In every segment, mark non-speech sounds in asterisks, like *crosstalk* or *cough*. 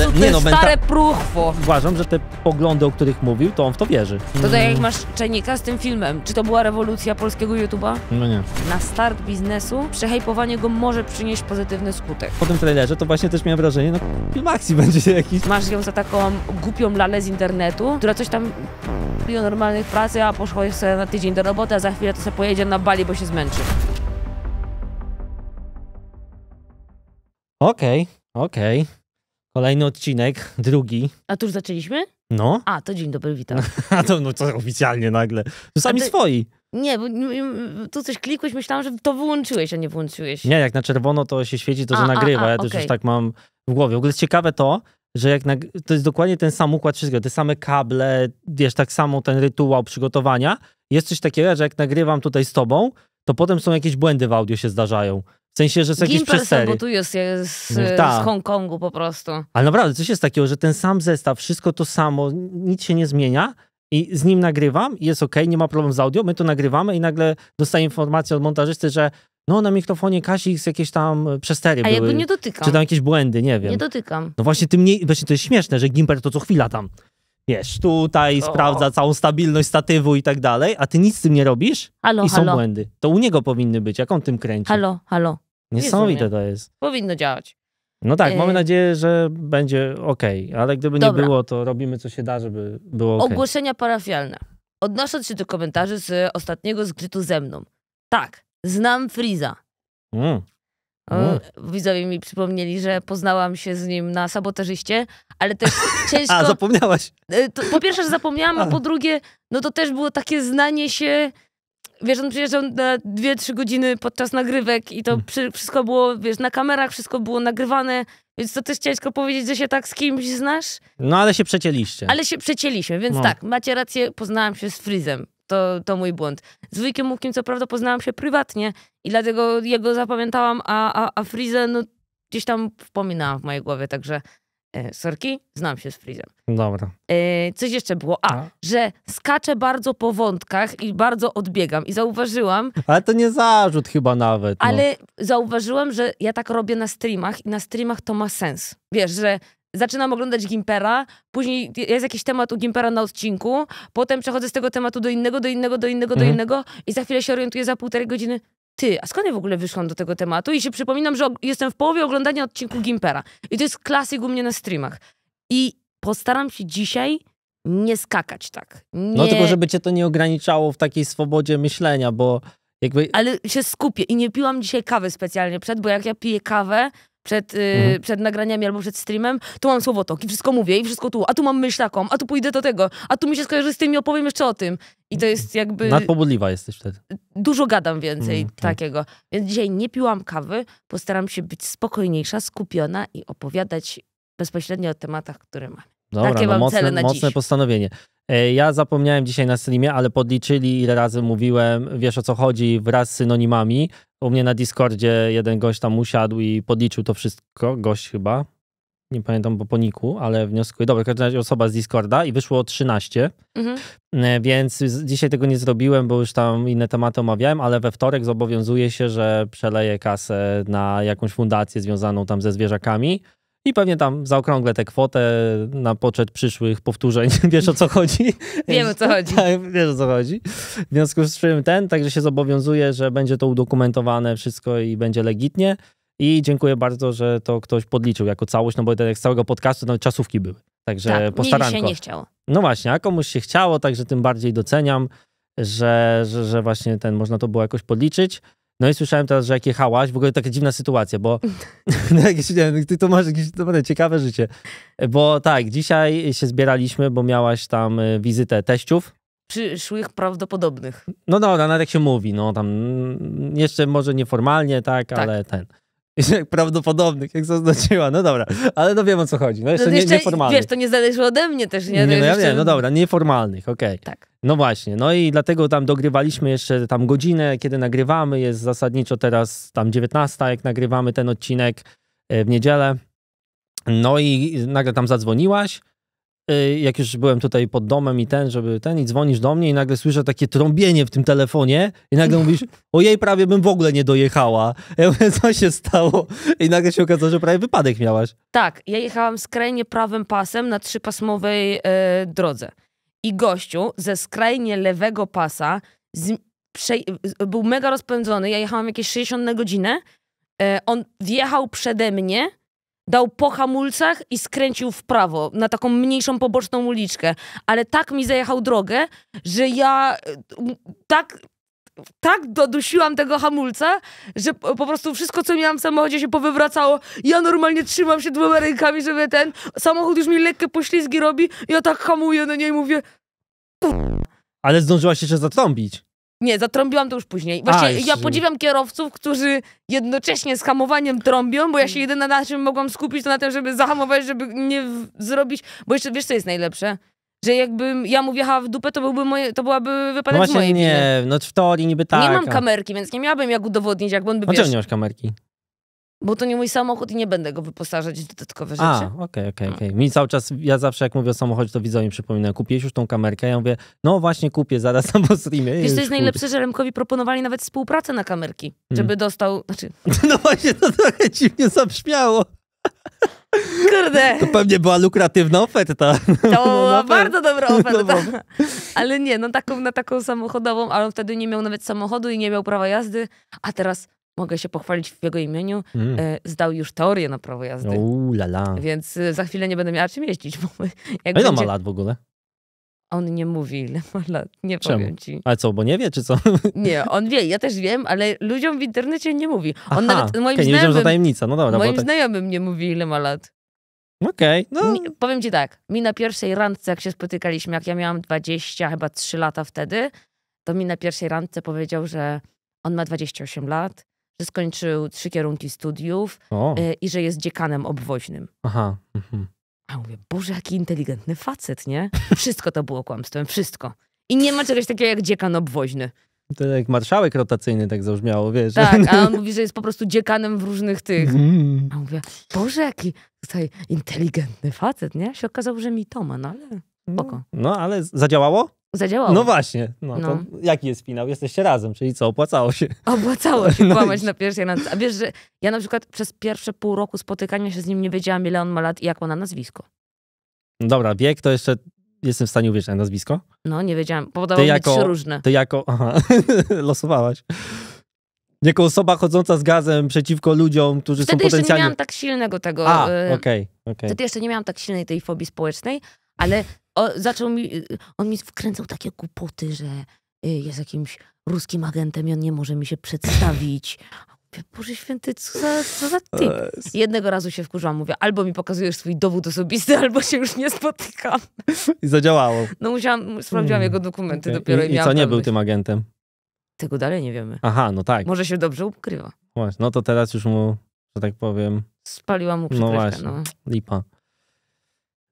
razu to nie, no, menta... stare próchwo. Uważam, że te poglądy, o których mówił, to on w to wierzy. To tak jak mm. masz czajnika z tym filmem. Czy to była rewolucja polskiego YouTube'a? No nie. Na start biznesu przehejpowanie go może przynieść pozytywny skutek. Po tym trailerze to właśnie też miałem wrażenie, no film akcji *laughs* będzie jakiś. Masz ją za taką głupią lalę z internetu, która coś tam o normalnych pracy, a poszła sobie na tydzień do roboty, a za chwilę to sobie pojedzie na Bali, bo się zmęczy. Okej, okay, okej. Okay. Kolejny odcinek, drugi. A tu już zaczęliśmy? No. A, to dzień dobry, witam. *laughs* A to, no, to oficjalnie nagle. To sami ty... swoi. Nie, bo tu coś klikłeś, myślałam, że to wyłączyłeś, a nie włączyłeś. Nie, jak na czerwono to się świeci, to że nagrywa. A, ja też okay. już tak mam w głowie. W ogóle jest ciekawe to, że jak na... to jest dokładnie ten sam układ wszystkiego, te same kable, wiesz, tak samo ten rytuał przygotowania. Jest coś takiego, że jak nagrywam tutaj z tobą, to potem są jakieś błędy w audio się zdarzają. W sensie, że są jakieś przestery. sabotuje z, z, no z tak. Hongkongu po prostu. Ale naprawdę, coś jest takiego, że ten sam zestaw, wszystko to samo, nic się nie zmienia i z nim nagrywam i jest ok, nie ma problemu z audio, my to nagrywamy i nagle dostaję informację od montażysty, że no na mikrofonie jest jakieś tam e, przestery A były. jakby nie dotykam. Czy tam jakieś błędy, nie wiem. Nie dotykam. No właśnie, tym nie, właśnie to jest śmieszne, że Gimper to co chwila tam wiesz, tutaj o. sprawdza całą stabilność statywu i tak dalej, a ty nic z tym nie robisz halo, i są halo. błędy. To u niego powinny być, jak on tym kręci. Halo, halo. Niesamowite nie to jest. Powinno działać. No tak, e... mamy nadzieję, że będzie ok, ale gdyby Dobra. nie było, to robimy co się da, żeby było ok. Ogłoszenia parafialne. Odnosząc się do komentarzy z ostatniego zgrzytu ze mną. Tak, znam Friza. Mm. O, no. widzowie mi przypomnieli, że poznałam się z nim na sabotażyście, ale też *laughs* ciężko... A, zapomniałaś. E, to, po pierwsze, że zapomniałam, a. a po drugie, no to też było takie znanie się... Wiesz, on przyjeżdżał na 2-3 godziny podczas nagrywek i to mm. przy, wszystko było, wiesz, na kamerach, wszystko było nagrywane, więc to też ciężko powiedzieć, że się tak z kimś znasz. No, ale się przecięliście. Ale się przecięliśmy, więc no. tak, macie rację, poznałam się z Frizem to, to mój błąd. Z Wujkiem Mówkiem co prawda poznałam się prywatnie i dlatego jego zapamiętałam, a, a, a Frizę no, gdzieś tam wspominałam w mojej głowie, także e, sorki, znam się z Frizem. Dobra. E, coś jeszcze było. A, a, no. że skaczę bardzo po wątkach i bardzo odbiegam i zauważyłam... Ale to nie zarzut chyba nawet. No. Ale zauważyłam, że ja tak robię na streamach i na streamach to ma sens. Wiesz, że zaczynam oglądać Gimpera, później jest jakiś temat u Gimpera na odcinku, potem przechodzę z tego tematu do innego, do innego, do innego, do mhm. innego i za chwilę się orientuję za półtorej godziny, ty, a skąd ja w ogóle wyszłam do tego tematu? I się przypominam, że jestem w połowie oglądania odcinku Gimpera. I to jest klasyk u mnie na streamach. I postaram się dzisiaj nie skakać tak. Nie... No tylko, żeby cię to nie ograniczało w takiej swobodzie myślenia, bo jakby... Ale się skupię i nie piłam dzisiaj kawy specjalnie przed, bo jak ja piję kawę, przed, y, mhm. przed nagraniami albo przed streamem, tu mam słowo tok i wszystko mówię i wszystko tu, a tu mam myśl taką, a tu pójdę do tego, a tu mi się skojarzy z tym i opowiem jeszcze o tym. I to jest jakby... Nadpobudliwa jesteś wtedy. Dużo gadam więcej mhm. takiego. Więc dzisiaj nie piłam kawy, postaram się być spokojniejsza, skupiona i opowiadać bezpośrednio o tematach, które mam. Dobra, Takie no mam mocne, cele na mocne dziś. postanowienie. E, ja zapomniałem dzisiaj na streamie, ale podliczyli ile razy mówiłem, wiesz o co chodzi, wraz z synonimami. U mnie na Discordzie jeden gość tam usiadł i podliczył to wszystko, gość chyba, nie pamiętam po poniku, ale wnioskuję. Dobra, każda osoba z Discorda i wyszło 13. Mhm. E, więc dzisiaj tego nie zrobiłem, bo już tam inne tematy omawiałem, ale we wtorek zobowiązuję się, że przeleję kasę na jakąś fundację związaną tam ze zwierzakami i pewnie tam zaokrąglę tę kwotę na poczet przyszłych powtórzeń. *laughs* Wiesz o co chodzi? Wiem o co *laughs* chodzi. Tak, wiesz o co chodzi. W związku z czym ten, także się zobowiązuję, że będzie to udokumentowane wszystko i będzie legitnie. I dziękuję bardzo, że to ktoś podliczył jako całość, no bo tak jak z całego podcastu nawet no, czasówki były. Także tak, postaranko. się nie chciało. No właśnie, a komuś się chciało, także tym bardziej doceniam, że, że, że właśnie ten można to było jakoś podliczyć. No i słyszałem teraz, że jak jechałaś, w ogóle taka dziwna sytuacja, bo *laughs* no, jakieś, nie ty to masz jakieś dobre, ciekawe życie. Bo tak, dzisiaj się zbieraliśmy, bo miałaś tam y, wizytę teściów. Przyszłych prawdopodobnych. No dobra, nawet jak się mówi, no tam mm, jeszcze może nieformalnie, tak, tak. ale ten *laughs* prawdopodobnych, jak zaznaczyła. No dobra, ale no wiem o co chodzi. No jeszcze, no jeszcze nie, nieformalnych. Wiesz, to nie zależy ode mnie też, nie? nie no ja wiem, no dobra, nieformalnych, okej. Okay. Tak. No właśnie, no i dlatego tam dogrywaliśmy jeszcze tam godzinę, kiedy nagrywamy, jest zasadniczo teraz tam 19, jak nagrywamy ten odcinek e, w niedzielę. No i nagle tam zadzwoniłaś, e, jak już byłem tutaj pod domem i ten, żeby ten, i dzwonisz do mnie i nagle słyszę takie trąbienie w tym telefonie i nagle *laughs* mówisz, ojej, prawie bym w ogóle nie dojechała. Ja mówię, co się stało? I nagle się okazało, że prawie wypadek miałaś. Tak, ja jechałam skrajnie prawym pasem na trzypasmowej yy, drodze i gościu ze skrajnie lewego pasa z, prze, był mega rozpędzony, ja jechałam jakieś 60 na godzinę, e, on wjechał przede mnie, dał po hamulcach i skręcił w prawo, na taką mniejszą poboczną uliczkę, ale tak mi zajechał drogę, że ja e, tak tak dodusiłam tego hamulca, że po prostu wszystko, co miałam w samochodzie się powywracało. Ja normalnie trzymam się dwoma rękami, żeby ten samochód już mi lekkie poślizgi robi. Ja tak hamuję na no niej mówię... Ale zdążyłaś jeszcze zatrąbić. Nie, zatrąbiłam to już później. Właśnie A, ja podziwiam kierowców, którzy jednocześnie z hamowaniem trąbią, bo ja się mm. jedyna na czym mogłam skupić, to na tym, żeby zahamować, żeby nie zrobić... Bo jeszcze wiesz, co jest najlepsze? że jakbym ja mu wjechała w dupę, to, byłby moje, to byłaby wypadek no z mojej nie, winy. no w teorii niby tak. Nie mam kamerki, więc nie miałabym jak udowodnić, jakby on by, Dlaczego wiesz, nie masz kamerki? Bo to nie mój samochód i nie będę go wyposażać w dodatkowe rzeczy. A, okej, okej, okej. Mm. Mi cały czas, ja zawsze jak mówię o samochodzie, to widzowie mi przypominają, kupiłeś już tą kamerkę? Ja mówię, no właśnie kupię, zaraz tam po streamie. Wiesz, to jest najlepsze, że Remkowi proponowali nawet współpracę na kamerki, hmm. żeby dostał, znaczy... *laughs* No właśnie, to trochę dziwnie zabrzmiało. Kurde. To pewnie była lukratywna oferta. To *laughs* no, no, była no, bardzo no, dobra oferta. No, ale nie, no taką na taką samochodową, ale on wtedy nie miał nawet samochodu i nie miał prawa jazdy, a teraz mogę się pochwalić w jego imieniu, mm. e, zdał już teorię na prawo jazdy. Uu, la, la. Więc e, za chwilę nie będę miała czym jeździć. Bo *laughs* jak A ile będzie... ma lat w ogóle? On nie mówi, ile ma lat. Nie Czemu? powiem ci. Ale co, bo nie wie, czy co? *laughs* Nie, on wie, ja też wiem, ale ludziom w internecie nie mówi. On Aha, nawet moim okay, znajomym... Nie tajemnica, no dobra. Moim tak... znajomym nie mówi, ile ma lat. Okej, okay, no. powiem ci tak, mi na pierwszej randce, jak się spotykaliśmy, jak ja miałam 20, chyba 3 lata wtedy, to mi na pierwszej randce powiedział, że on ma 28 lat, że skończył trzy kierunki studiów y, i że jest dziekanem obwoźnym. Aha. Mhm. A mówię, boże, jaki inteligentny facet, nie? *laughs* Wszystko to było kłamstwem, wszystko. I nie ma czegoś takiego jak dziekan obwoźny. To jak marszałek rotacyjny tak zabrzmiało, wiesz. Tak, a on *laughs* mówi, że jest po prostu dziekanem w różnych tych. Mm. A mówię, Boże, jaki tutaj inteligentny facet, nie? Się okazało, że mi to ma, no ale no. spoko. no ale zadziałało? Zadziałało. No właśnie. No, no. jaki jest finał? Jesteście razem, czyli co? Opłacało się. *laughs* Opłacało się *laughs* no kłamać no na pierwszej randce. A wiesz, że ja na przykład przez pierwsze pół roku spotykania się z nim nie wiedziałam, ile on ma lat i jak ma na nazwisko. Dobra, wiek to jeszcze jestem w stanie uwierzyć na nazwisko. No, nie wiedziałam. Powodowało mi trzy różne. Ty jako... *laughs* Aha, losowałaś. Jako osoba chodząca z gazem przeciwko ludziom, którzy Wtedy są potencjalnie... Wtedy jeszcze nie miałam tak silnego tego... A, y, okej, okay, okej. Okay. Wtedy jeszcze nie miałam tak silnej tej fobii społecznej, ale o, zaczął mi, y, on mi wkręcał takie głupoty, że y, jest jakimś ruskim agentem i on nie może mi się przedstawić. Boże święty, co za, co za ty? Jednego razu się wkurzyłam, mówię, albo mi pokazujesz swój dowód osobisty, *laughs* albo się już nie spotykam. I zadziałało. No musiałam, sprawdziłam jego dokumenty okay. dopiero. I, i, i co, nie był tym agentem? Tego dalej nie wiemy. Aha, no tak. Może się dobrze ukrywa. Właśnie, no to teraz już mu, że tak powiem... Spaliła mu przykrywkę, no. Właśnie. no. lipa.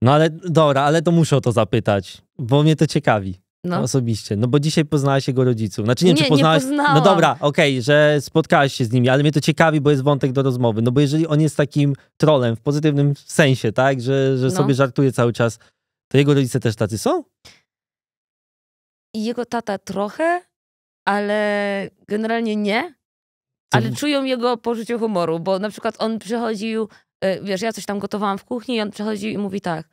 No ale dobra, ale to muszę o to zapytać, bo mnie to ciekawi. No. Osobiście. No bo dzisiaj poznałaś jego rodziców. Znaczy nie, nie czy poznałaś. Nie no dobra, okej, okay, że spotkałaś się z nimi, ale mnie to ciekawi, bo jest wątek do rozmowy. No bo jeżeli on jest takim trolem w pozytywnym sensie, tak, że, że no. sobie żartuje cały czas, to jego rodzice też tacy są? Jego tata trochę, ale generalnie nie. Ale czują jego poczucie humoru, bo na przykład on przychodził Y, wiesz, ja coś tam gotowałam w kuchni i on przychodzi i mówi tak,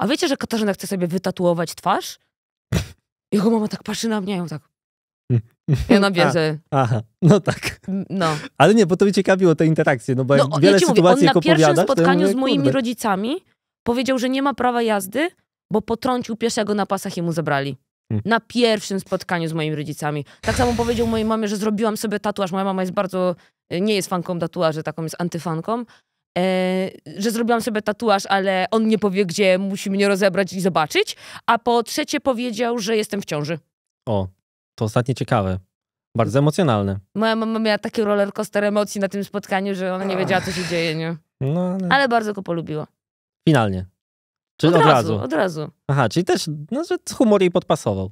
a wiecie, że Katarzyna chce sobie wytatuować twarz? Jego mama tak patrzy na mnie tak. Ja na wie, *laughs* Aha, no tak. No. Ale nie, bo to by ciekawiło te interakcje, no bo no, wiele ja sytuacji, mówię, on jak na pierwszym spotkaniu mówię, z moimi kurde. rodzicami powiedział, że nie ma prawa jazdy, bo potrącił pieszego na pasach i mu zabrali. Hmm. Na pierwszym spotkaniu z moimi rodzicami. Tak samo powiedział mojej mamie, że zrobiłam sobie tatuaż. Moja mama jest bardzo, y, nie jest fanką tatuaży, taką jest antyfanką. E, że zrobiłam sobie tatuaż, ale on nie powie, gdzie musi mnie rozebrać i zobaczyć. A po trzecie powiedział, że jestem w ciąży. O, to ostatnie ciekawe. Bardzo emocjonalne. Moja mama miała taki rollercoaster emocji na tym spotkaniu, że ona nie wiedziała, co się dzieje, nie? No, ale... ale bardzo go polubiła. Finalnie. Czy od, od razu, razu, Od razu. Aha, czyli też, no, że humor jej podpasował.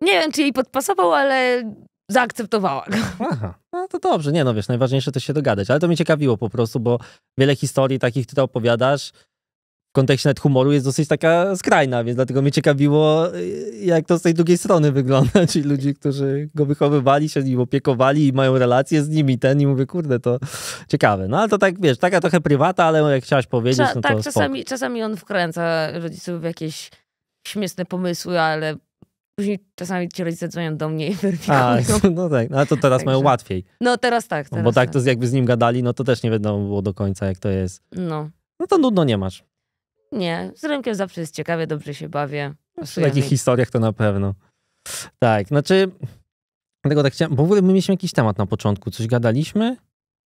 Nie wiem, czy jej podpasował, ale zaakceptowała go. Aha, no to dobrze, nie no wiesz, najważniejsze to się dogadać, ale to mnie ciekawiło po prostu, bo wiele historii takich ty opowiadasz, w kontekście nawet humoru jest dosyć taka skrajna, więc dlatego mnie ciekawiło, y, jak to z tej drugiej strony wygląda, ci ludzi, którzy go wychowywali, się nim opiekowali i mają relacje z nimi, ten i mówię, kurde, to ciekawe. No ale to tak, wiesz, taka trochę prywata, ale jak chciałaś powiedzieć, Cza, no to Tak, czasami, czasami on wkręca rodziców w jakieś śmieszne pomysły, ale Później czasami ci rodzice dzwonią do mnie i *laughs* weryfikują. No, tak, no, ale to teraz mają łatwiej. No teraz tak. No, teraz bo tak, tak, to jakby z nim gadali, no to też nie wiadomo było do końca, jak to jest. No. No to nudno nie masz. Nie, z rynkiem zawsze jest ciekawie, dobrze się bawię. No, w takich historiach to na pewno. Tak, znaczy... Dlatego tak chciałem, bo w ogóle my mieliśmy jakiś temat na początku, coś gadaliśmy?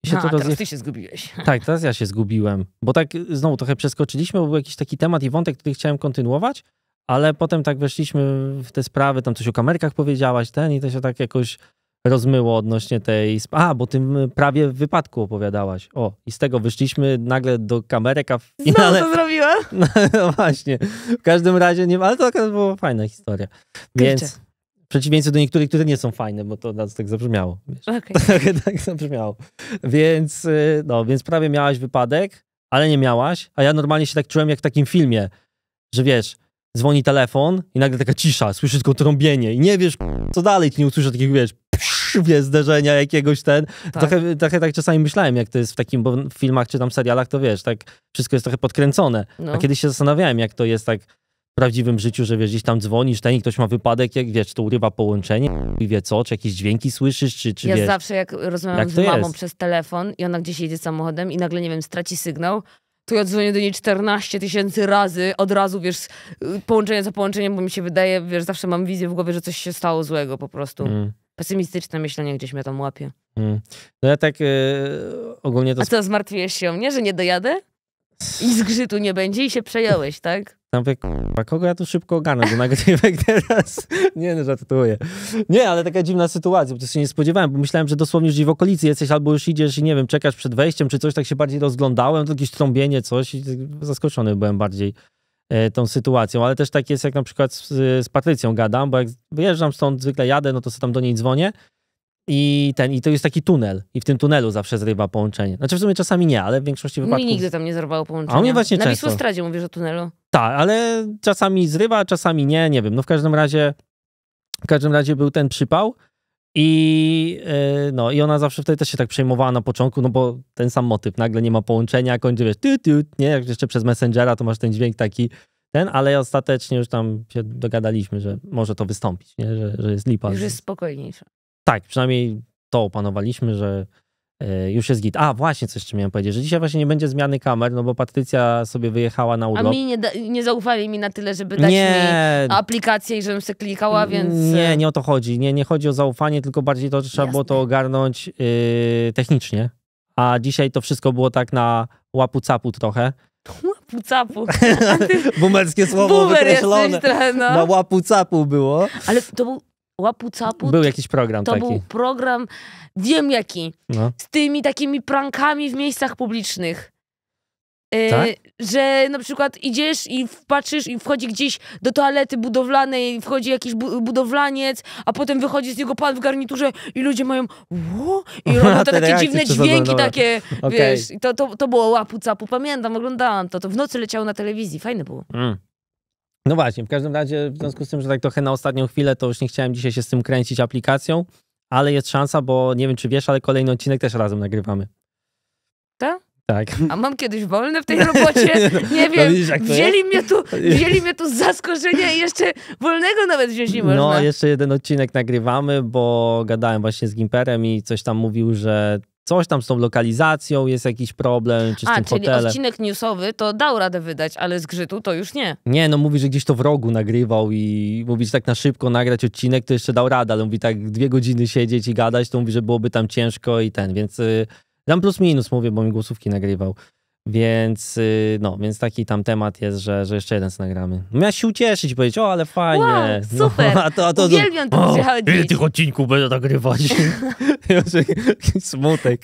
I się no, to teraz rozje... ty się zgubiłeś. *laughs* Tak, teraz ja się zgubiłem, bo tak znowu trochę przeskoczyliśmy, bo był jakiś taki temat i wątek, który chciałem kontynuować, ale potem tak weszliśmy w te sprawy, tam coś o kamerkach powiedziałaś, ten i to się tak jakoś rozmyło odnośnie tej... A, bo tym y, prawie wypadku opowiadałaś. O, i z tego wyszliśmy nagle do kamerek, a w finale... Znowu to zrobiła? *laughs* No, no, właśnie. W każdym razie, nie ale to była fajna historia. Więc... Krycie. W przeciwieństwie do niektórych, które nie są fajne, bo to nas tak zabrzmiało. Okay. *laughs* Tak, tak zabrzmiało. Więc, y, no, więc prawie miałaś wypadek, ale nie miałaś, a ja normalnie się tak czułem jak w takim filmie, że wiesz, dzwoni telefon i nagle taka cisza, słyszysz tylko trąbienie i nie wiesz, co dalej, ty nie usłyszysz takiego, wiesz, wie, zderzenia jakiegoś ten. Tak. Trochę, trochę tak czasami myślałem, jak to jest w takim, bo w filmach czy tam serialach, to wiesz, tak wszystko jest trochę podkręcone. No. A kiedyś się zastanawiałem, jak to jest tak w prawdziwym życiu, że wiesz, gdzieś tam dzwonisz, ten i ktoś ma wypadek, jak wiesz, to urywa połączenie i wie co, czy jakieś dźwięki słyszysz, czy, czy Ja wiesz, zawsze jak rozmawiam jak z mamą jest? przez telefon i ona gdzieś jedzie samochodem i nagle, nie wiem, straci sygnał, to ja dzwonię do niej 14 tysięcy razy, od razu, wiesz, y, połączenie za połączeniem, bo mi się wydaje, wiesz, zawsze mam wizję w głowie, że coś się stało złego po prostu. Mm. Pesymistyczne myślenie gdzieś mnie tam łapie. Mm. No ja tak yy, ogólnie to... A co, zmartwiłeś się o mnie, że nie dojadę? I zgrzytu nie będzie i się przejąłeś, tak? Tam mówię, kurwa, kogo ja tu szybko ogarnę, bo nagrywek teraz... *laughs* nie, no żartuję. Nie, ale taka dziwna sytuacja, bo to się nie spodziewałem, bo myślałem, że dosłownie już w okolicy jesteś, albo już idziesz i nie wiem, czekasz przed wejściem, czy coś, tak się bardziej rozglądałem, to jakieś trąbienie, coś i tak zaskoczony byłem bardziej e, tą sytuacją, ale też tak jest, jak na przykład z, z Patrycją gadam, bo jak wyjeżdżam stąd, zwykle jadę, no to sobie tam do niej dzwonię i ten, i to jest taki tunel. I w tym tunelu zawsze zrywa połączenie. Znaczy w sumie czasami nie, ale w większości wypadków... Mi nigdy tam nie zerwało połączenia. A mnie właśnie Na często. Na Stradzie mówisz o tunelu. Tak, ale czasami zrywa, czasami nie, nie wiem. No w każdym razie, w każdym razie był ten przypał i yy, no i ona zawsze wtedy też się tak przejmowała na początku, no bo ten sam motyw, nagle nie ma połączenia, kończy wiesz, tu tu nie, jak jeszcze przez Messengera to masz ten dźwięk taki ten, ale ostatecznie już tam się dogadaliśmy, że może to wystąpić, nie? Że, że jest lipa. Już jest spokojniejsza. Tak, przynajmniej to opanowaliśmy, że e, już jest git. A, właśnie coś jeszcze miałem powiedzieć, że dzisiaj właśnie nie będzie zmiany kamer, no bo Patrycja sobie wyjechała na urlop. A mi nie, da, nie zaufali mi na tyle, żeby dać nie. mi aplikację i żebym se klikała, więc... Nie, e, nie o to chodzi. Nie, nie chodzi o zaufanie, tylko bardziej to, że trzeba Jasne. było to ogarnąć yy, technicznie. A dzisiaj to wszystko było tak na łapu-capu trochę. *laughs* Łapu-capu. Ty... *laughs* Bumerskie słowo Boomer wykreślone. Trochę, no. Na łapu-capu było. Ale to był Łapu Capu. Był jakiś program to taki. To był program, wiem jaki, no. z tymi takimi prankami w miejscach publicznych. Yy, tak? Że na przykład idziesz i patrzysz i wchodzi gdzieś do toalety budowlanej, wchodzi jakiś bu budowlaniec, a potem wychodzi z niego pan w garniturze i ludzie mają Ło! i *laughs* robią to takie dziwne dźwięki takie, *laughs* okay. wiesz, to, to, to było łapu capu, pamiętam, oglądałam to, to w nocy leciało na telewizji, fajne było. Mm. No właśnie, w każdym razie w związku z tym, że tak trochę na ostatnią chwilę, to już nie chciałem dzisiaj się z tym kręcić aplikacją, ale jest szansa, bo nie wiem, czy wiesz, ale kolejny odcinek też razem nagrywamy. Tak? Tak. A mam kiedyś wolne w tej robocie? *laughs* No, nie no wiem. Widzisz, wzięli, mnie tu, *laughs* wzięli mnie tu z zaskoczenia i jeszcze wolnego nawet wziąć nie można. No, jeszcze jeden odcinek nagrywamy, bo gadałem właśnie z Gimperem i coś tam mówił, że coś tam z tą lokalizacją jest jakiś problem, czy z A, tym czyli hotelem. odcinek newsowy to dał radę wydać, ale z grzytu to już nie. Nie, no mówi, że gdzieś to w rogu nagrywał i mówi, że tak na szybko nagrać odcinek, to jeszcze dał radę, ale mówi tak dwie godziny siedzieć i gadać, to mówi, że byłoby tam ciężko i ten, więc y, tam plus minus mówię, bo mi głosówki nagrywał. Więc, y, no, więc taki tam temat jest, że, że jeszcze jeden nagramy. Miałeś się ucieszyć, powiedzieć, o, ale fajnie. Wow, no, super, no, *laughs* a to, a to, uwielbiam to, przychodzić. Ile tych odcinków będę nagrywać? *laughs* *laughs* Smutek.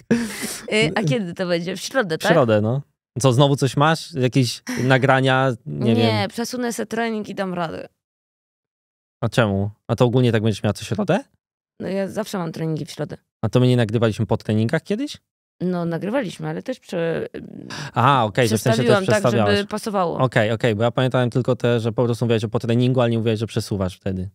Y, a kiedy to będzie? W środę, tak? W środę, no. Co, znowu coś masz? Jakieś nagrania? Nie, nie wiem. przesunę sobie trening i dam radę. A czemu? A to ogólnie tak będziesz miała co środę? No ja zawsze mam treningi w środę. A to my nie nagrywaliśmy po treningach kiedyś? No, nagrywaliśmy, ale też prze... A, okej, okay, w sensie też tak, żeby pasowało. Okej, okay, okej, okay, bo ja pamiętałem tylko te, że po prostu mówiłeś o potreningu, ale nie mówiłeś, że przesuwasz wtedy. Okej,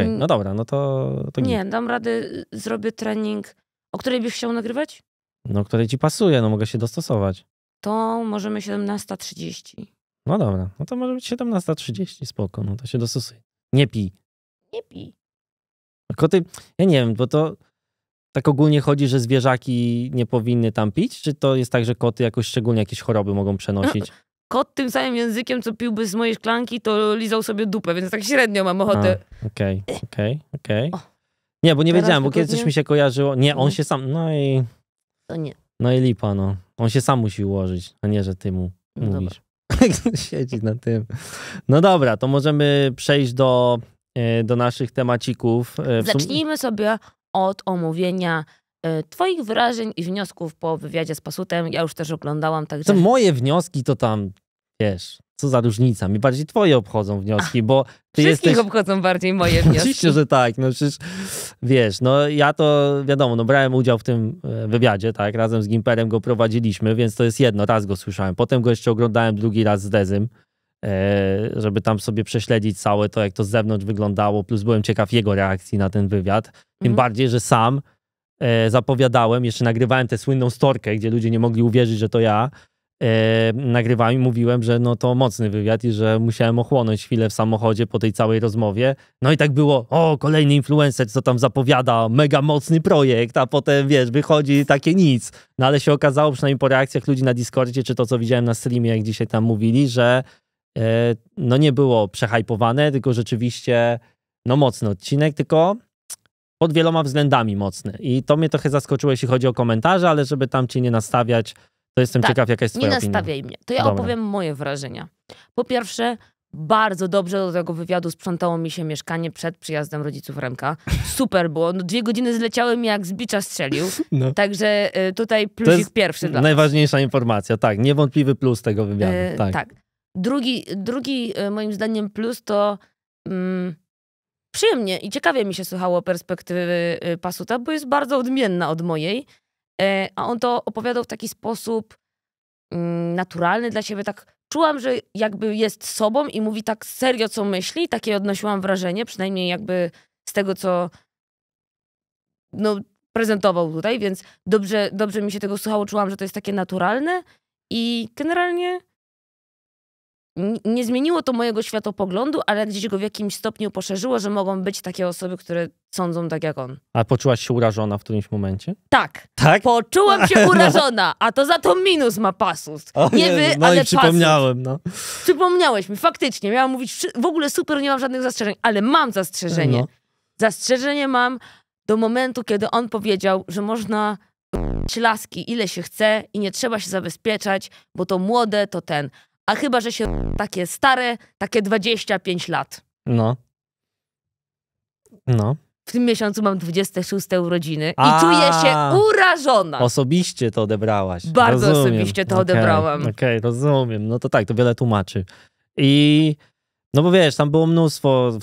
okay, mm. no dobra, no to, to Nie, dam radę, y, zrobię trening. O której byś chciał nagrywać? No, której ci pasuje, no mogę się dostosować. To możemy 17.30. No dobra, no to może być 17.30, spoko, no to się dostosuje. Nie pij. Nie pij. Tylko ty, ja nie wiem, bo to tak ogólnie chodzi, że zwierzaki nie powinny tam pić? Czy to jest tak, że koty jakoś szczególnie jakieś choroby mogą przenosić? No, kot tym samym językiem, co piłby z mojej szklanki, to lizał sobie dupę, więc tak średnio mam ochotę. Eh. Okej, okej, okej. Nie, bo nie wiedziałem, bo kiedyś coś mi się kojarzyło. Nie, on mhm. się sam. No i. To nie. No i lipa, no. On się sam musi ułożyć, a nie, że ty mu no mówisz. *laughs* Siedzi na tym. No dobra, to możemy przejść do, e, do naszych temacików. E, Zacznijmy sobie od omówienia e, Twoich wrażeń i wniosków po wywiadzie z Pasutem. Ja już też oglądałam, także... To moje wnioski to tam, wiesz, co za różnica. Mi bardziej twoje obchodzą wnioski, bo ty Wszystkich jesteś... obchodzą bardziej *laughs* moje wnioski. Oczywiście, że tak. No przecież, wiesz, no ja to, wiadomo, no brałem udział w tym e, wywiadzie, tak? Razem z Gimperem go prowadziliśmy, więc to jest jedno. Raz go słyszałem. Potem go jeszcze oglądałem drugi raz z Dezym. E, żeby tam sobie prześledzić całe to, jak to z zewnątrz wyglądało, plus byłem ciekaw jego reakcji na ten wywiad. Tym mhm. bardziej, że sam e, zapowiadałem, jeszcze nagrywałem tę słynną storkę, gdzie ludzie nie mogli uwierzyć, że to ja. E, nagrywałem i mówiłem, że no to mocny wywiad i że musiałem ochłonąć chwilę w samochodzie po tej całej rozmowie. No i tak było, o, kolejny influencer, co tam zapowiada, mega mocny projekt, a potem, wiesz, wychodzi takie nic. No ale się okazało, przynajmniej po reakcjach ludzi na Discordzie, czy to, co widziałem na streamie, jak dzisiaj tam mówili, że E, no nie było przehajpowane, tylko rzeczywiście no mocny odcinek, tylko pod wieloma względami mocny. I to mnie trochę zaskoczyło, jeśli chodzi o komentarze, ale żeby tam cię nie nastawiać, to jestem tak, ciekaw, jaka jest twoja opinia. Nie nastawiaj mnie. To ja Dobra. opowiem moje wrażenia. Po pierwsze, bardzo dobrze do tego wywiadu sprzątało mi się mieszkanie przed przyjazdem rodziców Remka. Super było. No, dwie godziny zleciały mi, jak z strzelił. *laughs* No. Także y, tutaj plusik jest pierwszy dla Najważniejsza informacja, tak. Niewątpliwy plus tego wywiadu. Yy, tak. tak. Drugi, drugi e, moim zdaniem plus to mm, przyjemnie i ciekawie mi się słuchało perspektywy e, Pasuta, bo jest bardzo odmienna od mojej. E, a on to opowiadał w taki sposób mm, naturalny dla siebie, tak czułam, że jakby jest sobą i mówi tak serio, co myśli. Takie odnosiłam wrażenie, przynajmniej jakby z tego, co no, prezentował tutaj, więc dobrze, dobrze mi się tego słuchało, czułam, że to jest takie naturalne i generalnie nie zmieniło to mojego światopoglądu, ale gdzieś go w jakimś stopniu poszerzyło, że mogą być takie osoby, które sądzą tak jak on. A poczułaś się urażona w którymś momencie? Tak. Tak? Poczułam się *laughs* no. urażona, a to za to minus ma pasus. O nie Jezu, wy, no ale i przypomniałem, pasus. no. Przypomniałeś mi, faktycznie. Miałam mówić, w ogóle super, nie mam żadnych zastrzeżeń, ale mam zastrzeżenie. No. Zastrzeżenie mam do momentu, kiedy on powiedział, że można laski ile się chce i nie trzeba się zabezpieczać, bo to młode to ten a chyba, że się takie stare, takie 25 lat. No. No. W tym miesiącu mam 26 urodziny a, i czuję się urażona. Osobiście to odebrałaś. Bardzo rozumiem. osobiście to okay, odebrałam. Okej, okay, rozumiem. No to tak, to wiele tłumaczy. I no bo wiesz, tam było mnóstwo.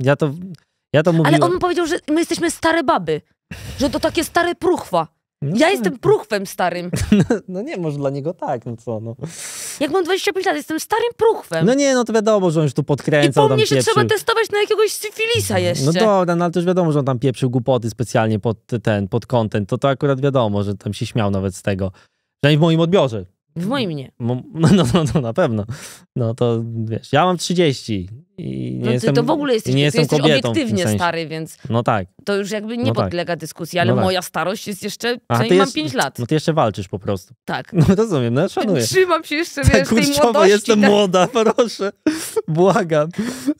Ja to, ja to mówiłem. Ale on powiedział, że my jesteśmy stare baby. Że to takie stare pruchwa. No ja tak. jestem pruchwem starym. *laughs* No, no, nie, może dla niego tak, no co, no. Jak mam 25 lat, jestem starym pruchwem. No nie, no to wiadomo, że on już tu podkręcał. I po mnie się trzeba testować na jakiegoś syfilisa no jeszcze. No dobra, no ale to już wiadomo, że on tam pieprzył głupoty specjalnie pod ten, pod content. To to akurat wiadomo, że tam się śmiał nawet z tego. Przynajmniej w moim odbiorze. W moim nie. No, no, no, no na pewno. No to wiesz, ja mam 30 i nie no, jestem, to w ogóle jesteś, nie jestem jesteś kobietą obiektywnie stary, więc no tak. to już jakby nie no tak. podlega dyskusji, ale no tak. moja starość jest jeszcze, przynajmniej mam jest, 5 lat. No ty jeszcze walczysz po prostu. Tak. No rozumiem, no szanuję. Trzymam się jeszcze, tak, wiesz, kurczowo, tej młodości. jestem tak. młoda, *laughs* proszę, błagam.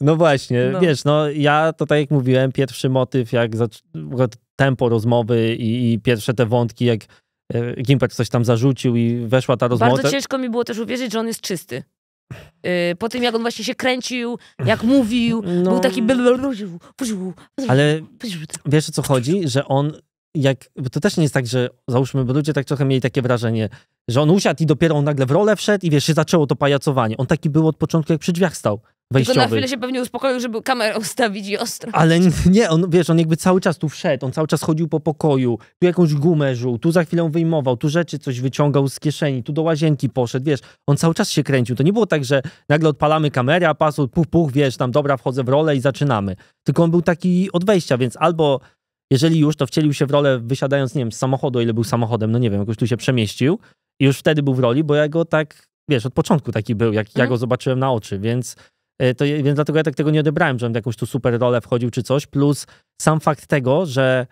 No właśnie, no. wiesz, no ja to tak jak mówiłem, pierwszy motyw, jak tempo rozmowy i, i pierwsze te wątki, jak E, Gimpet coś tam zarzucił i weszła ta rozmowa. Bardzo ciężko mi było też uwierzyć, że on jest czysty. E, po tym, jak on właśnie się kręcił, jak mówił, no... był taki... Ale wiesz, o co chodzi? Że on jak, to też nie jest tak, że załóżmy, bo ludzie tak trochę mieli takie wrażenie, że on usiadł i dopiero on nagle w rolę wszedł i wiesz, się zaczęło to pajacowanie. On taki był od początku, jak przy drzwiach stał wejściowych. Tylko na chwilę się pewnie uspokoił, żeby kamerę ustawić i ostro. Ale nie, on, wiesz, on jakby cały czas tu wszedł, on cały czas chodził po pokoju, tu jakąś gumę żuł, tu za chwilę wyjmował, tu rzeczy coś wyciągał z kieszeni, tu do łazienki poszedł, wiesz, on cały czas się kręcił. To nie było tak, że nagle odpalamy kamerę, a puch, puch, wiesz, tam dobra, wchodzę w rolę i zaczynamy. Tylko on był taki od wejścia, więc albo jeżeli już, to wcielił się w rolę wysiadając, nie wiem, z samochodu, ile był samochodem, no nie wiem, jakoś tu się przemieścił i już wtedy był w roli, bo ja go tak, wiesz, od początku taki był, jak ja mhm. go zobaczyłem na oczy, więc E, to, więc dlatego ja tak tego nie odebrałem, że on jakąś tu super rolę wchodził czy coś. Plus sam fakt tego, że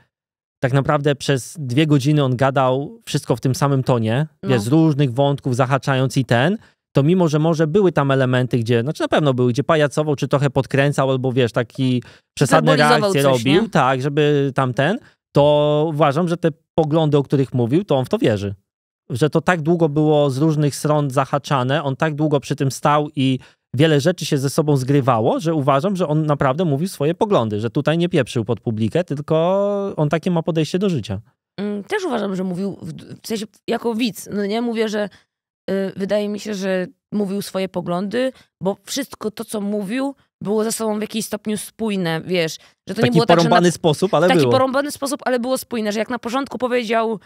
tak naprawdę przez dwie godziny on gadał wszystko w tym samym tonie, no. Wie, z różnych wątków zahaczając i ten, to mimo, że może były tam elementy, gdzie, znaczy na pewno były, gdzie pajacował, czy trochę podkręcał, albo wiesz, taki przesadne reakcje coś, robił, nie? tak, żeby tamten, to uważam, że te poglądy, o których mówił, to on w to wierzy. Że to tak długo było z różnych stron zahaczane, on tak długo przy tym stał i wiele rzeczy się ze sobą zgrywało, że uważam, że on naprawdę mówił swoje poglądy, że tutaj nie pieprzył pod publikę, tylko on takie ma podejście do życia. Mm, też uważam, że mówił, w sensie jako widz, no nie, mówię, że y, wydaje mi się, że mówił swoje poglądy, bo wszystko to, co mówił, było ze sobą w jakiś stopniu spójne, wiesz, że to taki nie było tak, porąbany tak, na, sposób, ale taki było. porąbany sposób, ale było spójne, że jak na początku powiedział,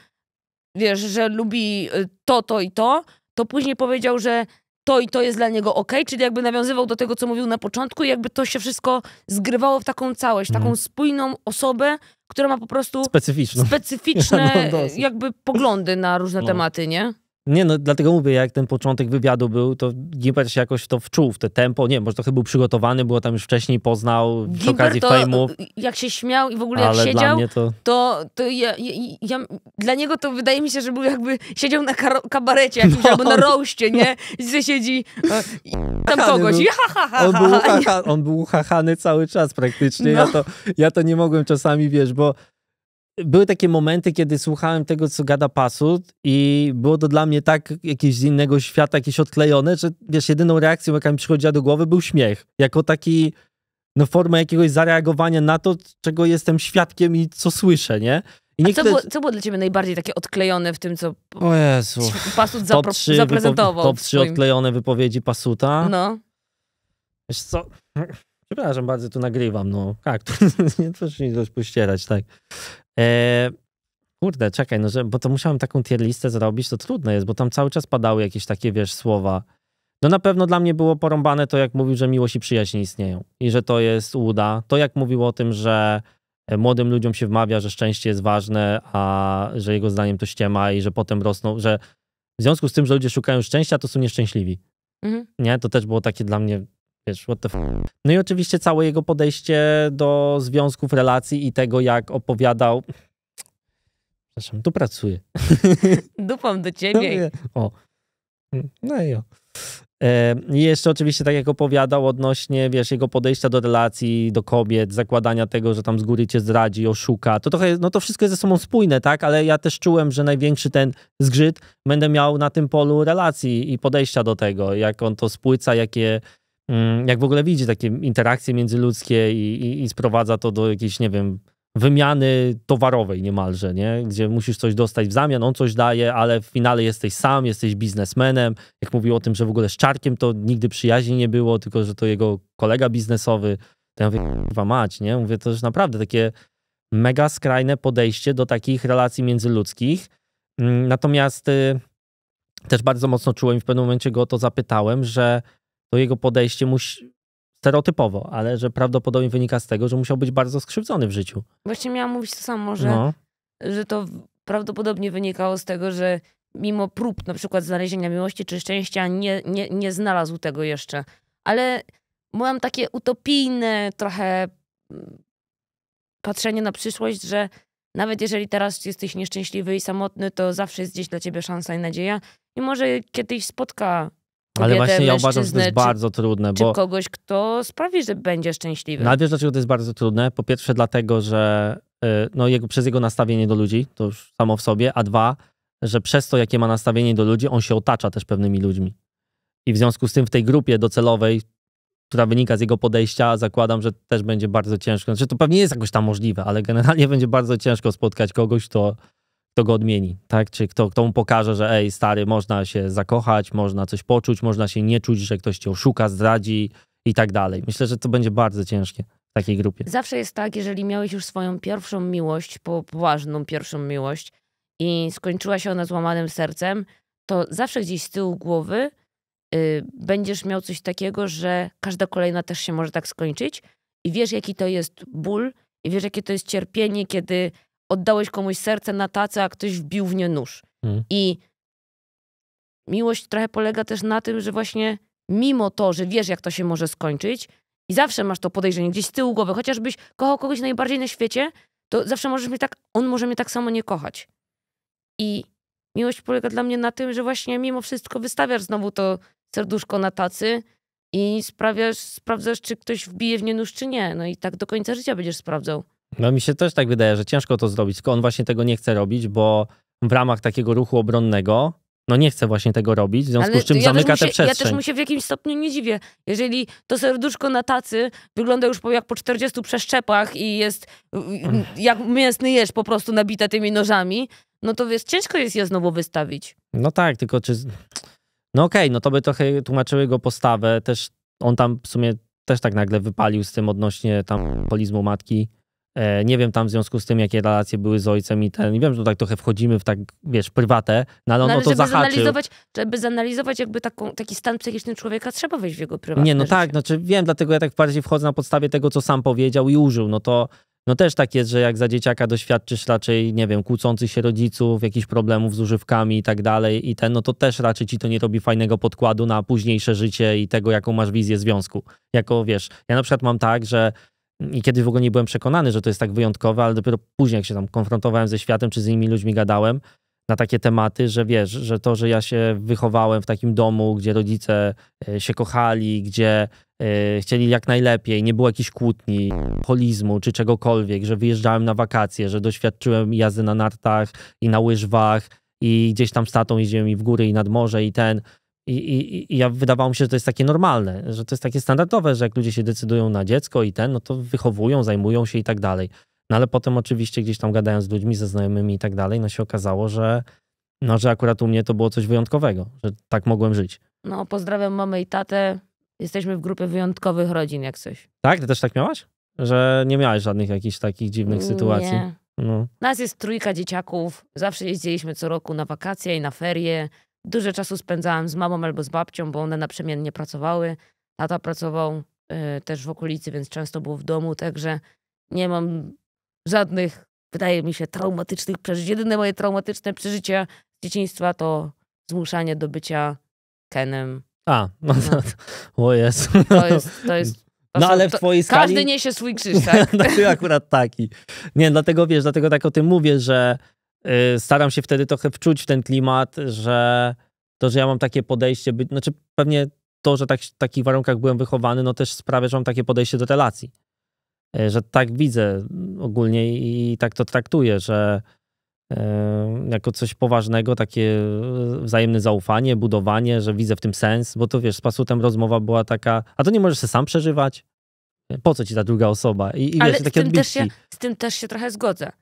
wiesz, że lubi y, to, to i to, to później powiedział, że to i to jest dla niego ok, czyli jakby nawiązywał do tego, co mówił na początku, i jakby to się wszystko zgrywało w taką całość, mm. taką mhm. spójną osobę, która ma po prostu specyficzne, specyficzne *laughs* no, jakby poglądy na różne no. tematy, nie? Nie, no dlatego mówię, jak ten początek wywiadu był, to Gimper się jakoś to wczuł w te tempo. Nie, może trochę był przygotowany, było tam już wcześniej, poznał Gimper przy okazji to, fejmu. Y, y, jak się śmiał i w ogóle jak siedział, to, to, to ja, ja, ja, dla niego to wydaje mi się, że był jakby siedział na kabarecie jakimś, *laughs* no. albo na roście, nie? Gdzie no. siedzi *laughs* tam kogoś no. i ha, ha, ha, on, był ha, ha, on był hachany cały czas praktycznie. No. Ja, to, ja to nie mogłem czasami, wiesz, bo były takie momenty, kiedy słuchałem tego, co gada Pasut i było to dla mnie tak jakieś z innego świata, jakieś odklejone, że wiesz, jedyną reakcją, jaka mi przychodziła do głowy, był śmiech. Jako taki, no forma jakiegoś zareagowania na to, czego jestem świadkiem i co słyszę, nie? I niektóre... co, było, co było dla ciebie najbardziej takie odklejone w tym, co o Jezu. Pasut zapro... top zaprezentował? Top trzy swoim... odklejone wypowiedzi Pasuta. No. Wiesz co... Przepraszam bardzo, tu nagrywam, no. Tak, to, *laughs* nie proszę się pościerać, tak. E, kurde, czekaj, no, że, bo to musiałem taką tier listę zrobić, to trudne jest, bo tam cały czas padały jakieś takie, wiesz, słowa. No na pewno dla mnie było porąbane to, jak mówił, że miłość i przyjaźń istnieją i że to jest uda. To, jak mówił o tym, że e, młodym ludziom się wmawia, że szczęście jest ważne, a że jego zdaniem to ściema i że potem rosną, że w związku z tym, że ludzie szukają szczęścia, to są nieszczęśliwi. Mhm. Nie? To też było takie dla mnie Wiesz, what the f... No i oczywiście całe jego podejście do związków, relacji i tego, jak opowiadał. Przepraszam, tu pracuję. *laughs* Dupam do no ciebie. No, o. No i o. E, I jeszcze oczywiście, tak jak opowiadał, odnośnie, wiesz, jego podejścia do relacji, do kobiet, zakładania tego, że tam z góry cię zdradzi, oszuka. To trochę, no to wszystko jest ze sobą spójne, tak? Ale ja też czułem, że największy ten zgrzyt będę miał na tym polu relacji i podejścia do tego, jak on to spłyca, jakie Mm, jak w ogóle widzi takie interakcje międzyludzkie i, i, i sprowadza to do jakiejś, nie wiem, wymiany towarowej niemalże, nie? gdzie musisz coś dostać w zamian, on coś daje, ale w finale jesteś sam, jesteś biznesmenem. Jak mówił o tym, że w ogóle z Czarkiem to nigdy przyjaźni nie było, tylko że to jego kolega biznesowy. To ja mówię, kurwa mać, nie? Mówię, to już naprawdę takie mega skrajne podejście do takich relacji międzyludzkich. Mm, natomiast y, też bardzo mocno czułem i w pewnym momencie go o to zapytałem, że to jego podejście musi, stereotypowo, ale że prawdopodobnie wynika z tego, że musiał być bardzo skrzywdzony w życiu. Właśnie miałam mówić to samo, że, no. że to prawdopodobnie wynikało z tego, że mimo prób na przykład znalezienia miłości czy szczęścia nie, nie, nie znalazł tego jeszcze. Ale mam takie utopijne trochę mm, patrzenie na przyszłość, że nawet jeżeli teraz jesteś nieszczęśliwy i samotny, to zawsze jest gdzieś dla ciebie szansa i nadzieja. I może kiedyś spotka ale właśnie ja uważam, że to jest bardzo trudne. Czy bo... kogoś, kto sprawi, że będzie szczęśliwy. No, wiesz, dlaczego to jest bardzo trudne? Po pierwsze, dlatego, że y, no, jego, przez jego nastawienie do ludzi, to już samo w sobie, a dwa, że przez to, jakie ma nastawienie do ludzi, on się otacza też pewnymi ludźmi. I w związku z tym w tej grupie docelowej, która wynika z jego podejścia, zakładam, że też będzie bardzo ciężko. Znaczy, to pewnie jest jakoś tam możliwe, ale generalnie *laughs* będzie bardzo ciężko spotkać kogoś, kto kto go odmieni, tak? Czy kto, kto mu pokaże, że ej, stary, można się zakochać, można coś poczuć, można się nie czuć, że ktoś cię oszuka, zdradzi i tak dalej. Myślę, że to będzie bardzo ciężkie w takiej grupie. Zawsze jest tak, jeżeli miałeś już swoją pierwszą miłość, poważną pierwszą miłość i skończyła się ona złamanym sercem, to zawsze gdzieś z tyłu głowy y, będziesz miał coś takiego, że każda kolejna też się może tak skończyć i wiesz, jaki to jest ból i wiesz, jakie to jest cierpienie, kiedy oddałeś komuś serce na tacę, a ktoś wbił w nie nóż. Mm. I miłość trochę polega też na tym, że właśnie mimo to, że wiesz, jak to się może skończyć i zawsze masz to podejrzenie gdzieś z tyłu głowy, chociażbyś kochał kogoś najbardziej na świecie, to zawsze możesz mnie tak, on może mnie tak samo nie kochać. I miłość polega dla mnie na tym, że właśnie mimo wszystko wystawiasz znowu to serduszko na tacy i sprawiasz, sprawdzasz, czy ktoś wbije w nie nóż, czy nie. No i tak do końca życia będziesz sprawdzał. No mi się też tak wydaje, że ciężko to zrobić, tylko on właśnie tego nie chce robić, bo w ramach takiego ruchu obronnego no nie chce właśnie tego robić, w związku Ale z czym ja zamyka te przestrzeń. Ja też mu się w jakimś stopniu nie dziwię. Jeżeli to serduszko na tacy wygląda już po, jak po 40 przeszczepach i jest jak mięsny jesz po prostu nabite tymi nożami, no to wiesz, ciężko jest je znowu wystawić. No tak, tylko czy... No okej, okay, no to by trochę tłumaczyły jego postawę, też on tam w sumie też tak nagle wypalił z tym odnośnie tam polizmu matki. E, nie wiem tam w związku z tym, jakie relacje były z ojcem i ten. Nie wiem, że tak trochę wchodzimy w tak, wiesz, prywatę, no ale, no, ale to żeby zahaczy. Zanalizować, żeby zanalizować jakby taką, taki stan psychiczny człowieka, trzeba wejść w jego prywatne Nie, no życie. tak, znaczy wiem, dlatego ja tak bardziej wchodzę na podstawie tego, co sam powiedział i użył. No to no też tak jest, że jak za dzieciaka doświadczysz raczej, nie wiem, kłócących się rodziców, jakichś problemów z używkami i tak dalej i ten, no to też raczej ci to nie robi fajnego podkładu na późniejsze życie i tego, jaką masz wizję związku. Jako, wiesz, ja na przykład mam tak, że i kiedy w ogóle nie byłem przekonany, że to jest tak wyjątkowe, ale dopiero później, jak się tam konfrontowałem ze światem, czy z innymi ludźmi gadałem na takie tematy, że wiesz, że to, że ja się wychowałem w takim domu, gdzie rodzice e, się kochali, gdzie e, chcieli jak najlepiej, nie było jakichś kłótni, holizmu czy czegokolwiek, że wyjeżdżałem na wakacje, że doświadczyłem jazdy na nartach i na łyżwach i gdzieś tam tatą jeździłem i w góry i nad morze i ten i, i, I, ja wydawało mi się, że to jest takie normalne, że to jest takie standardowe, że jak ludzie się decydują na dziecko i ten, no to wychowują, zajmują się i tak dalej. No ale potem oczywiście gdzieś tam gadając z ludźmi, ze znajomymi i tak dalej, no się okazało, że, no, że akurat u mnie to było coś wyjątkowego, że tak mogłem żyć. No pozdrawiam mamę i tatę. Jesteśmy w grupie wyjątkowych rodzin jak coś. Tak? Ty też tak miałaś? Że nie miałeś żadnych jakichś takich dziwnych nie. sytuacji? No. Nas jest trójka dzieciaków. Zawsze jeździliśmy co roku na wakacje i na ferie. Dużo czasu spędzałam z mamą albo z babcią, bo one naprzemiennie pracowały. Tata pracował y, też w okolicy, więc często był w domu, także nie mam żadnych, wydaje mi się, traumatycznych przeżyć. Jedyne moje traumatyczne przeżycia z dzieciństwa to zmuszanie do bycia Kenem. A, no, no. To, o To jest, to jest no ale w twojej skali... Każdy niesie swój krzyż, tak? *laughs* no, ty akurat taki. Nie, dlatego wiesz, dlatego tak o tym mówię, że Y, staram się wtedy trochę wczuć w ten klimat, że to, że ja mam takie podejście, by, znaczy pewnie to, że tak, w takich warunkach byłem wychowany, no też sprawia, że mam takie podejście do relacji. Y, że tak widzę mm, ogólnie i tak to traktuję, że y, jako coś poważnego, takie wzajemne zaufanie, budowanie, że widzę w tym sens, bo to wiesz, z pasutem rozmowa była taka, a to nie możesz się sam przeżywać? Po co ci ta druga osoba? I, i Ale wiesz, z, tym też się, z tym też się trochę zgodzę.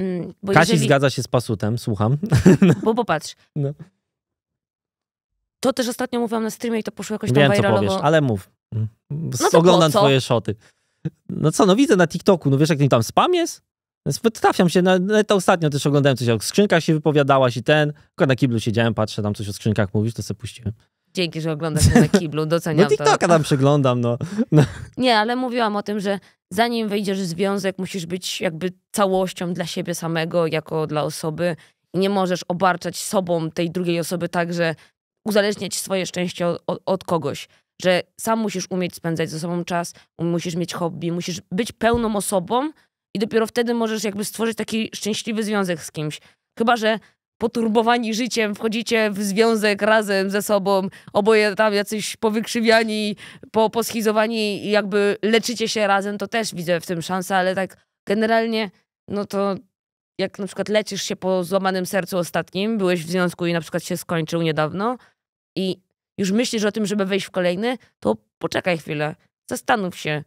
Mm, bo Kasi jeżeli... zgadza się z pasutem, słucham. *laughs* Bo popatrz. No. To też ostatnio mówiłam na streamie i to poszło jakoś tam Wiem, viralowo. co powiesz, ale mów. Mm. No Oglądam twoje szoty. No co, no widzę na TikToku, no wiesz jak tam spam jest? Trafiam się, no, no to ostatnio też oglądałem coś o skrzynkach się wypowiadałaś i ten, tylko na kiblu siedziałem, patrzę, tam coś o skrzynkach mówisz, to sobie puściłem. Dzięki, że oglądasz mnie na kiblu, doceniam no, TikToka to. tam przeglądam, no. no. Nie, ale mówiłam o tym, że zanim wejdziesz w związek, musisz być jakby całością dla siebie samego, jako dla osoby. I nie możesz obarczać sobą tej drugiej osoby tak, że uzależniać swoje szczęście od, od kogoś że sam musisz umieć spędzać ze sobą czas, musisz mieć hobby, musisz być pełną osobą i dopiero wtedy możesz jakby stworzyć taki szczęśliwy związek z kimś. Chyba, że poturbowani życiem, wchodzicie w związek razem ze sobą, oboje tam jacyś powykrzywiani, po, poschizowani i jakby leczycie się razem, to też widzę w tym szansę, ale tak generalnie, no to jak na przykład leczysz się po złamanym sercu ostatnim, byłeś w związku i na przykład się skończył niedawno i już myślisz o tym, żeby wejść w kolejny, to poczekaj chwilę, zastanów się,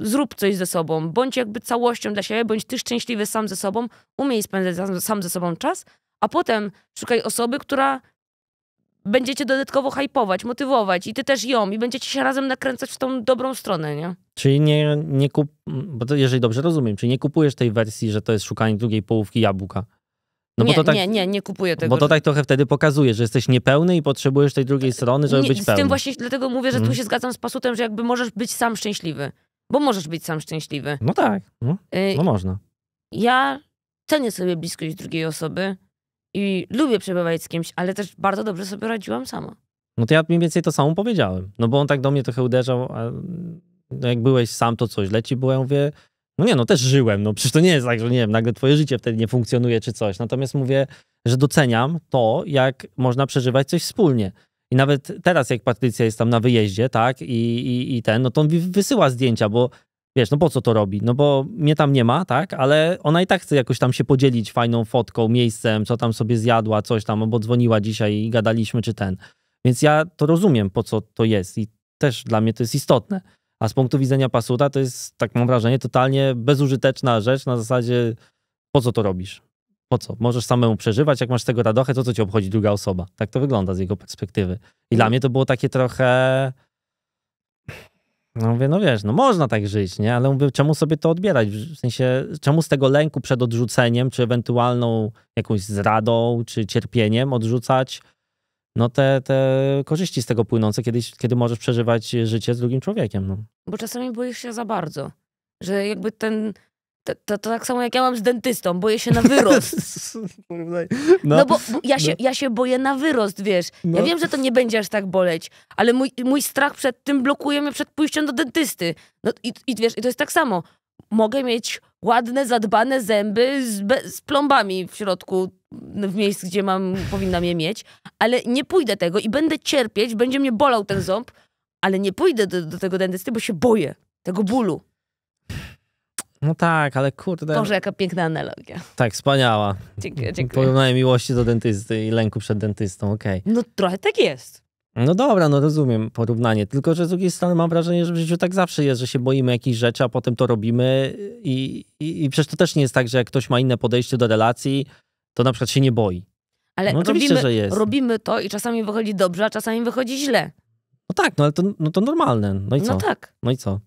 zrób coś ze sobą, bądź jakby całością dla siebie, bądź ty szczęśliwy sam ze sobą, umiej spędzać sam, sam ze sobą czas, a potem szukaj osoby, która będziecie dodatkowo hajpować, motywować i ty też ją i będziecie się razem nakręcać w tą dobrą stronę, nie? Czyli nie, nie kup... Bo to, jeżeli dobrze rozumiem, czyli nie kupujesz tej wersji, że to jest szukanie drugiej połówki jabłka. No nie, bo to tak, nie, nie, nie kupuję tego. Bo to tak trochę wtedy pokazuje, że jesteś niepełny i potrzebujesz tej drugiej e, strony, żeby nie, być pełny. Z tym właśnie dlatego mówię, że tu mhm. się zgadzam z Pasutem, że jakby możesz być sam szczęśliwy. Bo możesz być sam szczęśliwy. No tak, no, y, no można. Ja cenię sobie bliskość drugiej osoby, i lubię przebywać z kimś, ale też bardzo dobrze sobie radziłam sama. No to ja mniej więcej to samo powiedziałem. No bo on tak do mnie trochę uderzał, a no jak byłeś sam, to coś leci, bo ja mówię, no nie, no też żyłem, no przecież to nie jest tak, że nie wiem, nagle twoje życie wtedy nie funkcjonuje czy coś. Natomiast mówię, że doceniam to, jak można przeżywać coś wspólnie. I nawet teraz, jak Patrycja jest tam na wyjeździe, tak, i, i, i ten, no to on wysyła zdjęcia, bo wiesz, no po co to robi? No bo mnie tam nie ma, tak? Ale ona i tak chce jakoś tam się podzielić fajną fotką, miejscem, co tam sobie zjadła, coś tam, albo dzwoniła dzisiaj i gadaliśmy, czy ten. Więc ja to rozumiem, po co to jest i też dla mnie to jest istotne. A z punktu widzenia Pasuta to jest, tak mam wrażenie, totalnie bezużyteczna rzecz na zasadzie, po co to robisz? Po co? Możesz samemu przeżywać, jak masz tego radochę, to co ci obchodzi druga osoba? Tak to wygląda z jego perspektywy. I dla mhm. mnie to było takie trochę no mówię, no wiesz, no można tak żyć, nie? Ale mówię, czemu sobie to odbierać? W sensie, czemu z tego lęku przed odrzuceniem, czy ewentualną jakąś zradą, czy cierpieniem odrzucać no te, te korzyści z tego płynące, kiedy, kiedy możesz przeżywać życie z drugim człowiekiem. No. Bo czasami boisz się za bardzo, że jakby ten to, to, to, tak samo jak ja mam z dentystą, boję się na wyrost. *laughs* No, no bo, ja, no. się, no. ja się boję na wyrost, wiesz. No. Ja wiem, że to nie będzie aż tak boleć, ale mój, mój strach przed tym blokuje mnie przed pójściem do dentysty. No i, i wiesz, i to jest tak samo. Mogę mieć ładne, zadbane zęby z, z plombami w środku, w miejscu, gdzie mam, powinnam je mieć, ale nie pójdę tego i będę cierpieć, będzie mnie bolał ten ząb, ale nie pójdę do, do tego dentysty, bo się boję tego bólu. No tak, ale kurde. Boże, jaka piękna analogia. Tak, wspaniała. Dziękuję, dziękuję. Porównanie miłości do dentysty i lęku przed dentystą, okej. Okay. No trochę tak jest. No dobra, no rozumiem porównanie. Tylko, że z drugiej strony mam wrażenie, że w życiu tak zawsze jest, że się boimy jakichś rzeczy, a potem to robimy i, i, i przecież to też nie jest tak, że jak ktoś ma inne podejście do relacji, to na przykład się nie boi. Ale no, robimy, że jest. robimy to i czasami wychodzi dobrze, a czasami wychodzi źle. No tak, no ale to, no to normalne. No i no co? No tak. No i co?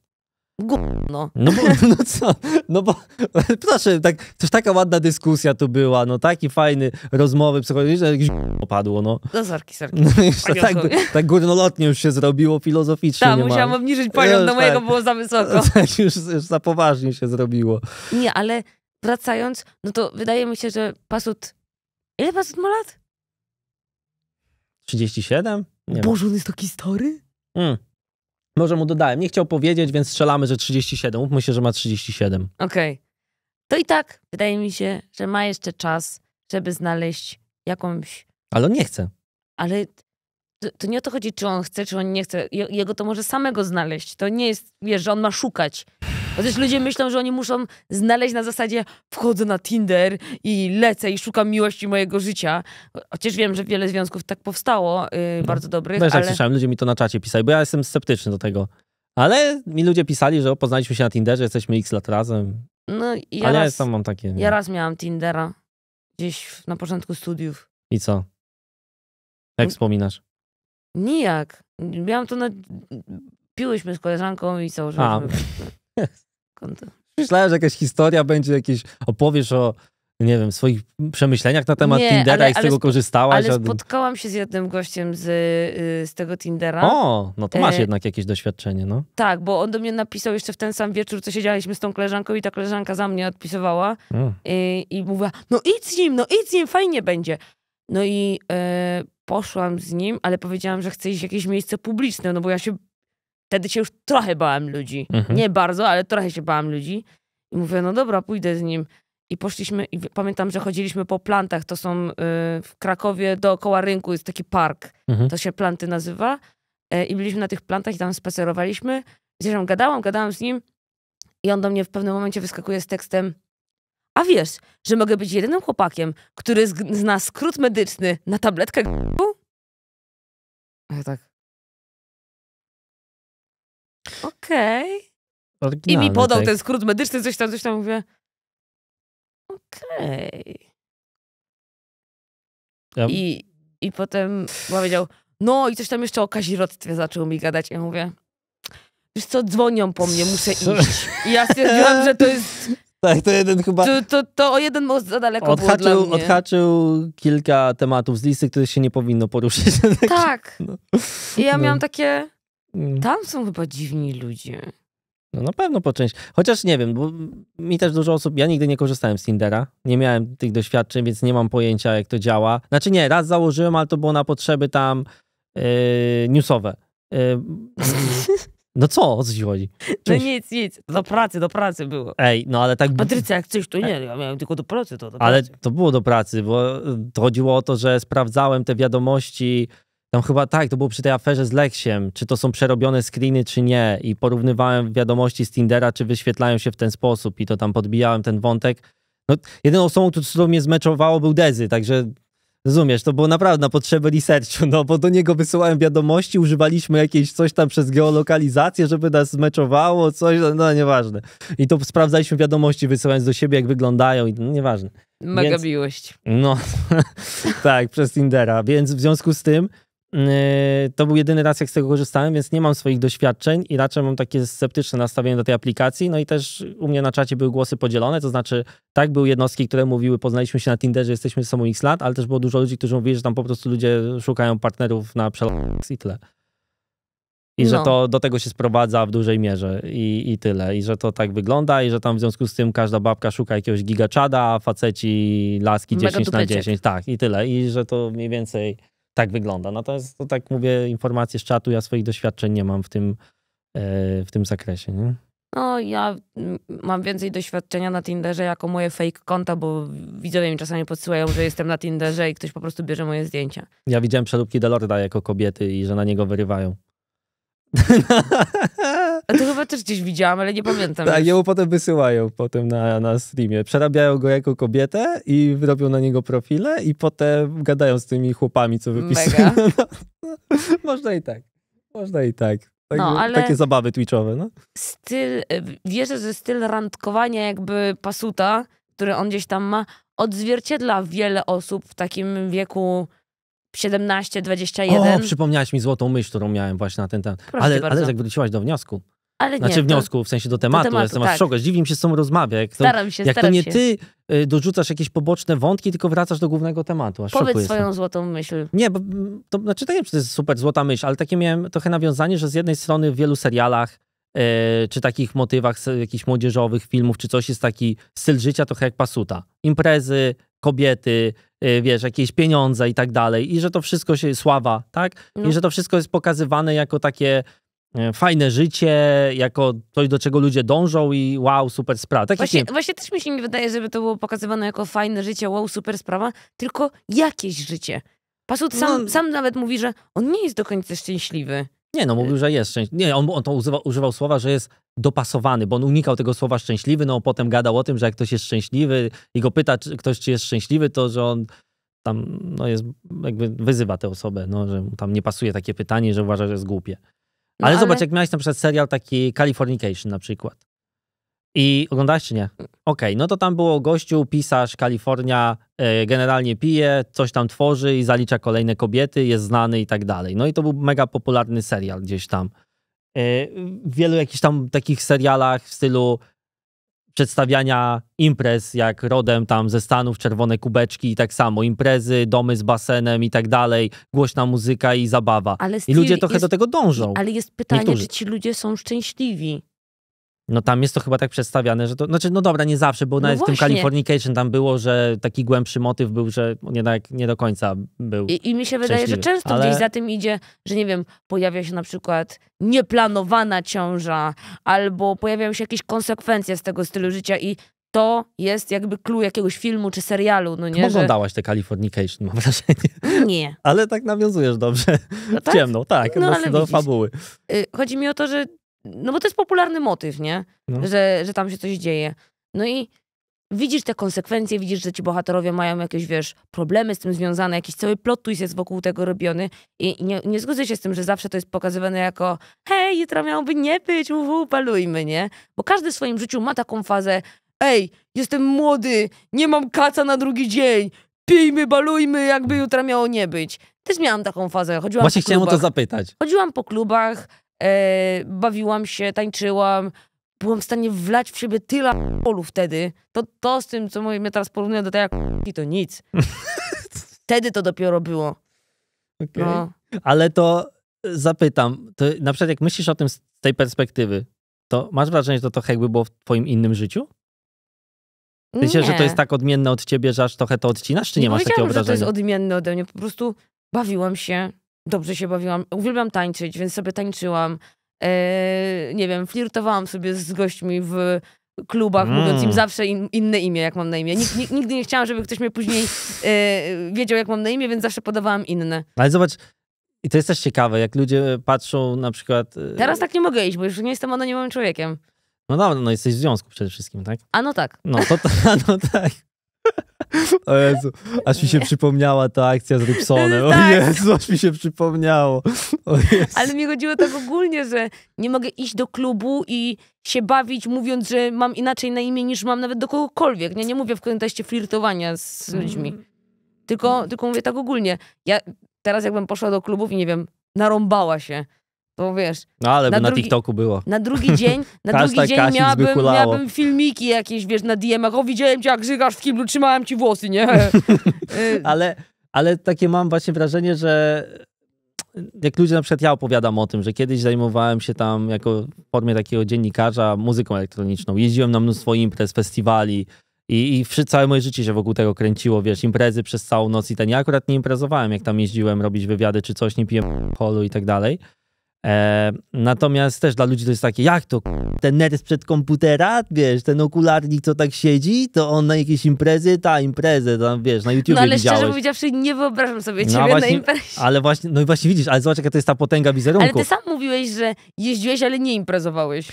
Gówno. No bo, *laughs* no co, no bo, *laughs* proszę, tak, już taka ładna dyskusja tu była, no taki fajny, rozmowy psychologiczne, jakieś opadło, no. No sorki, No, już, tak, tak, tak górnolotnie już się zrobiło filozoficznie. Tak, musiałam obniżyć poziom, do no mojego tak, było za wysoko. *laughs* Tak, już, już za poważnie się zrobiło. Nie, ale wracając, no to wydaje mi się, że Pasut, ile Pasut ma lat? 37? Nie Boże, on jest taki stary? Mm. Może mu dodałem. Nie chciał powiedzieć, więc strzelamy, że 37. Myślę, że ma 37. Okej. Okay. To i tak wydaje mi się, że ma jeszcze czas, żeby znaleźć jakąś. Ale on nie chce. Ale to, to, nie o to chodzi, czy on chce, czy on nie chce. Jego to może samego znaleźć. To nie jest, wiesz, że on ma szukać. Bo też ludzie myślą, że oni muszą znaleźć na zasadzie wchodzę na Tinder i lecę i szukam miłości mojego życia. Chociaż wiem, że wiele związków tak powstało, yy, no. bardzo dobrych, Wiesz, no tak ale... jak słyszałem, ludzie mi to na czacie pisali, bo ja jestem sceptyczny do tego. Ale mi ludzie pisali, że poznaliśmy się na Tinderze, jesteśmy x lat razem. No i ja Ale raz, ja sam mam takie... Nie. Ja raz miałam Tindera. Gdzieś na początku studiów. I co? Jak N wspominasz? Nijak. Miałam to na... Piłyśmy z koleżanką i założyliśmy... *laughs* Myślałem, że jakaś historia będzie, jakieś opowiesz o, nie wiem, swoich przemyśleniach na temat nie, Tindera ale, i z tego korzystałaś. Ale spotkałam się z jednym gościem z, y, z tego Tindera. O, no to masz e... jednak jakieś doświadczenie, no. Tak, bo on do mnie napisał jeszcze w ten sam wieczór, co siedzieliśmy z tą koleżanką i ta koleżanka za mnie odpisywała mm. i, i mówiła, no idź z nim, no idź z nim, fajnie będzie. No i e, poszłam z nim, ale powiedziałam, że chcę iść w jakieś miejsce publiczne, no bo ja się wtedy się już trochę bałem ludzi. Mhm. Nie bardzo, ale trochę się bałem ludzi. I mówię, no dobra, pójdę z nim. I poszliśmy, i pamiętam, że chodziliśmy po plantach. To są y, w Krakowie dookoła rynku jest taki park. Mhm. To się planty nazywa. Y, I byliśmy na tych plantach i tam spacerowaliśmy. Zresztą gadałam, gadałam z nim. I on do mnie w pewnym momencie wyskakuje z tekstem. A wiesz, że mogę być jedynym chłopakiem, który zna skrót medyczny na tabletkach. Ja tak. Okej. Okay. I mi podał tak. ten skrót medyczny, coś tam, coś tam mówię. Okej. Okay. Ja... I, I potem powiedział, no i coś tam jeszcze o kazirodztwie zaczął mi gadać. Ja mówię, wiesz co, dzwonią po mnie, muszę *laughs* iść. I ja stwierdziłam, że to jest... Tak, to jeden chyba. To, to, to o jeden most za daleko odhaczył, było dla mnie. Odhaczył kilka tematów z listy, które się nie powinno poruszyć. *laughs* tak. No. I ja no. miałam takie. Mm. Tam są chyba dziwni ludzie. No na pewno po części. Chociaż nie wiem, bo mi też dużo osób, ja nigdy nie korzystałem z Tindera, nie miałem tych doświadczeń, więc nie mam pojęcia jak to działa. Znaczy nie, raz założyłem, ale to było na potrzeby tam yy, newsowe. Yy, no co, o co ci chodzi? *laughs* No Cześć. No nic, nic, do pracy, do pracy było. Ej, no ale tak... Patrycja, jak coś, to nie, ja miałem tylko do pracy to. Do pracy. ale to było do pracy, bo to y, chodziło o to, że sprawdzałem te wiadomości tam chyba tak, to było przy tej aferze z Lexiem, czy to są przerobione screeny, czy nie. I porównywałem wiadomości z Tindera, czy wyświetlają się w ten sposób. I to tam podbijałem ten wątek. No, jedyną osobą, którą mnie zmeczowało, był Dezy, także rozumiesz, to było naprawdę na potrzeby researchu, no bo do niego wysyłałem wiadomości, używaliśmy jakieś coś tam przez geolokalizację, żeby nas zmeczowało, coś, no nieważne. I to sprawdzaliśmy wiadomości, wysyłając do siebie, jak wyglądają i no, nieważne. Mega Więc, miłość. No, *laughs* tak, przez Tindera. Więc w związku z tym Yy, to był jedyny raz, jak z tego korzystałem, więc nie mam swoich doświadczeń i raczej mam takie sceptyczne nastawienie do tej aplikacji. No i też u mnie na czacie były głosy podzielone, to znaczy tak, były jednostki, które mówiły, poznaliśmy się na Tinderze, jesteśmy ze sobą x lat, ale też było dużo ludzi, którzy mówili, że tam po prostu ludzie szukają partnerów na przelot i tyle. I no. że to do tego się sprowadza w dużej mierze i, i tyle. I że to tak wygląda i że tam w związku z tym każda babka szuka jakiegoś gigaczada, a faceci laski 10 na 10. Tak, i tyle. I że to mniej więcej tak wygląda. Natomiast to no tak mówię, informacje z czatu, ja swoich doświadczeń nie mam w tym, e, w tym zakresie. Nie? No, ja mm, mam więcej doświadczenia na Tinderze jako moje fake konta, bo widzowie mi czasami podsyłają, że jestem na Tinderze i ktoś po prostu bierze moje zdjęcia. Ja widziałem przeróbki Delorda jako kobiety i że na niego wyrywają. *laughs* A to chyba też gdzieś widziałam, ale nie pamiętam. Tak, jemu potem wysyłają potem na, na streamie. Przerabiają go jako kobietę i robią na niego profile i potem gadają z tymi chłopami, co wypisują. *laughs* No, można i tak. Można i tak. tak no, takie zabawy twitchowe, no. Styl, e, wierzę, że styl randkowania jakby pasuta, który on gdzieś tam ma, odzwierciedla wiele osób w takim wieku 17, 21. O, przypomniałaś mi złotą myśl, którą miałem właśnie na ten temat. Ale, bardzo. ale jak wróciłaś do wniosku, ale znaczy nie, wniosku, w sensie do tematu. Do tematu ja tak. Dziwnie mi się z tobą rozmawia. Jak to, staram się, Jak staram to nie się. ty y, dorzucasz jakieś poboczne wątki, tylko wracasz do głównego tematu. Aż Powiedz swoją jestem. złotą myśl. Nie, bo mm, to znaczy, tak, to jest super złota myśl, ale takie miałem trochę nawiązanie, że z jednej strony w wielu serialach e, czy takich motywach jakichś młodzieżowych filmów, czy coś jest taki styl życia trochę jak pasuta. Imprezy, kobiety, e, wiesz, jakieś pieniądze i tak dalej, i że to wszystko się, sława, tak? No. I że to wszystko jest pokazywane jako takie E, fajne życie, jako coś, do czego ludzie dążą i wow, super sprawa. Tak właśnie, jak, właśnie też mi się nie wydaje, żeby to było pokazywane jako fajne życie, wow, super sprawa, tylko jakieś życie. Pasut sam, no. sam nawet mówi, że on nie jest do końca szczęśliwy. Nie, no mówił, że jest szczęśliwy. Nie, on, on to używał, używał słowa, że jest dopasowany, bo on unikał tego słowa szczęśliwy, no potem gadał o tym, że jak ktoś jest szczęśliwy i go pyta czy ktoś, czy jest szczęśliwy, to że on tam, no jest, jakby wyzywa tę osobę, no, że tam nie pasuje takie pytanie, że uważa, że jest głupie. No, ale, ale, zobacz, jak miałeś na przykład serial taki Californication na przykład. I oglądałeś czy nie? Mm. Okej, okay, no to tam było gościu, pisarz, Kalifornia, e, generalnie pije, coś tam tworzy i zalicza kolejne kobiety, jest znany i tak dalej. No i to był mega popularny serial gdzieś tam. E, w wielu jakichś tam takich serialach w stylu przedstawiania imprez, jak rodem tam ze Stanów, czerwone kubeczki i tak samo, imprezy, domy z basenem i tak dalej, głośna muzyka i zabawa. I ludzie trochę jest, do tego dążą. Ale jest pytanie, Niektórzy. czy ci ludzie są szczęśliwi. No tam jest to chyba tak przedstawiane, że to, znaczy no dobra, nie zawsze, bo no nawet właśnie. w tym Californication tam było, że taki głębszy motyw był, że nie, tak, nie do końca był I, i mi się wydaje, że często ale... gdzieś za tym idzie, że nie wiem, pojawia się na przykład nieplanowana ciąża, albo pojawiają się jakieś konsekwencje z tego stylu życia i to jest jakby clue jakiegoś filmu czy serialu, no nie? Oglądałaś że... te Californication, mam wrażenie. Nie. *laughs* Ale tak nawiązujesz dobrze. No tak? Ciemno, tak, no, do, no ale do fabuły. Y, chodzi mi o to, że no bo to jest popularny motyw, nie? No. Że, że tam się coś dzieje. No i widzisz te konsekwencje, widzisz, że ci bohaterowie mają jakieś, wiesz, problemy z tym związane, jakiś cały plot twist jest wokół tego robiony i nie, nie zgodzę się z tym, że zawsze to jest pokazywane jako hej, jutro miałoby nie być, uwu, palujmy, nie? Bo każdy w swoim życiu ma taką fazę ej, jestem młody, nie mam kaca na drugi dzień, pijmy, balujmy, jakby jutro miało nie być. Też miałam taką fazę. Chodziłam Właśnie chciałem o to zapytać. Chodziłam po klubach, E, bawiłam się, tańczyłam, byłam w stanie wlać w siebie tyle polu wtedy. To, to z tym, co mnie teraz porównują do tej i to nic. *laughs* wtedy to dopiero było. Okay. No. Ale to e, zapytam, to na przykład jak myślisz o tym z tej perspektywy, to masz wrażenie, że to trochę jakby było w twoim innym życiu? Myślisz, że to jest tak odmienne od ciebie, że aż trochę to odcinasz, czy nie, nie masz takiego wrażenia? że to jest odmienne ode mnie, po prostu bawiłam się, dobrze się bawiłam. Uwielbiam tańczyć, więc sobie tańczyłam. E, nie wiem, flirtowałam sobie z gośćmi w klubach, mm. mówiąc im zawsze in, inne imię, jak mam na imię. Nig, nigdy nie chciałam, żeby ktoś mnie później e, wiedział, jak mam na imię, więc zawsze podawałam inne. Ale zobacz, i to jest też ciekawe, jak ludzie patrzą na przykład... E... Teraz tak nie mogę iść, bo już nie jestem anonimowym człowiekiem. No dobra, no jesteś w związku przede wszystkim, tak? A no tak. No to *laughs* no tak. O Jezu, aż mi się przypomniała ta akcja z Rybsonem. O tak. Jezu, aż mi się przypomniało. Ale mi chodziło tak ogólnie, że nie mogę iść do klubu i się bawić, mówiąc, że mam inaczej na imię niż mam nawet do kogokolwiek. Nie, nie mówię w kontekście flirtowania z mhm. ludźmi. Tylko, tylko mówię tak ogólnie. Ja teraz jakbym poszła do klubów i nie wiem, narąbała się bo wiesz... No ale na, by na drugi, TikToku było. Na drugi *laughs* dzień, na drugi dzień Kasi miałabym, miałabym filmiki jakieś, wiesz, na DM-ach. O, widziałem cię, jak grzygasz w kiblu, trzymałem ci włosy, nie? *laughs* Y, ale, ale takie mam właśnie wrażenie, że jak ludzie, na przykład ja opowiadam o tym, że kiedyś zajmowałem się tam jako w formie takiego dziennikarza muzyką elektroniczną. Jeździłem na mnóstwo imprez, festiwali i, i wszy, całe moje życie się wokół tego kręciło, wiesz, imprezy przez całą noc i ten. Ja akurat nie imprezowałem, jak tam jeździłem robić wywiady czy coś, nie piłem polu i tak dalej. E, natomiast też dla ludzi to jest takie, jak to, ten nerd sprzed komputera, wiesz, ten okularnik, co tak siedzi, to on na jakieś imprezy, ta imprezę, tam wiesz, na YouTube No ale widziałeś. szczerze mówiąc, nie wyobrażam sobie no, ciebie no, właśnie, na imprezie. Ale właśnie, no i właśnie widzisz, ale zobacz, jaka to jest ta potęga wizerunku. Ale ty sam mówiłeś, że jeździłeś, ale nie imprezowałeś.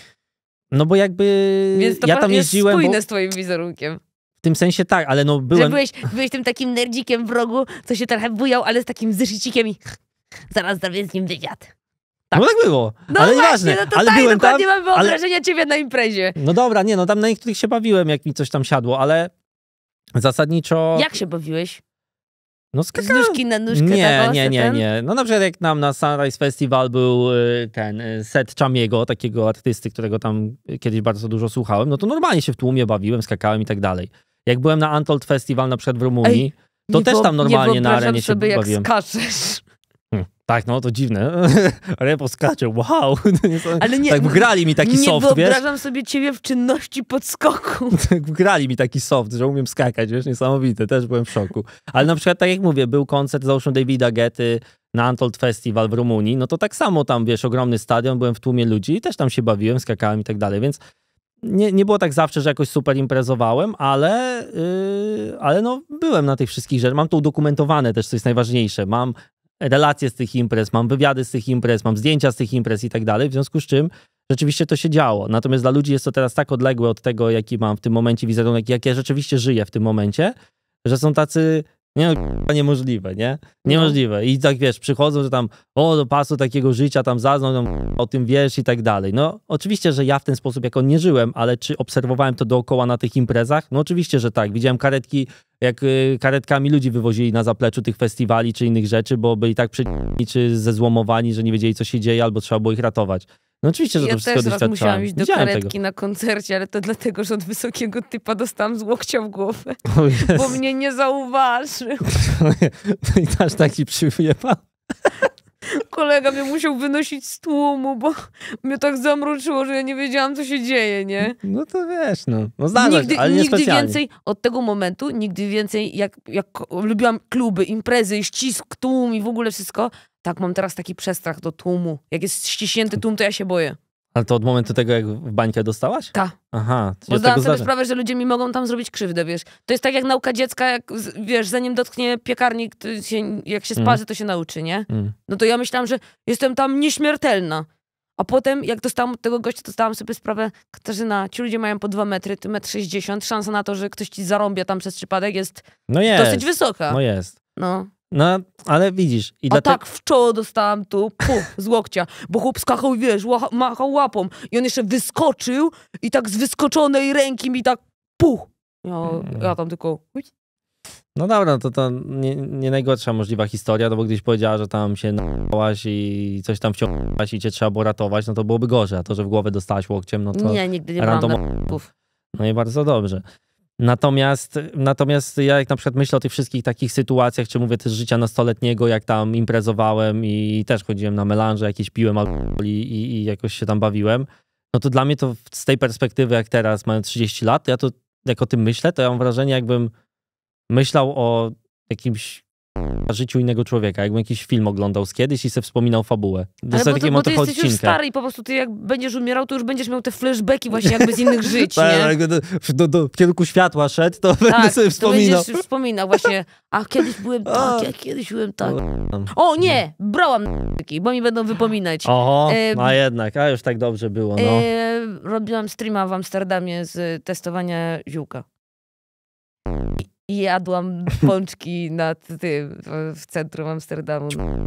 No bo jakby Więc to ja tam jest jeździłem. spójne bo... z twoim wizerunkiem. W tym sensie tak, ale no byłem... Że byłeś, byłeś tym takim nerdzikiem w rogu, co się trochę bujał, ale z takim zeszycikiem i *laughs* zaraz zrobię z nim wywiad. Tak. No tak było, no ale nieważne. No ale no byłem tam. tam, mam wyobrażenia ale... ciebie na imprezie. No dobra, nie, no tam na niektórych się bawiłem, jak mi coś tam siadło, ale zasadniczo... Jak się bawiłeś? No skakałem. Z nóżki na nóżkę. Nie, tak, nie, nie, ten? nie. No na przykład jak nam na Sunrise Festival był y, ten y, set Chamiego, takiego artysty, którego tam kiedyś bardzo dużo słuchałem, no to normalnie się w tłumie bawiłem, skakałem i tak dalej. Jak byłem na Antold Festival na przykład w Rumunii, Ej, to też tam normalnie na arenie się sobie bawiłem. jak skaczesz. Tak, no to dziwne. Repo *laughs* skacze, wow. *laughs* Ale nie, tak grali mi taki nie soft, Nie wyobrażam wiesz? sobie ciebie w czynności podskoku. *laughs* Tak grali mi taki soft, że umiem skakać, wiesz, niesamowite, też byłem w szoku. Ale na przykład, tak jak mówię, był koncert, załóżmy, Davida Getty na Antold Festival w Rumunii, no to tak samo tam, wiesz, ogromny stadion, byłem w tłumie ludzi i też tam się bawiłem, skakałem i tak dalej, więc nie, nie było tak zawsze, że jakoś super imprezowałem, ale, yy, ale no byłem na tych wszystkich rzeczach. Mam to udokumentowane też, co jest najważniejsze. Mam relacje z tych imprez, mam wywiady z tych imprez, mam zdjęcia z tych imprez i tak dalej, w związku z czym rzeczywiście to się działo. Natomiast dla ludzi jest to teraz tak odległe od tego, jaki mam w tym momencie wizerunek, jak ja rzeczywiście żyję w tym momencie, że są tacy nie, no, niemożliwe, nie? No. Niemożliwe. I tak wiesz, przychodzą, że tam, o, do pasu takiego życia tam zaznał, o tym wiesz i tak dalej. No, oczywiście, że ja w ten sposób jako nie żyłem, ale czy obserwowałem to dookoła na tych imprezach? No, oczywiście, że tak. Widziałem karetki jak y, karetkami ludzi wywozili na zapleczu tych festiwali czy innych rzeczy, bo byli tak przeciwni zezłomowani, że nie wiedzieli co się dzieje albo trzeba było ich ratować. No oczywiście, że ja to wszystko doświadczałem. Ja też musiałam iść do Widziałem karetki tego. na koncercie, ale to dlatego, że od wysokiego typa dostałam z łokcia w głowę, *laughs* oh, bo mnie nie zauważył. *laughs* No I aż taki przyjebał. Kolega mnie musiał wynosić z tłumu, bo mnie tak zamroczyło, że ja nie wiedziałam, co się dzieje, nie? No to wiesz, no. no zdarza nigdy, ale nie Nigdy więcej, od tego momentu, nigdy więcej, jak, jak lubiłam kluby, imprezy, ścisk, tłum i w ogóle wszystko, tak mam teraz taki przestrach do tłumu. Jak jest ściśnięty tłum, to ja się boję. Ale to od momentu tego, jak w bańkę dostałaś? Tak. Aha. Bo zdałam sobie zdarzy. sprawę, że ludzie mi mogą tam zrobić krzywdę, wiesz. To jest tak jak nauka dziecka, jak, wiesz, zanim dotknie piekarnik, się, jak się mhm. sparzy, mm. to się nauczy, nie? Mm. No to ja myślałam, że jestem tam nieśmiertelna. A potem, jak dostałam od tego gościa, to zdałam sobie sprawę, Katarzyna, ci ludzie mają po 2 metry, ty metr 60, szansa na to, że ktoś ci zarąbia tam przez przypadek jest, no jest dosyć wysoka. No jest. No. No, ale widzisz. I A dlatego... tak w czoło dostałam tu, puh z łokcia, bo chłop skakał, wiesz, machał łapą i on jeszcze wyskoczył i tak z wyskoczonej ręki mi tak puch. Ja, mm. ja tam tylko... No dobra, to to nie, nie, najgorsza możliwa historia, no bo gdyś powiedziała, że tam się nałaś i coś tam wciągnęłaś i cię trzeba było ratować, no to byłoby gorzej, a to, że w głowę dostałaś łokciem, no to... Nie, nigdy nie random... brałam No i bardzo dobrze. Natomiast, natomiast ja jak na przykład myślę o tych wszystkich takich sytuacjach, czy mówię też życia nastoletniego, jak tam imprezowałem i też chodziłem na melanże, jakieś piłem alkohol i, i jakoś się tam bawiłem, no to dla mnie to z tej perspektywy, jak teraz mam 30 lat, ja to jak o tym myślę, to ja mam wrażenie, jakbym myślał o jakimś życiu innego człowieka, jakbym jakiś film oglądał z kiedyś i se wspominał fabułę. Ale bo, ty, bo ty jesteś odcinka. już stary i po prostu ty jak będziesz umierał, to już będziesz miał te flashbacki właśnie jakby z innych żyć, *laughs* tak, do, do, do, w kierunku światła szedł, to tak, będę sobie wspominał. będziesz wspominał właśnie, *laughs* a kiedyś byłem tak, ja kiedyś byłem tak. No. O nie, brałam *laughs* bo mi będą wypominać. Oho, a jednak, a już tak dobrze było, no. E, robiłam streama w Amsterdamie z testowania ziółka i jadłam *laughs* pączki nad tym, w centrum Amsterdamu. No.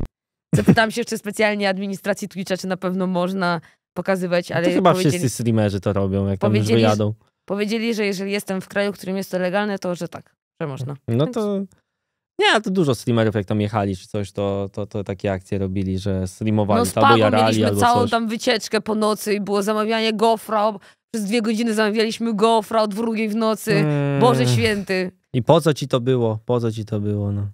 Zapytałam się jeszcze specjalnie administracji Twitcha, czy na pewno można pokazywać, no ale... To chyba wszyscy streamerzy to robią, jak tam już wyjadą. Że, powiedzieli, że jeżeli jestem w kraju, w którym jest to legalne, to że tak, że można. No to... Nie, to dużo streamerów, jak tam jechali czy coś, to, to, to takie akcje robili, że streamowali no, spadło, albo jarali, mieliśmy albo całą coś. tam wycieczkę po nocy i było zamawianie gofra. Przez dwie godziny zamawialiśmy gofra o drugiej w nocy. Mm. Boże święty. I po co ci to było? Po co ci to było? No.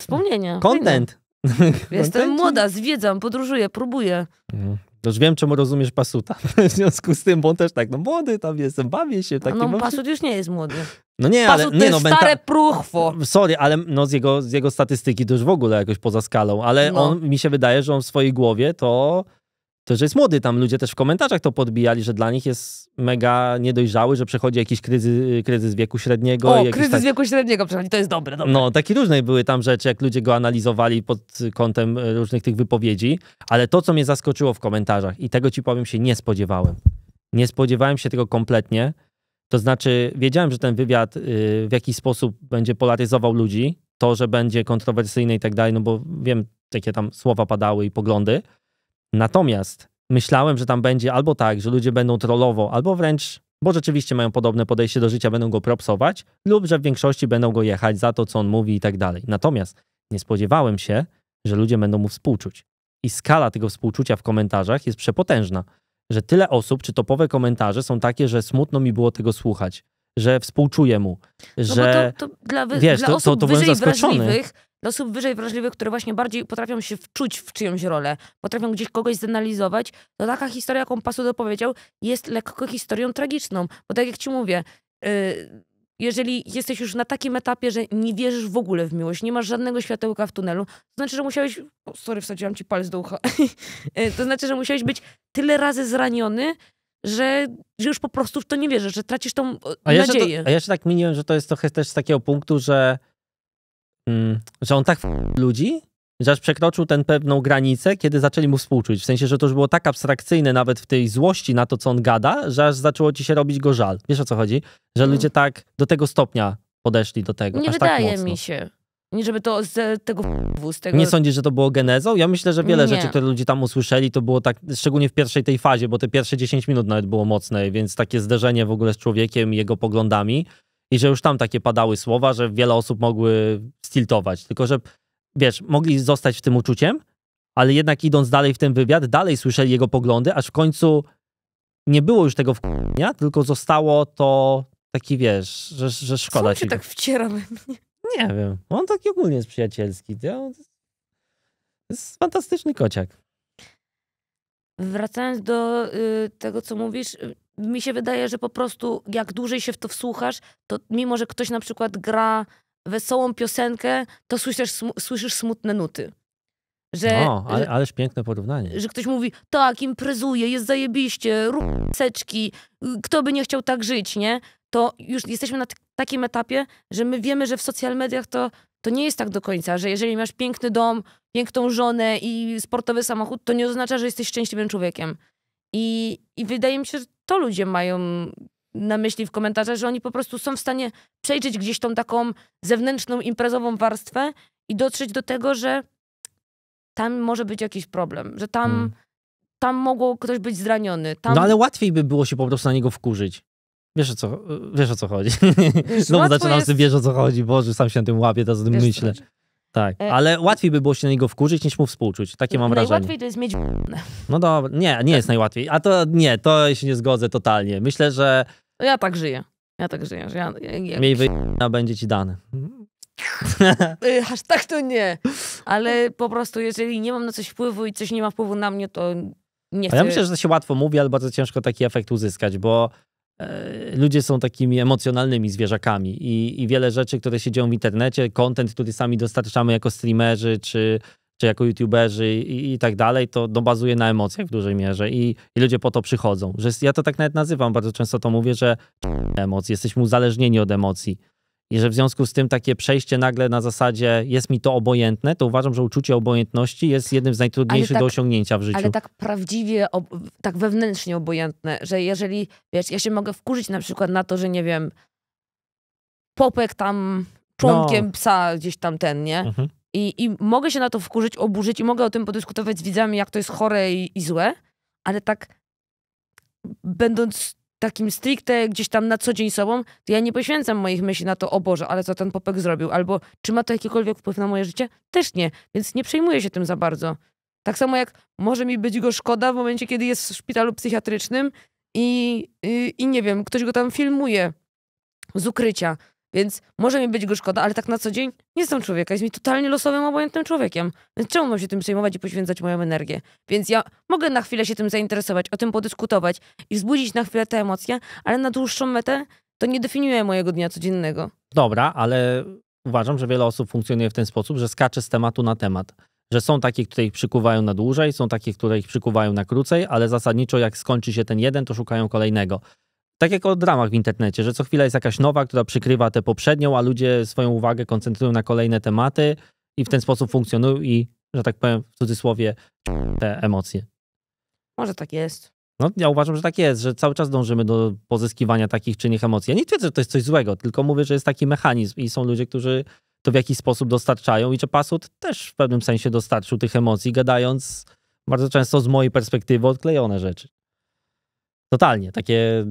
Wspomnienia. Content. *laughs* Jestem młoda, zwiedzam, podróżuję, próbuję. No. To już wiem, czemu rozumiesz pasuta. *laughs* W związku z tym, bo on też tak, no młody tam jestem, bawię się. Taki, no, no pasut już nie jest młody. No nie, pasut ale... Nie, no, menta... stare pruchwo. Sorry, ale no z jego, z jego statystyki to już w ogóle jakoś poza skalą, ale no. on, mi się wydaje, że on w swojej głowie to to, że jest młody. Tam ludzie też w komentarzach to podbijali, że dla nich jest mega niedojrzały, że przechodzi jakiś kryzys, kryzys wieku średniego. O, kryzys tak... wieku średniego przechodzi, to jest dobre, dobre. No, takie różne były tam rzeczy, jak ludzie go analizowali pod kątem e, różnych tych wypowiedzi, ale to, co mnie zaskoczyło w komentarzach i tego ci powiem, się nie spodziewałem. Nie spodziewałem się tego kompletnie. To znaczy, wiedziałem, że ten wywiad y, w jakiś sposób będzie polaryzował ludzi, to, że będzie kontrowersyjny i tak dalej, no bo wiem, jakie tam słowa padały i poglądy, Natomiast myślałem, że tam będzie albo tak, że ludzie będą trollowo, albo wręcz, bo rzeczywiście mają podobne podejście do życia, będą go propsować, lub że w większości będą go jechać za to, co on mówi i tak dalej. Natomiast nie spodziewałem się, że ludzie będą mu współczuć. I skala tego współczucia w komentarzach jest przepotężna, że tyle osób, czy topowe komentarze są takie, że smutno mi było tego słuchać, że współczuję mu, no że to, to dla, wy, wiesz, dla to, osób to, to byłem zaskoczony. wrażliwych dla osób wyżej wrażliwych, które właśnie bardziej potrafią się wczuć w czyjąś rolę, potrafią gdzieś kogoś zanalizować, to taka historia, jaką Pasu powiedział, jest lekko historią tragiczną. Bo tak jak ci mówię, y, jeżeli jesteś już na takim etapie, że nie wierzysz w ogóle w miłość, nie masz żadnego światełka w tunelu, to znaczy, że musiałeś... O, sorry, wsadziłam ci palec do ucha. *laughs* Y, to znaczy, że musiałeś być tyle razy zraniony, że, że już po prostu w to nie wierzysz, że tracisz tą a nadzieję. Ja, to, a ja się tak miniłem, że to jest trochę też z takiego punktu, że Mm, że on tak ludzi, że aż przekroczył tę pewną granicę, kiedy zaczęli mu współczuć. W sensie, że to już było tak abstrakcyjne nawet w tej złości na to, co on gada, że aż zaczęło ci się robić go żal. Wiesz o co chodzi? Że hmm. ludzie tak do tego stopnia podeszli do tego. Nie aż tak wydaje tak mi się. Nie, żeby to z tego, z tego... Nie sądzisz, że to było genezą? Ja myślę, że wiele nie. rzeczy, które ludzie tam usłyszeli, to było tak, szczególnie w pierwszej tej fazie, bo te pierwsze 10 minut nawet było mocne, więc takie zderzenie w ogóle z człowiekiem i jego poglądami, i że już tam takie padały słowa, że wiele osób mogły stiltować. Tylko, że wiesz, mogli zostać w tym uczuciem, ale jednak idąc dalej w ten wywiad, dalej słyszeli jego poglądy, aż w końcu nie było już tego wkurzenia, tylko zostało to taki, wiesz, że, że szkoda Są ci. tak wciera we mnie? Nie wiem. On taki ogólnie jest przyjacielski. To jest fantastyczny kociak. Wracając do y, tego, co mówisz, y, mi się wydaje, że po prostu jak dłużej się w to wsłuchasz, to mimo, że ktoś na przykład gra wesołą piosenkę, to słyszysz, sm słyszysz smutne nuty. Że, o, no, ale, ależ piękne porównanie. Że ktoś mówi, tak, imprezuje, jest zajebiście, rób seczki, kto by nie chciał tak żyć, nie? To już jesteśmy na takim etapie, że my wiemy, że w social mediach to, to nie jest tak do końca, że jeżeli masz piękny dom, piękną żonę i sportowy samochód, to nie oznacza, że jesteś szczęśliwym człowiekiem. I, I wydaje mi się, że to ludzie mają na myśli w komentarzach, że oni po prostu są w stanie przejrzeć gdzieś tą taką zewnętrzną, imprezową warstwę i dotrzeć do tego, że tam może być jakiś problem, że tam, hmm. tam mogło ktoś być zraniony. Tam... No ale łatwiej by było się po prostu na niego wkurzyć. Wiesz o co, wiesz o co chodzi. Wiesz, *laughs* no zaczynam jest... sobie, wiesz o co chodzi, Boże, sam się na tym łapię, teraz o tym wiesz, myślę. Tak, e, ale łatwiej by było się na niego wkurzyć niż mu współczuć. Takie mam no wrażenie. Najłatwiej to jest mieć No dobra, nie, nie jest najłatwiej. A to nie, to się nie zgodzę totalnie. Myślę, że... No ja tak żyję. Ja tak żyję. Że ja, ja, ja... Miej wy... będzie ci dane. E, aż tak to nie. Ale po prostu, jeżeli nie mam na coś wpływu i coś nie ma wpływu na mnie, to nie chcę. A ja myślę, że to się łatwo mówi, ale bardzo ciężko taki efekt uzyskać, bo E, ludzie są takimi emocjonalnymi zwierzakami i, i wiele rzeczy, które się dzieją w internecie, kontent, który sami dostarczamy jako streamerzy czy, czy jako youtuberzy i, i tak dalej, to no, bazuje na emocjach w dużej mierze i, i ludzie po to przychodzą. Że ja to tak nawet nazywam, bardzo często to mówię, że emocje, jesteśmy uzależnieni od emocji i że w związku z tym takie przejście nagle na zasadzie jest mi to obojętne, to uważam, że uczucie obojętności jest jednym z najtrudniejszych tak, do osiągnięcia w życiu. Ale tak prawdziwie, tak wewnętrznie obojętne, że jeżeli, wiesz, ja się mogę wkurzyć na przykład na to, że nie wiem, popek tam członkiem no. psa gdzieś tam ten, nie? Mhm. I, I mogę się na to wkurzyć, oburzyć i mogę o tym podyskutować z widzami, jak to jest chore i, i złe, ale tak będąc takim stricte gdzieś tam na co dzień sobą, to ja nie poświęcam moich myśli na to, o Boże, ale co ten popek zrobił, albo czy ma to jakikolwiek wpływ na moje życie? Też nie, więc nie przejmuję się tym za bardzo. Tak samo jak może mi być go szkoda w momencie, kiedy jest w szpitalu psychiatrycznym i, i, y, i nie wiem, ktoś go tam filmuje z ukrycia. Więc może mi być go szkoda, ale tak na co dzień nie jestem człowieka. Jest mi totalnie losowym, obojętnym człowiekiem. Więc czemu mam się tym przejmować i poświęcać moją energię? Więc ja mogę na chwilę się tym zainteresować, o tym podyskutować i wzbudzić na chwilę te emocje, ale na dłuższą metę to nie definiuje mojego dnia codziennego. Dobra, ale uważam, że wiele osób funkcjonuje w ten sposób, że skacze z tematu na temat. Że są takie, które ich przykuwają na dłużej, są takie, które ich przykuwają na krócej, ale zasadniczo jak skończy się ten jeden, to szukają kolejnego. Tak jak o dramach w internecie, że co chwila jest jakaś nowa, która przykrywa tę poprzednią, a ludzie swoją uwagę koncentrują na kolejne tematy i w ten sposób funkcjonują i, że tak powiem, w cudzysłowie, te emocje. Może tak jest. No, ja uważam, że tak jest, że cały czas dążymy do pozyskiwania takich czy innych emocji. Ja nie twierdzę, że to jest coś złego, tylko mówię, że jest taki mechanizm i są ludzie, którzy to w jakiś sposób dostarczają i Pasut też w pewnym sensie dostarczył tych emocji, gadając bardzo często z mojej perspektywy odklejone rzeczy. Totalnie, takie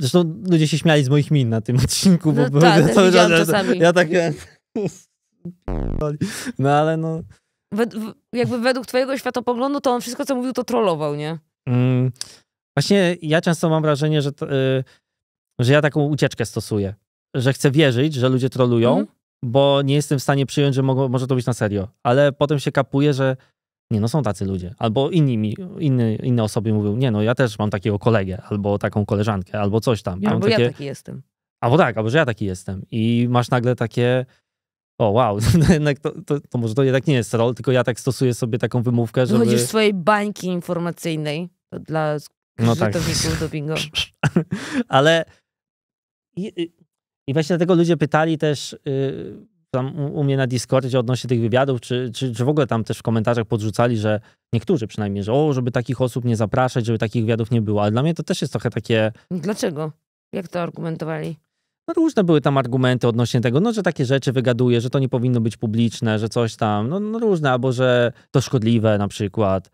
Zresztą ludzie się śmiali z moich min na tym odcinku, bo no, bo tak, czas. ja, ja tak No ale no. Wed jakby według twojego światopoglądu, to on wszystko, co mówił, to trollował, nie? Mm, właśnie ja często mam wrażenie, że, y że ja taką ucieczkę stosuję. Że chcę wierzyć, że ludzie trolują, mm. bo nie jestem w stanie przyjąć, że mogą, może to być na serio. Ale potem się kapuje, że nie no są tacy ludzie. Albo inni mi, inny, inne osoby mówią, nie no ja też mam takiego kolegę, albo taką koleżankę, albo coś tam. Ja albo takie, ja taki jestem. Albo tak, albo że ja taki jestem. I masz nagle takie, o wow, *laughs* to, to, to, może to jednak nie jest rol, tylko ja tak stosuję sobie taką wymówkę, że. żeby... Chodzisz swojej bańki informacyjnej dla no tak. *laughs* Ale i, i właśnie dlatego ludzie pytali też, yy, tam u, mnie na Discordzie odnośnie tych wywiadów, czy, czy, czy w ogóle tam też w komentarzach podrzucali, że niektórzy przynajmniej, że o, żeby takich osób nie zapraszać, żeby takich wywiadów nie było. Ale dla mnie to też jest trochę takie... Dlaczego? Jak to argumentowali? No różne były tam argumenty odnośnie tego, no, że takie rzeczy wygaduje, że to nie powinno być publiczne, że coś tam, no, no różne, albo że to szkodliwe na przykład.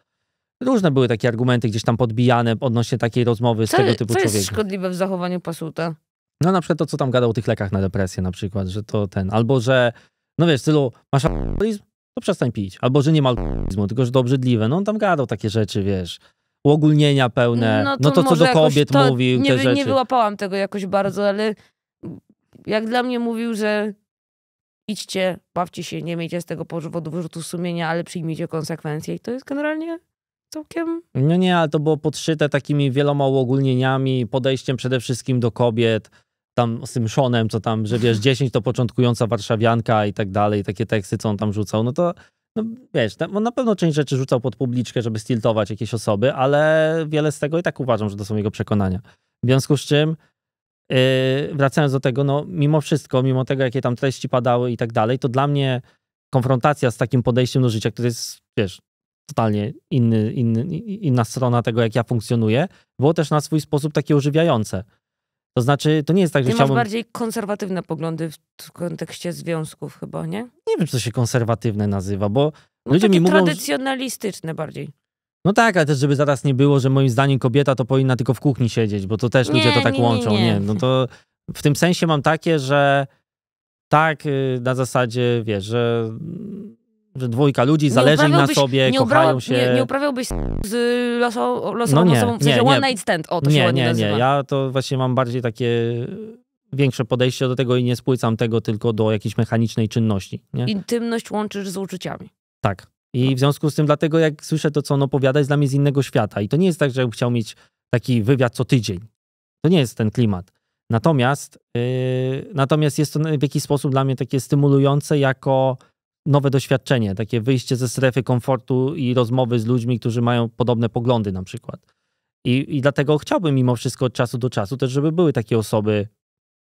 Różne były takie argumenty gdzieś tam podbijane odnośnie takiej rozmowy co, z tego typu człowiekiem. Co jest szkodliwe w zachowaniu pasuta? No na przykład to, co tam gadał o tych lekach na depresję na przykład, że to ten, albo że, no wiesz, tylu masz alkoholizm, to przestań pić, albo że nie ma alkoholizmu, tylko że to obrzydliwe, no on tam gadał takie rzeczy, wiesz, uogólnienia pełne, no to, no to co do kobiet to, mówił, nie, te rzeczy. Nie wyłapałam tego jakoś bardzo, ale jak dla mnie mówił, że idźcie, bawcie się, nie miejcie z tego powodu wyrzutu sumienia, ale przyjmijcie konsekwencje i to jest generalnie całkiem... No nie, ale to było podszyte takimi wieloma uogólnieniami, podejściem przede wszystkim do kobiet, tam z tym Szonem, co tam, że wiesz, 10 *laughs* to początkująca warszawianka i tak dalej, takie teksty, co on tam rzucał, no to no wiesz, on na pewno część rzeczy rzucał pod publiczkę, żeby stiltować jakieś osoby, ale wiele z tego i tak uważam, że to są jego przekonania. W związku z czym, yy, wracając do tego, no mimo wszystko, mimo tego, jakie tam treści padały i tak dalej, to dla mnie konfrontacja z takim podejściem do życia, które jest, wiesz, totalnie inny, inny, inna strona tego, jak ja funkcjonuję, było też na swój sposób takie ożywiające. To znaczy, to nie jest tak, że Ty chciałbym... masz bardziej konserwatywne poglądy w kontekście związków chyba, nie? Nie wiem, co się konserwatywne nazywa, bo no ludzie mi mówią... tradycjonalistyczne bardziej. No tak, ale też żeby zaraz nie było, że moim zdaniem kobieta to powinna tylko w kuchni siedzieć, bo to też nie, ludzie to tak nie, łączą. Nie, nie, no to w tym sensie mam takie, że tak y, na zasadzie, wiesz, że że dwójka ludzi, zależy im na sobie, kochają się. Nie, nie uprawiałbyś z losową no nie, osobą, w sensie nie, one night stand, o to nie, się ładnie Nie, nie, ja to właśnie mam bardziej takie większe podejście do tego i nie spłycam tego tylko do jakiejś mechanicznej czynności. Nie? Intymność łączysz z uczuciami. Tak. I w związku z tym, dlatego jak słyszę to, co on opowiada, jest dla mnie z innego świata. I to nie jest tak, że bym chciał mieć taki wywiad co tydzień. To nie jest ten klimat. Natomiast, yy, natomiast jest to w jakiś sposób dla mnie takie stymulujące jako nowe doświadczenie, takie wyjście ze strefy komfortu i rozmowy z ludźmi, którzy mają podobne poglądy na przykład. I, i dlatego chciałbym mimo wszystko od czasu do czasu też, żeby były takie osoby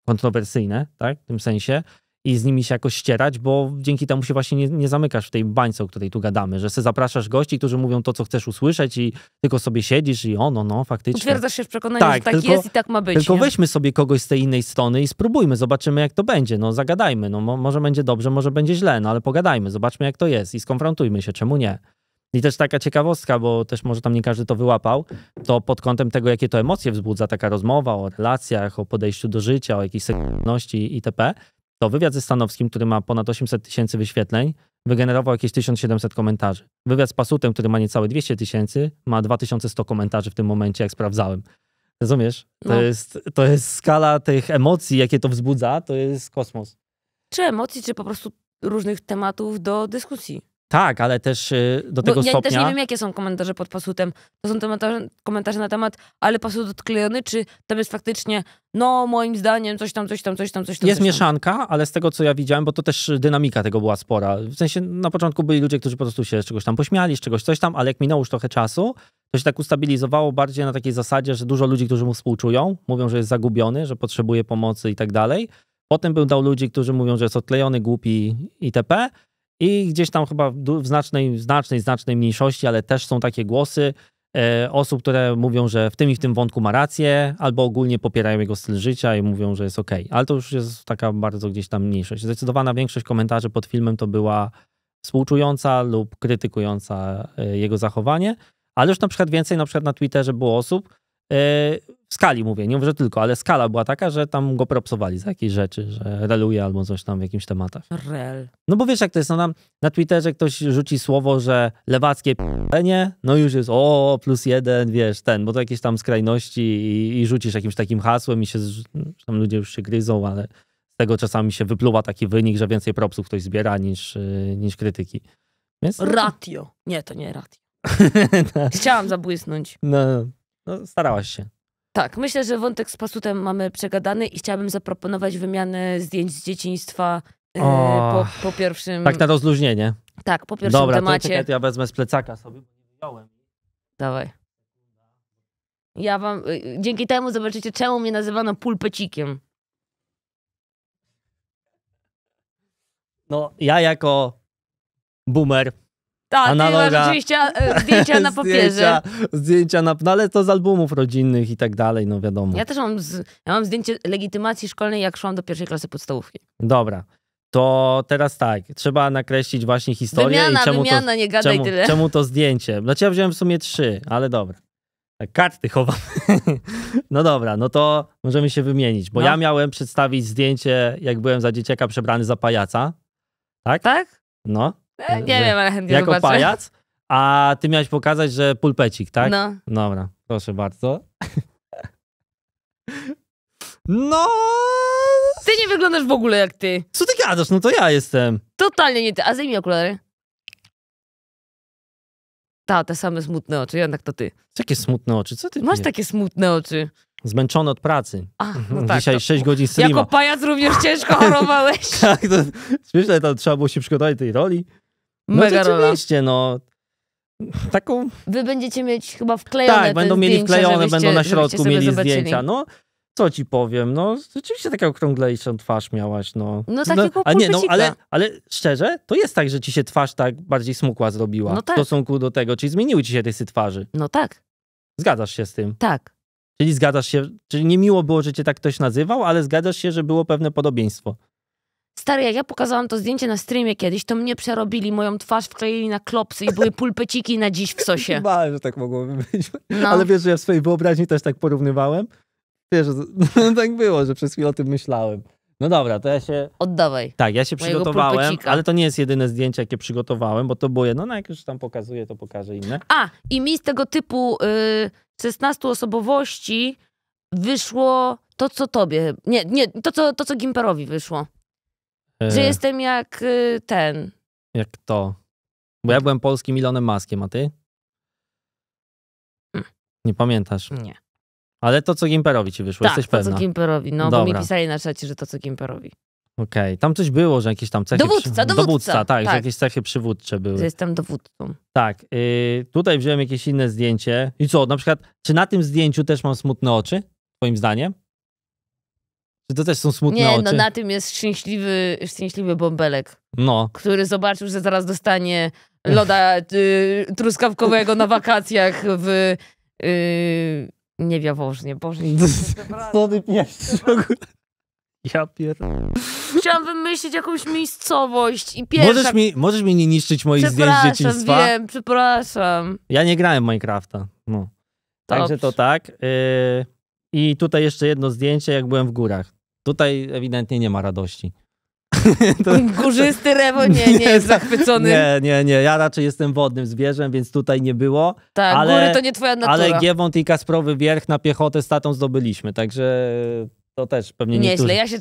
kontrowersyjne, tak, w tym sensie, i z nimi się jakoś ścierać, bo dzięki temu się właśnie nie, nie zamykasz w tej bańce, o której tu gadamy, że se zapraszasz gości, którzy mówią to, co chcesz usłyszeć i tylko sobie siedzisz i ono, no, faktycznie. Utwierdzasz się w przekonaniu, tak, że tak tylko, jest i tak ma być. Tylko nie? weźmy sobie kogoś z tej innej strony i spróbujmy, zobaczymy jak to będzie, no zagadajmy, no mo może będzie dobrze, może będzie źle, no ale pogadajmy, zobaczmy jak to jest i skonfrontujmy się, czemu nie. I też taka ciekawostka, bo też może tam nie każdy to wyłapał, to pod kątem tego, jakie to emocje wzbudza taka rozmowa o relacjach, o podejściu do życia, o jakiejś seksualności itp., to wywiad ze Stanowskim, który ma ponad 800 tysięcy wyświetleń, wygenerował jakieś 1700 komentarzy. Wywiad z Pasutem, który ma niecałe 200 tysięcy, ma 2100 komentarzy w tym momencie, jak sprawdzałem. Rozumiesz? To, no. jest, to jest skala tych emocji, jakie to wzbudza, to jest kosmos. Czy emocji, czy po prostu różnych tematów do dyskusji. Tak, ale też y, do tego ja stopnia... Ja też nie wiem, jakie są komentarze pod pasutem. To są komentarze, komentarze na temat, ale pasut odklejony, czy tam jest faktycznie, no moim zdaniem coś tam, coś tam, coś tam, coś tam. Jest coś tam. mieszanka, ale z tego, co ja widziałem, bo to też dynamika tego była spora. W sensie na początku byli ludzie, którzy po prostu się z czegoś tam pośmiali, z czegoś coś tam, ale jak minęło już trochę czasu, to się tak ustabilizowało bardziej na takiej zasadzie, że dużo ludzi, którzy mu współczują, mówią, że jest zagubiony, że potrzebuje pomocy i tak dalej. Potem był dał ludzi, którzy mówią, że jest odklejony, głupi itp. I gdzieś tam chyba w znacznej, znacznej, znacznej mniejszości, ale też są takie głosy e, osób, które mówią, że w tym i w tym wątku ma rację, albo ogólnie popierają jego styl życia i mówią, że jest ok. Ale to już jest taka bardzo gdzieś tam mniejszość. Zdecydowana większość komentarzy pod filmem to była współczująca lub krytykująca e, jego zachowanie, ale już na przykład więcej na przykład na Twitterze było osób, w skali mówię, nie mówię, że tylko, ale skala była taka, że tam go propsowali za jakieś rzeczy, że reluje albo coś tam w jakimś tematach. Rel. No bo wiesz jak to jest, no na, na Twitterze ktoś rzuci słowo, że lewackie p***enie, no już jest o, plus jeden, wiesz, ten, bo to jakieś tam skrajności i, i rzucisz jakimś takim hasłem i się, tam ludzie już się gryzą, ale z tego czasami się wypluwa taki wynik, że więcej propsów ktoś zbiera niż, y, niż krytyki. Więc... No ratio. Nie, to nie ratio. *laughs* Chciałam zabłysnąć. No, no, starałaś się. Tak, myślę, że wątek z pasutem mamy przegadany i chciałabym zaproponować wymianę zdjęć z dzieciństwa yy, po, po, pierwszym... Tak na rozluźnienie. Tak, po pierwszym Dobra, temacie. Dobra, to ja wezmę z plecaka sobie, bo nie wziąłem. Dawaj. Ja wam... Y, dzięki temu zobaczycie, czemu mnie nazywano pulpecikiem. No, ja jako boomer tak, analoga. E, zdjęcia na *laughs* papierze. Zdjęcia, zdjęcia na, no ale to z albumów rodzinnych i tak dalej, no wiadomo. Ja też mam, z, ja mam zdjęcie legitymacji szkolnej, jak szłam do pierwszej klasy podstawówki. Dobra. To teraz tak, trzeba nakreślić właśnie historię wymiana, i czemu wymiana, to, nie gadaj czemu, tyle. czemu to zdjęcie. No znaczy ja wziąłem w sumie trzy, ale dobra. Tak, karty chowam. *laughs* no dobra, no to możemy się wymienić, bo no. ja miałem przedstawić zdjęcie, jak byłem za dzieciaka przebrany za pajaca. Tak? Tak? No. Nie, wiem, ale chętnie Jako zobaczę. pajac, a ty miałeś pokazać, że pulpecik, tak? No. Dobra, proszę bardzo. *laughs* No! Ty nie wyglądasz w ogóle jak ty. Co ty gadasz? No to ja jestem. Totalnie nie ty. A zdejmij okulary. Ta, te same smutne oczy, jednak to ty. Jakie smutne oczy? Co ty Masz pijesz? takie smutne oczy. Zmęczony od pracy. A, no mhm. tak, Dzisiaj to... 6 godzin streama. Jako pajac również ciężko *laughs* chorowałeś. tak, to, myślę, że trzeba było się przygotować do tej roli. No Mega no oczywiście, no. Taką... Wy będziecie mieć chyba wklejone Tak, będą mieli zdjęcia, wklejone, będą na środku mieli zobaczyli. zdjęcia. No, co ci powiem, no rzeczywiście taką okrąglejszą twarz miałaś, no. No takiego no, nie, no, ale, ale szczerze, to jest tak, że ci się twarz tak bardziej smukła zrobiła no tak. w stosunku do tego, czyli zmieniły ci się rysy twarzy. No tak. Zgadzasz się z tym? Tak. Czyli zgadzasz się, czyli niemiło było, że cię tak ktoś nazywał, ale zgadzasz się, że było pewne podobieństwo. Stary, jak ja pokazałam to zdjęcie na streamie kiedyś, to mnie przerobili, moją twarz wkleili na klopsy i były pulpeciki na dziś w sosie. *laughs* Chyba, że tak mogłoby być. No. Ale wiesz, że ja w swojej wyobraźni też tak porównywałem? Wiesz, *laughs* no, tak było, że przez chwilę o tym myślałem. No dobra, to ja się... Oddawaj. Tak, ja się przygotowałem, pulpecika. ale to nie jest jedyne zdjęcie, jakie przygotowałem, bo to było jedno, no jak już tam pokazuję, to pokażę inne. A, i mi z tego typu y, 16 osobowości wyszło to, co tobie... Nie, nie, to co, to, co Gimperowi wyszło. Że e, jestem jak y, ten. Jak to? Bo ja byłem polskim Milonem Maskiem, a ty? Hmm. Nie pamiętasz? Nie. Ale to, co Gimperowi ci wyszło, tak, jesteś pewna? to, co Gimperowi. No, Dobra. bo mi pisali na czacie, że to, co Gimperowi. Okej, okay. tam coś było, że jakieś tam cechy... Dowódca, przy... dowódca. dowódca tak, tak, że jakieś cechy przywódcze były. Że jestem dowódcą. Tak, yy, tutaj wziąłem jakieś inne zdjęcie. I co, na przykład, czy na tym zdjęciu też mam smutne oczy, twoim zdaniem? Czy to też są smutne Nie, no, oczy? no na tym jest szczęśliwy, szczęśliwy bąbelek, no. który zobaczył, że zaraz dostanie loda *laughs* y, truskawkowego na wakacjach w... Y, nie wiawożnie, *laughs* Boże. Co Ja pierdolę. Chciałam wymyślić jakąś miejscowość i pierwsza... Możesz mi, możesz mi nie niszczyć moich zdjęć z dzieciństwa? wiem, przepraszam. Ja nie grałem Minecrafta, no. Dobrze. Także to tak. Y, I tutaj jeszcze jedno zdjęcie, jak byłem w górach. Tutaj ewidentnie nie ma radości. *laughs* To... Górzysty Rewo nie, *laughs* nie, nie jest tak. zachwycony. Nie, nie, nie. Ja raczej jestem wodnym zwierzem, więc tutaj nie było. Tak, ale, góry to nie twoja natura. Ale Giewont i Kasprowy Wierch na piechotę statą zdobyliśmy, także to też pewnie nie Nieźle, ja się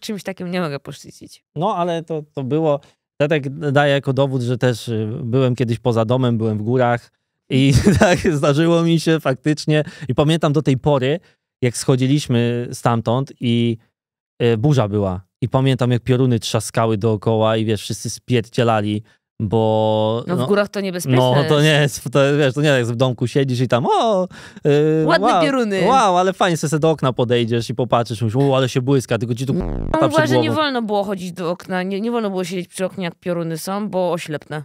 czymś takim nie mogę poszczycić. No, ale to, to było... Tetek daje jako dowód, że też y, byłem kiedyś poza domem, byłem w górach i *laughs* tak zdarzyło mi się faktycznie. I pamiętam do tej pory, jak schodziliśmy stamtąd i Y, burza była i pamiętam jak pioruny trzaskały dookoła i wiesz, wszyscy spierdzielali, bo... No, no w górach to niebezpieczne. No to nie jest, to, wiesz, to nie jest tak, w domku siedzisz i tam o... Yy, Ładne wow, pioruny. Wow, ale fajnie, sobie do okna podejdziesz i popatrzysz, mówisz, o, ale się błyska, tylko ci tu no, że nie wolno było chodzić do okna, nie, nie wolno było siedzieć przy oknie jak pioruny są, bo oślepne.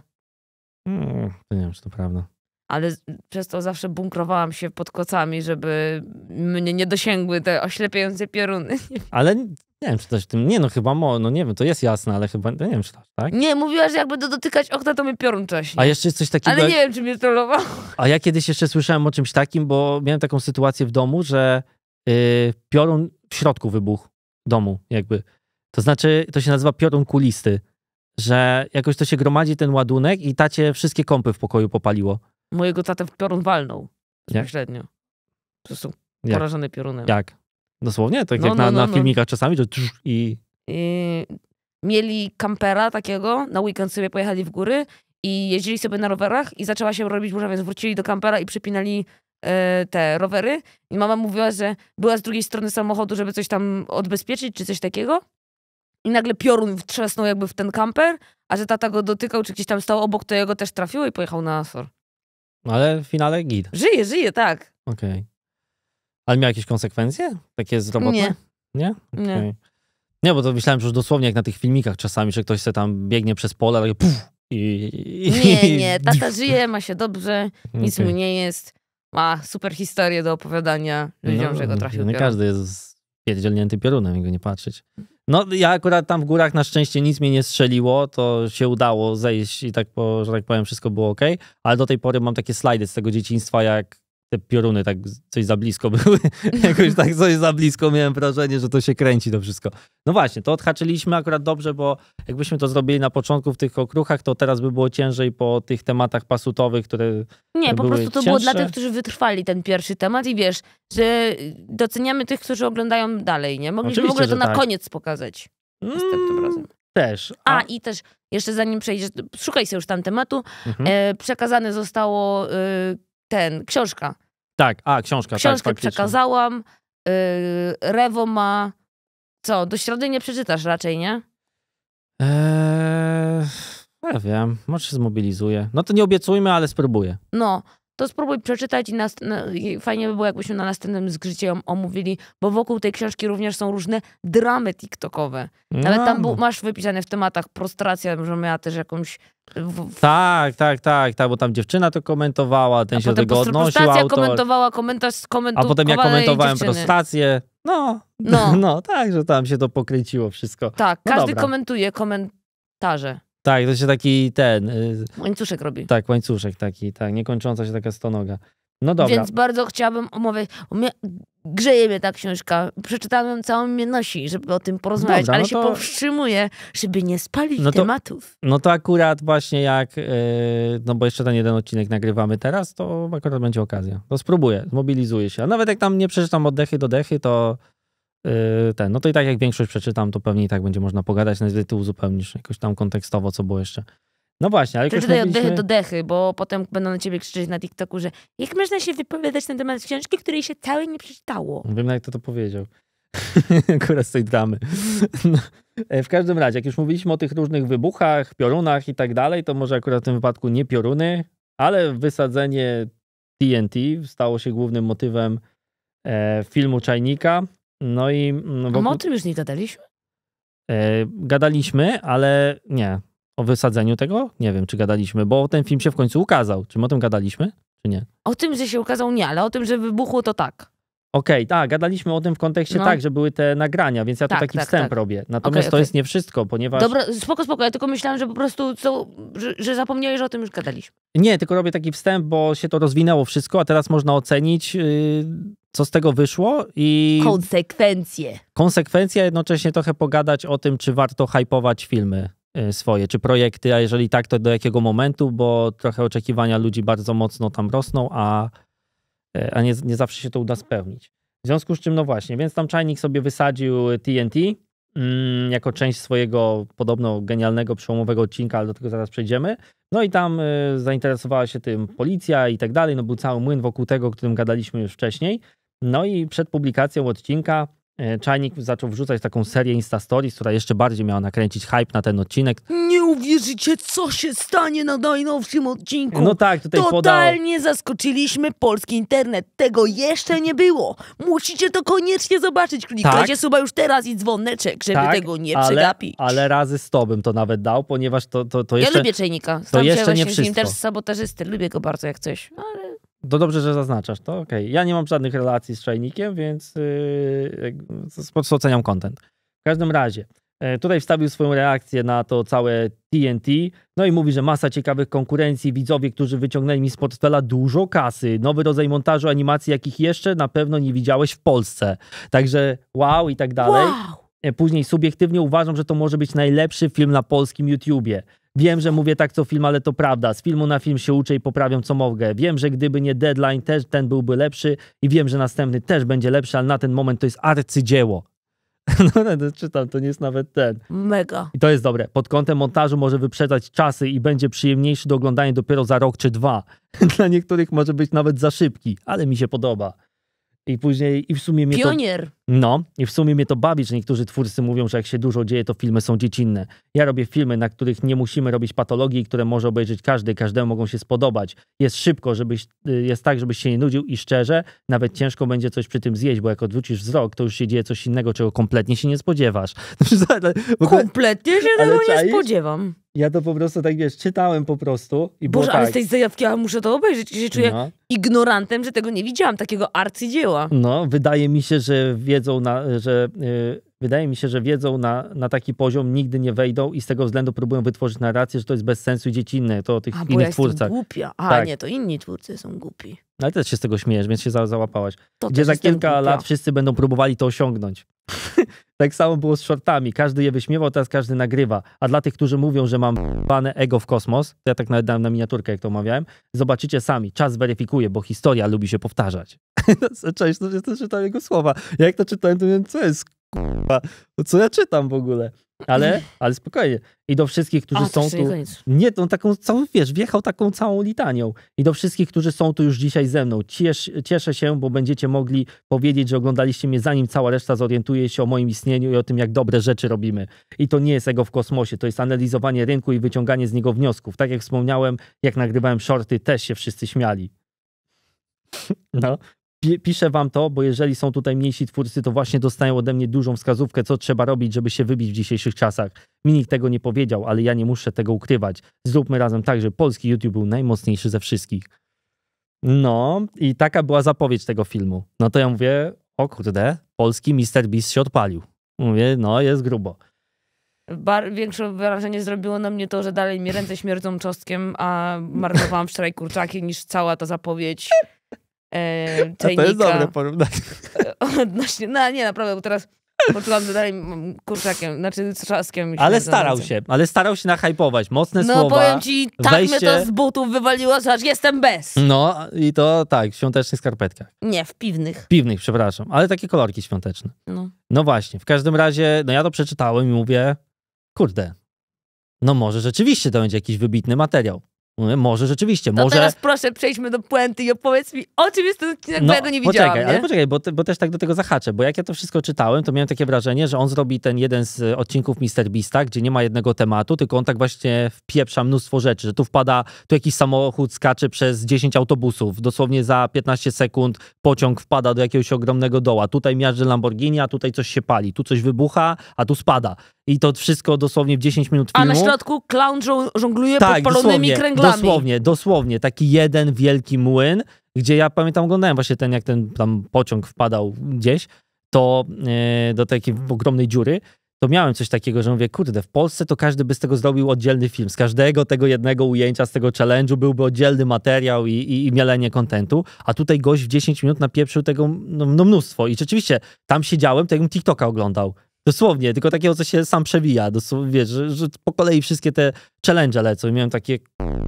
Hmm, to nie wiem, czy to prawda ale przez to zawsze bunkrowałam się pod kocami, żeby mnie nie dosięgły te oślepiające pioruny. *laughs* Ale nie wiem, czy coś w tym. Nie, no chyba, mo, no nie wiem, to jest jasne, ale chyba, nie wiem, czy tak, tak? Nie, mówiła, że jakby do dotykać okna, to mi piorun cześnie. A jeszcze jest coś takiego... Ale nie wiem, czy mnie trollował. A ja kiedyś jeszcze słyszałem o czymś takim, bo miałem taką sytuację w domu, że yy, piorun w środku wybuchł domu, jakby. To znaczy, to się nazywa piorun kulisty, że jakoś to się gromadzi ten ładunek i tacie wszystkie kąpy w pokoju popaliło. Mojego tatę w piorun walnął. Bezpośrednio. Po prostu jak? porażony piorunem. Jak? Dosłownie? Tak no, jak no, na, no, no. filmikach czasami? To i... i... Mieli kampera takiego, na weekend sobie pojechali w góry i jeździli sobie na rowerach i zaczęła się robić burza, więc wrócili do kampera i przypinali e, te rowery. I mama mówiła, że była z drugiej strony samochodu, żeby coś tam odbezpieczyć, czy coś takiego. I nagle piorun wtrzasnął jakby w ten kamper, a że tata go dotykał, czy gdzieś tam stał obok, to jego też trafiło i pojechał na Asor. Ale w finale git. Żyje, żyje, tak. Okej. Okay. Ale miał jakieś konsekwencje? Takie zdrowotne? Nie. Nie? Okay. Nie. Nie, bo to myślałem że już dosłownie jak na tych filmikach czasami, że ktoś sobie tam biegnie przez pole, ale puf, i, i, Nie, nie, tata *laughs* żyje, ma się dobrze, nic okay. mu nie jest, ma super historię do opowiadania no, ludziom, no, że go trafił Nie każdy jest pierdzielnięty piorunem, jak go nie patrzeć. No, ja akurat tam w górach na szczęście nic mnie nie strzeliło, to się udało zejść i tak, po, że tak powiem, wszystko było ok, ale do tej pory mam takie slajdy z tego dzieciństwa, jak te pioruny tak coś za blisko *laughs* były. Jakoś tak coś za blisko miałem wrażenie, że to się kręci to wszystko. No właśnie, to odhaczyliśmy akurat dobrze, bo jakbyśmy to zrobili na początku w tych okruchach, to teraz by było ciężej po tych tematach pasutowych, które Nie, po prostu to cięższe. było dla tych, którzy wytrwali ten pierwszy temat i wiesz, że doceniamy tych, którzy oglądają dalej, nie? Mogliśmy w ogóle to na tak. koniec pokazać następnym mm, razem. Też. A... a... i też, jeszcze zanim przejdziesz, szukaj sobie już tam tematu, mhm. e, przekazane zostało e, ten, książka. Tak, a, książka. Tak, Książkę tak, przekazałam. Yy, Rewo ma... Co, do środy nie przeczytasz raczej, nie? Eee, ja wiem, może się zmobilizuję. No to nie obiecujmy, ale spróbuję. No, to spróbuj przeczytać i, nas, no, i fajnie by było, jakbyśmy na następnym zgrzycie ją omówili, bo wokół tej książki również są różne dramy tiktokowe. No. Ale tam masz wypisane w tematach prostracja, że miała też jakąś e, w... Tak, tak, tak, tak, bo tam dziewczyna to komentowała, ten a się do tego odnosił, autor. komentowała komentarz z A potem ja komentowałem prostrację, prostację. No, no, *laughs* no, tak, że tam się to pokręciło wszystko. Tak, no każdy dobra. komentuje komentarze. Tak, to się taki ten... Y, łańcuszek robi. Tak, łańcuszek taki, tak, niekończąca się taka stonoga. No dobra. Więc bardzo chciałabym omawiać. Grzeje mnie ta książka. Przeczytałem ją całą mnie nosi, żeby o tym porozmawiać, dobra, ale no się to... powstrzymuję, żeby nie spalić no to, tematów. No to akurat właśnie jak, y, no bo jeszcze ten jeden odcinek nagrywamy teraz, to akurat będzie okazja. To spróbuję, zmobilizuję się. A nawet jak tam nie przeczytam oddechy do dechy, to Yy, ten. No to i tak jak większość przeczytam, to pewnie i tak będzie można pogadać, na ty uzupełnisz jakoś tam kontekstowo, co było jeszcze. No właśnie, ale Przeczytaj mówiliśmy... oddechy do dechy, bo potem będą na ciebie krzyczeć na TikToku, że jak można się wypowiadać na temat książki, której się całej nie przeczytało. Wiem, jak to to powiedział. *laughs* Akurat z tej dramy. *laughs* No. E, w każdym razie, jak już mówiliśmy o tych różnych wybuchach, piorunach i tak dalej, to może akurat w tym wypadku nie pioruny, ale wysadzenie TNT stało się głównym motywem e, filmu Czajnika, no i... Mm, wokół... A o tym już nie gadaliśmy? E, gadaliśmy, ale nie. O wysadzeniu tego? Nie wiem, czy gadaliśmy, bo ten film się w końcu ukazał. Czy my o tym gadaliśmy, czy nie? O tym, że się ukazał nie, ale o tym, że wybuchło to tak. Okej, okay, tak, gadaliśmy o tym w kontekście no. tak, że były te nagrania, więc ja tak, tu taki tak, wstęp tak. robię. Natomiast okay, to okay. jest nie wszystko, ponieważ... Dobra, spoko, spoko, ja tylko myślałem, że po prostu, co, że, że zapomniałeś, że o tym już gadaliśmy. Nie, tylko robię taki wstęp, bo się to rozwinęło wszystko, a teraz można ocenić, y, co z tego wyszło i... Konsekwencje. Konsekwencje, jednocześnie trochę pogadać o tym, czy warto hypować filmy y, swoje, czy projekty, a jeżeli tak, to do jakiego momentu, bo trochę oczekiwania ludzi bardzo mocno tam rosną, a, y, a nie, nie zawsze się to uda spełnić. W związku z czym, no właśnie, więc tam Czajnik sobie wysadził TNT y, mm, jako część swojego podobno genialnego, przełomowego odcinka, ale do tego zaraz przejdziemy. No i tam y, zainteresowała się tym policja i tak dalej, no był cały młyn wokół tego, o którym gadaliśmy już wcześniej. No i przed publikacją odcinka e, Czajnik zaczął wrzucać taką serię Insta Stories, która jeszcze bardziej miała nakręcić hype na ten odcinek. Nie uwierzycie, co się stanie na najnowszym odcinku. No tak, tutaj Totalnie podał... zaskoczyliśmy polski internet. Tego jeszcze nie było. Musicie to koniecznie zobaczyć. Klikajcie tak? suba już teraz i dzwoneczek, żeby tak, tego nie przegapić. Ale razy sto bym to nawet dał, ponieważ to, to, to jeszcze... Ja lubię Czajnika. to jeszcze nie wszystko. też sabotażysty. Lubię go bardzo jak coś, ale to dobrze, że zaznaczasz to. Okej. Okay. Ja nie mam żadnych relacji z czajnikiem, więc yy, oceniam content. W każdym razie, e, Tutaj wstawił swoją reakcję na to całe TNT, no i mówi, że masa ciekawych konkurencji, widzowie, którzy wyciągnęli mi z portfela dużo kasy, nowy rodzaj montażu animacji, jakich jeszcze na pewno nie widziałeś w Polsce. Także wow i tak dalej. Wow. E, później subiektywnie uważam, że to może być najlepszy film na polskim YouTubie. Wiem, że mówię tak co film, ale to prawda. Z filmu na film się uczę i poprawiam co mogę. Wiem, że gdyby nie deadline, też ten byłby lepszy i wiem, że następny też będzie lepszy, ale na ten moment to jest arcydzieło. *laughs* No, no, no, czytam, to nie jest nawet ten. Mega. I to jest dobre. Pod kątem montażu może wyprzedzać czasy i będzie przyjemniejszy do oglądania dopiero za rok czy dwa. *laughs* Dla niektórych może być nawet za szybki, ale mi się podoba. I później, i w sumie mnie Pionier. To, no, i w sumie mnie to bawi, że niektórzy twórcy mówią, że jak się dużo dzieje, to filmy są dziecinne. Ja robię filmy, na których nie musimy robić patologii, które może obejrzeć każdy, każdemu mogą się spodobać. Jest szybko, żebyś, y, jest tak, żebyś się nie nudził i szczerze, nawet ciężko będzie coś przy tym zjeść, bo jak odwrócisz wzrok, to już się dzieje coś innego, czego kompletnie się nie spodziewasz. *laughs* Kompletnie się tego nie spodziewam. Ja to po prostu tak wiesz, czytałem po prostu i było Boże, tak. ale z tak. tej zajawki muszę to obejrzeć i się czuję no. ignorantem, że tego nie widziałam, takiego arcydzieła. No, wydaje mi się, że wiedzą, na, że y, wydaje mi się, że wiedzą na, na taki poziom, nigdy nie wejdą i z tego względu próbują wytworzyć narrację, że to jest bez sensu i dziecinne, to o tych A, innych bo ja twórcach. głupia. A tak. nie, to inni twórcy są głupi. No, ale też się z tego śmiejesz, więc się za, załapałaś. To Gdzie za kilka głupia. lat wszyscy będą próbowali to osiągnąć. *laughs* tak samo było z shortami. Każdy je wyśmiewał, teraz każdy nagrywa. A dla tych, którzy mówią, że mam pane ego w kosmos, ja tak nawet dałem na miniaturkę, jak to omawiałem, zobaczycie sami. Czas weryfikuje, bo historia lubi się powtarzać. *laughs* No, Cześć, to to czytałem jego słowa. Ja jak to czytałem, to wiem, co jest kurwa, no co ja czytam w ogóle? Ale, ale spokojnie. I do wszystkich, którzy A, są tu. Nie, on taką całą, wiesz, wjechał taką całą litanią. I do wszystkich, którzy są tu już dzisiaj ze mną. Ciesz, cieszę się, bo będziecie mogli powiedzieć, że oglądaliście mnie, zanim cała reszta zorientuje się o moim istnieniu i o tym, jak dobre rzeczy robimy. I to nie jest ego w kosmosie, to jest analizowanie rynku i wyciąganie z niego wniosków. Tak jak wspomniałem, jak nagrywałem shorty, też się wszyscy śmiali. *laughs* No, piszę wam to, bo jeżeli są tutaj mniejsi twórcy, to właśnie dostają ode mnie dużą wskazówkę, co trzeba robić, żeby się wybić w dzisiejszych czasach. Mi nikt tego nie powiedział, ale ja nie muszę tego ukrywać. Zróbmy razem tak, że polski YouTube był najmocniejszy ze wszystkich. No i taka była zapowiedź tego filmu. No to ja mówię, o kurde, polski Mr. Beast się odpalił. Mówię, no jest grubo. Bar większe wrażenie zrobiło na mnie to, że dalej mi ręce śmierdzą czosnkiem, a marnowałam wczoraj kurczaki niż cała ta zapowiedź e, A to jest dobre porównanie. E, odnośnie, no nie, naprawdę, bo teraz że dalej kurczakiem, znaczy trzaskiem. Ale starał się, ale starał się nachajpować, mocne no, słowa. No powiem ci, tak wejście... mnie to z butów wywaliło, że aż jestem bez. No i to tak, w świątecznych skarpetkach. Nie, w piwnych. W piwnych, przepraszam, ale takie kolorki świąteczne. No. no właśnie, w każdym razie, no ja to przeczytałem i mówię, kurde, no może rzeczywiście to będzie jakiś wybitny materiał. Mm, może rzeczywiście, to może... teraz proszę, przejdźmy do puenty i opowiedz mi, o czym jest ten odcinek, no, bo ja go nie widziałam. Poczekaj, nie? ale poczekaj, bo, bo, też tak do tego zahaczę, bo jak ja to wszystko czytałem, to miałem takie wrażenie, że on zrobi ten jeden z e, odcinków Mister Beasta, gdzie nie ma jednego tematu, tylko on tak właśnie wpieprza mnóstwo rzeczy, że tu wpada, tu jakiś samochód skacze przez 10 autobusów, dosłownie za 15 sekund pociąg wpada do jakiegoś ogromnego doła, tutaj miażdży Lamborghini, a tutaj coś się pali, tu coś wybucha, a tu spada. I to wszystko dosłownie w 10 minut filmu. A na środku clown żongluje tak, podpalonymi kręgami. Dosłownie, dosłownie. Taki jeden wielki młyn, gdzie ja pamiętam, oglądałem właśnie ten, jak ten tam pociąg wpadał gdzieś, to e, do takiej ogromnej dziury, to miałem coś takiego, że mówię, kurde, w Polsce to każdy by z tego zrobił oddzielny film. Z każdego tego jednego ujęcia, z tego challenge'u byłby oddzielny materiał i, i, i mielenie kontentu, a tutaj gość w 10 minut napieprzył tego no, no, mnóstwo. I rzeczywiście, tam siedziałem, jakbym TikToka oglądał. Dosłownie, tylko takiego, co się sam przewija. wiesz, że, że po kolei wszystkie te challenge lecą i miałem takie,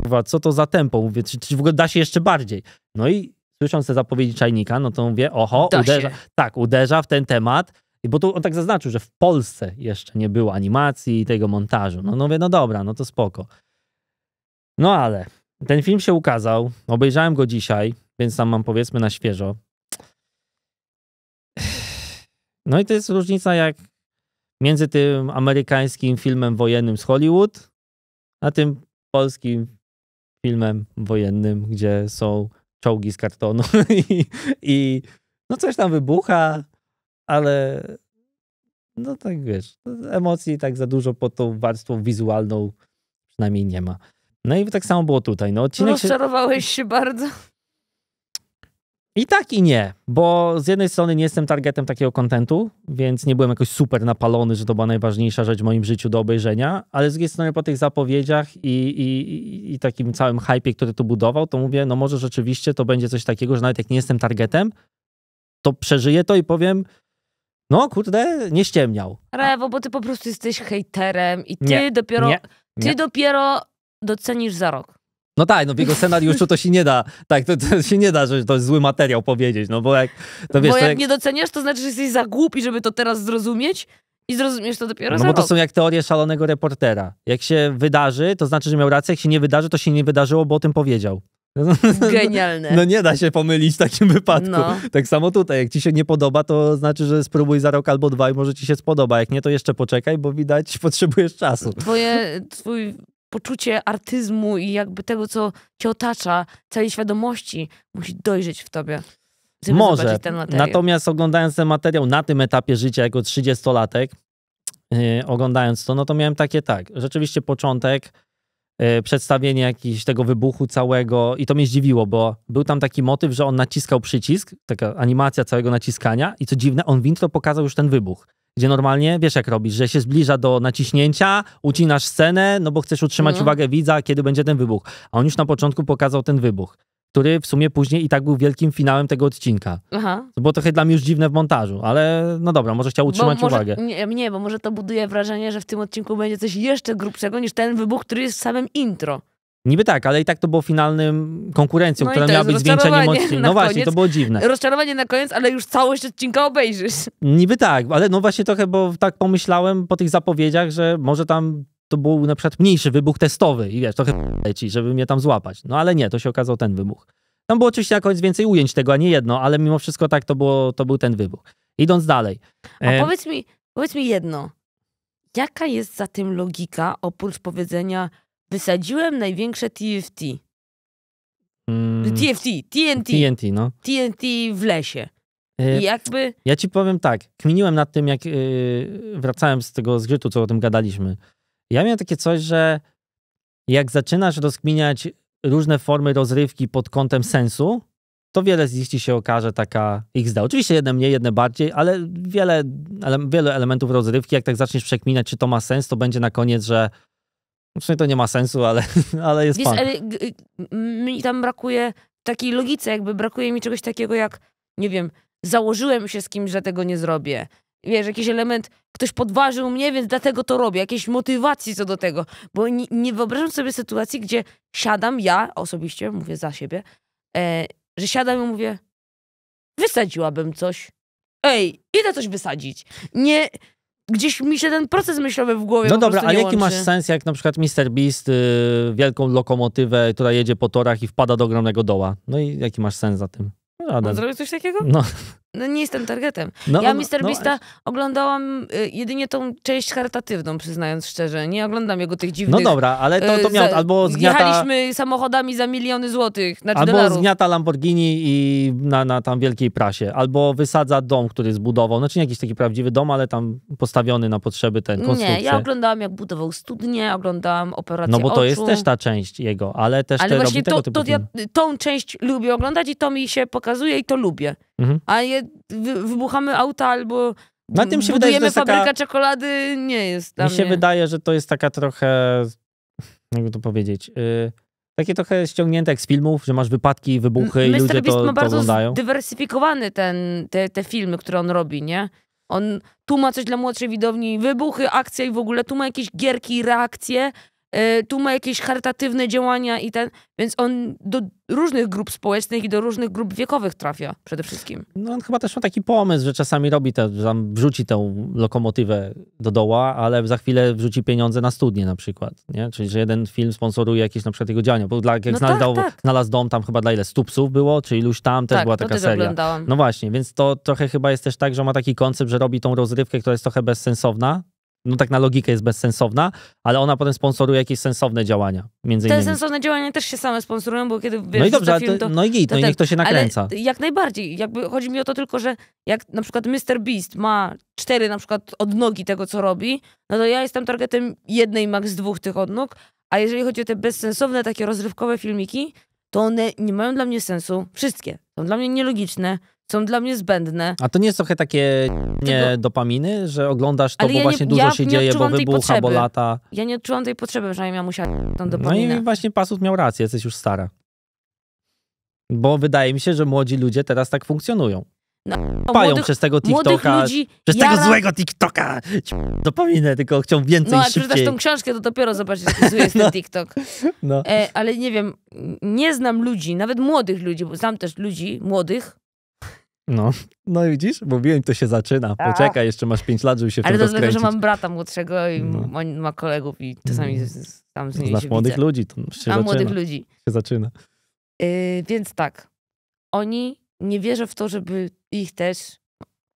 kurwa, co to za tempo? Mówię, czy, czy w ogóle da się jeszcze bardziej? No i słysząc te zapowiedzi czajnika, no to mówię, oho, da uderza, się. tak, uderza w ten temat, bo tu on tak zaznaczył, że w Polsce jeszcze nie było animacji i tego montażu. No, no mówię, no dobra, no to spoko. No ale ten film się ukazał, obejrzałem go dzisiaj, więc tam mam powiedzmy na świeżo. No i to jest różnica jak między tym amerykańskim filmem wojennym z Hollywood, a tym polskim filmem wojennym, gdzie są czołgi z kartonu *laughs* i, i no coś tam wybucha, ale no tak wiesz, emocji tak za dużo pod tą warstwą wizualną przynajmniej nie ma. No i tak samo było tutaj. No, odcinek Rozczarowałeś się, się bardzo. I tak i nie, bo z jednej strony nie jestem targetem takiego kontentu, więc nie byłem jakoś super napalony, że to była najważniejsza rzecz w moim życiu do obejrzenia, ale z drugiej strony po tych zapowiedziach i, i, i takim całym hypie, który tu budował, to mówię, no może rzeczywiście to będzie coś takiego, że nawet jak nie jestem targetem, to przeżyję to i powiem, no kurde, nie ściemniał. Rewo, bo ty po prostu jesteś hejterem i ty nie, dopiero nie, ty dopiero docenisz za rok. No tak, no w jego scenariuszu to się nie da, tak, to, to, się nie da, że to jest zły materiał powiedzieć, no bo jak... To wiesz, bo jak, jak nie doceniasz, to znaczy, że jesteś za głupi, żeby to teraz zrozumieć i zrozumiesz to dopiero No bo to są jak teorie szalonego reportera. Jak się wydarzy, to znaczy, że miał rację, jak się nie wydarzy, to się nie wydarzyło, bo o tym powiedział. *laughs* Genialne. No nie da się pomylić w takim wypadku. No. Tak samo tutaj, jak ci się nie podoba, to znaczy, że spróbuj za rok albo dwa i może ci się spodoba. Jak nie, to jeszcze poczekaj, bo widać, *laughs* potrzebujesz czasu. Twoje, twój poczucie artyzmu i jakby tego, co cię otacza, całej świadomości musi dojrzeć w tobie. Może. Natomiast oglądając ten materiał na tym etapie życia jako 30-latek, yy, oglądając to, no to miałem takie tak. Rzeczywiście początek, yy, przedstawienie jakiegoś tego wybuchu całego i to mnie zdziwiło, bo był tam taki motyw, że on naciskał przycisk, taka animacja całego naciskania i co dziwne, on w intro pokazał już ten wybuch gdzie normalnie wiesz jak robisz, że się zbliża do naciśnięcia, ucinasz scenę, no bo chcesz utrzymać no. uwagę widza, kiedy będzie ten wybuch. A on już na początku pokazał ten wybuch, który w sumie później i tak był wielkim finałem tego odcinka. Aha. To trochę dla mnie już dziwne w montażu, ale no dobra, może chciał utrzymać może, uwagę. Nie, nie, bo może to buduje wrażenie, że w tym odcinku będzie coś jeszcze grubszego niż ten wybuch, który jest w samym intro. Niby tak, ale i tak to było finalnym konkurencją, no która miała być zwieńczeniem odcinka. No właśnie, to było dziwne. Rozczarowanie na koniec, ale już całość odcinka obejrzysz. Niby tak, ale no właśnie trochę, bo tak pomyślałem po tych zapowiedziach, że może tam to był na przykład mniejszy wybuch testowy i wiesz, trochę leci, żeby mnie tam złapać. No ale nie, to się okazał ten wybuch. Tam było oczywiście na koniec więcej ujęć tego, a nie jedno, ale mimo wszystko tak to, było, to był ten wybuch. Idąc dalej. A e... powiedz mi, powiedz mi jedno. Jaka jest za tym logika, oprócz powiedzenia Wysadziłem największe TFT. Mm, TFT, TNT. TNT, no. TNT w lesie. E, jakby... Ja ci powiem tak, kminiłem nad tym, jak yy, wracałem z tego zgrytu, co o tym gadaliśmy. Ja miałem takie coś, że jak zaczynasz rozkminiać różne formy rozrywki pod kątem sensu, to wiele z nich ci się okaże taka XD. Oczywiście jedne mniej, jedne bardziej, ale wiele, ale wiele elementów rozrywki, jak tak zaczniesz przekminać, czy to ma sens, to będzie na koniec, że w sumie to nie ma sensu, ale, *laughs* ale jest Wiesz, pan. ale mi tam brakuje takiej logice, jakby brakuje mi czegoś takiego jak, nie wiem, założyłem się z kimś, że tego nie zrobię. Wiesz, jakiś element, ktoś podważył mnie, więc dlatego to robię, jakiejś motywacji co do tego, bo nie, nie wyobrażam sobie sytuacji, gdzie siadam ja osobiście, mówię za siebie, e, że siadam i mówię, wysadziłabym coś. Ej, idę coś wysadzić. Nie, gdzieś mi się ten proces myślowy w głowie No dobra, A jaki łączy. masz sens, jak na przykład Mr. Beast yy, wielką lokomotywę, która jedzie po torach i wpada do ogromnego doła? No i jaki masz sens za tym? Żaden. No, no, zrobił coś takiego? No. No nie jestem targetem. No, ja no, Mr. No, Beasta no, oglądałam y, jedynie tą część charytatywną, przyznając szczerze. Nie oglądam jego tych no dziwnych... No dobra, ale to, to y, miał albo zgniata... Jechaliśmy samochodami za miliony złotych, znaczy Albo dolarów. zgniata Lamborghini i na, na tam wielkiej prasie. Albo wysadza dom, który zbudował. Znaczy nie jakiś taki prawdziwy dom, ale tam postawiony na potrzeby ten, konstrukcję. Nie, ja oglądałam jak budował studnie, oglądałam operację No bo to oczu. jest też ta część jego, ale też ale te właśnie robi to, tego typu to ja tą część lubię oglądać i to mi się pokazuje i to lubię. Mhm. A je, wybuchamy auta albo na tym się budujemy wydaje, że fabryka taka... czekolady, nie jest Mi się wydaje, że to jest taka trochę, jakby to powiedzieć... Yy takie trochę ściągnięte jak z filmów, że masz wypadki, wybuchy i ludzie Beast to, bardzo oglądają. dywersyfikowany ten, te, te filmy, które on robi, nie? On tu ma coś dla młodszej widowni, wybuchy, akcje i w ogóle tu ma jakieś gierki, reakcje, E, tu ma jakieś charytatywne działania i ten, więc on do różnych grup społecznych i do różnych grup wiekowych trafia przede wszystkim. No on chyba też ma taki pomysł, że czasami robi te, tam wrzuci tę lokomotywę do doła, ale za chwilę wrzuci pieniądze na studnie na przykład, nie? Czyli, że jeden film sponsoruje jakieś na przykład jego działania, bo dla, jak no znalazł, tak, tak. znalazł, dom, tam chyba dla ile? Stupsów było, czyli iluś tam też tak, była taka seria. Oglądałam. No właśnie, więc to trochę chyba jest też tak, że ma taki koncept, że robi tą rozrywkę, która jest trochę bezsensowna, no tak na logikę jest bezsensowna, ale ona potem sponsoruje jakieś sensowne działania. Między Te sensowne działania też się same sponsorują, bo kiedy wiesz, no i dobrze, film, to, no i git, no i tak, niech to się nakręca. Ale jak najbardziej, jakby chodzi mi o to tylko, że jak na przykład Mr. Beast ma cztery na przykład odnogi tego, co robi, no to ja jestem targetem jednej max dwóch tych odnóg, a jeżeli chodzi o te bezsensowne, takie rozrywkowe filmiki, to one nie mają dla mnie sensu. Wszystkie. Są dla mnie nielogiczne są dla mnie zbędne. A to nie jest trochę takie nie dopaminy, że oglądasz to, bo właśnie dużo się dzieje, bo wybucha, bo lata. Ja nie odczułam tej potrzeby, przynajmniej ja musiałam tą dopaminę. No i właśnie Pasut miał rację, jesteś już stara. Bo wydaje mi się, że młodzi ludzie teraz tak funkcjonują. No, Pają młodych, przez tego TikToka, ludzi, przez jara... tego złego TikToka. Dopominę, tylko chcą więcej No, a przeczytasz tą książkę, to dopiero zobaczysz, jaki jest *laughs* no. ten TikTok. No. E, ale nie wiem, nie znam ludzi, nawet młodych ludzi, bo znam też ludzi młodych, no, no widzisz? Mówiłem, to się zaczyna. Tak. Poczekaj, jeszcze masz 5 lat, żeby się w Ale to dlatego, że mam brata młodszego i no. on ma kolegów i czasami mm. z, z, tam z nimi Znasz młodych widzę. ludzi, to się A młodych ludzi. Się zaczyna. Yy, więc tak, oni, nie wierzą w to, żeby ich też,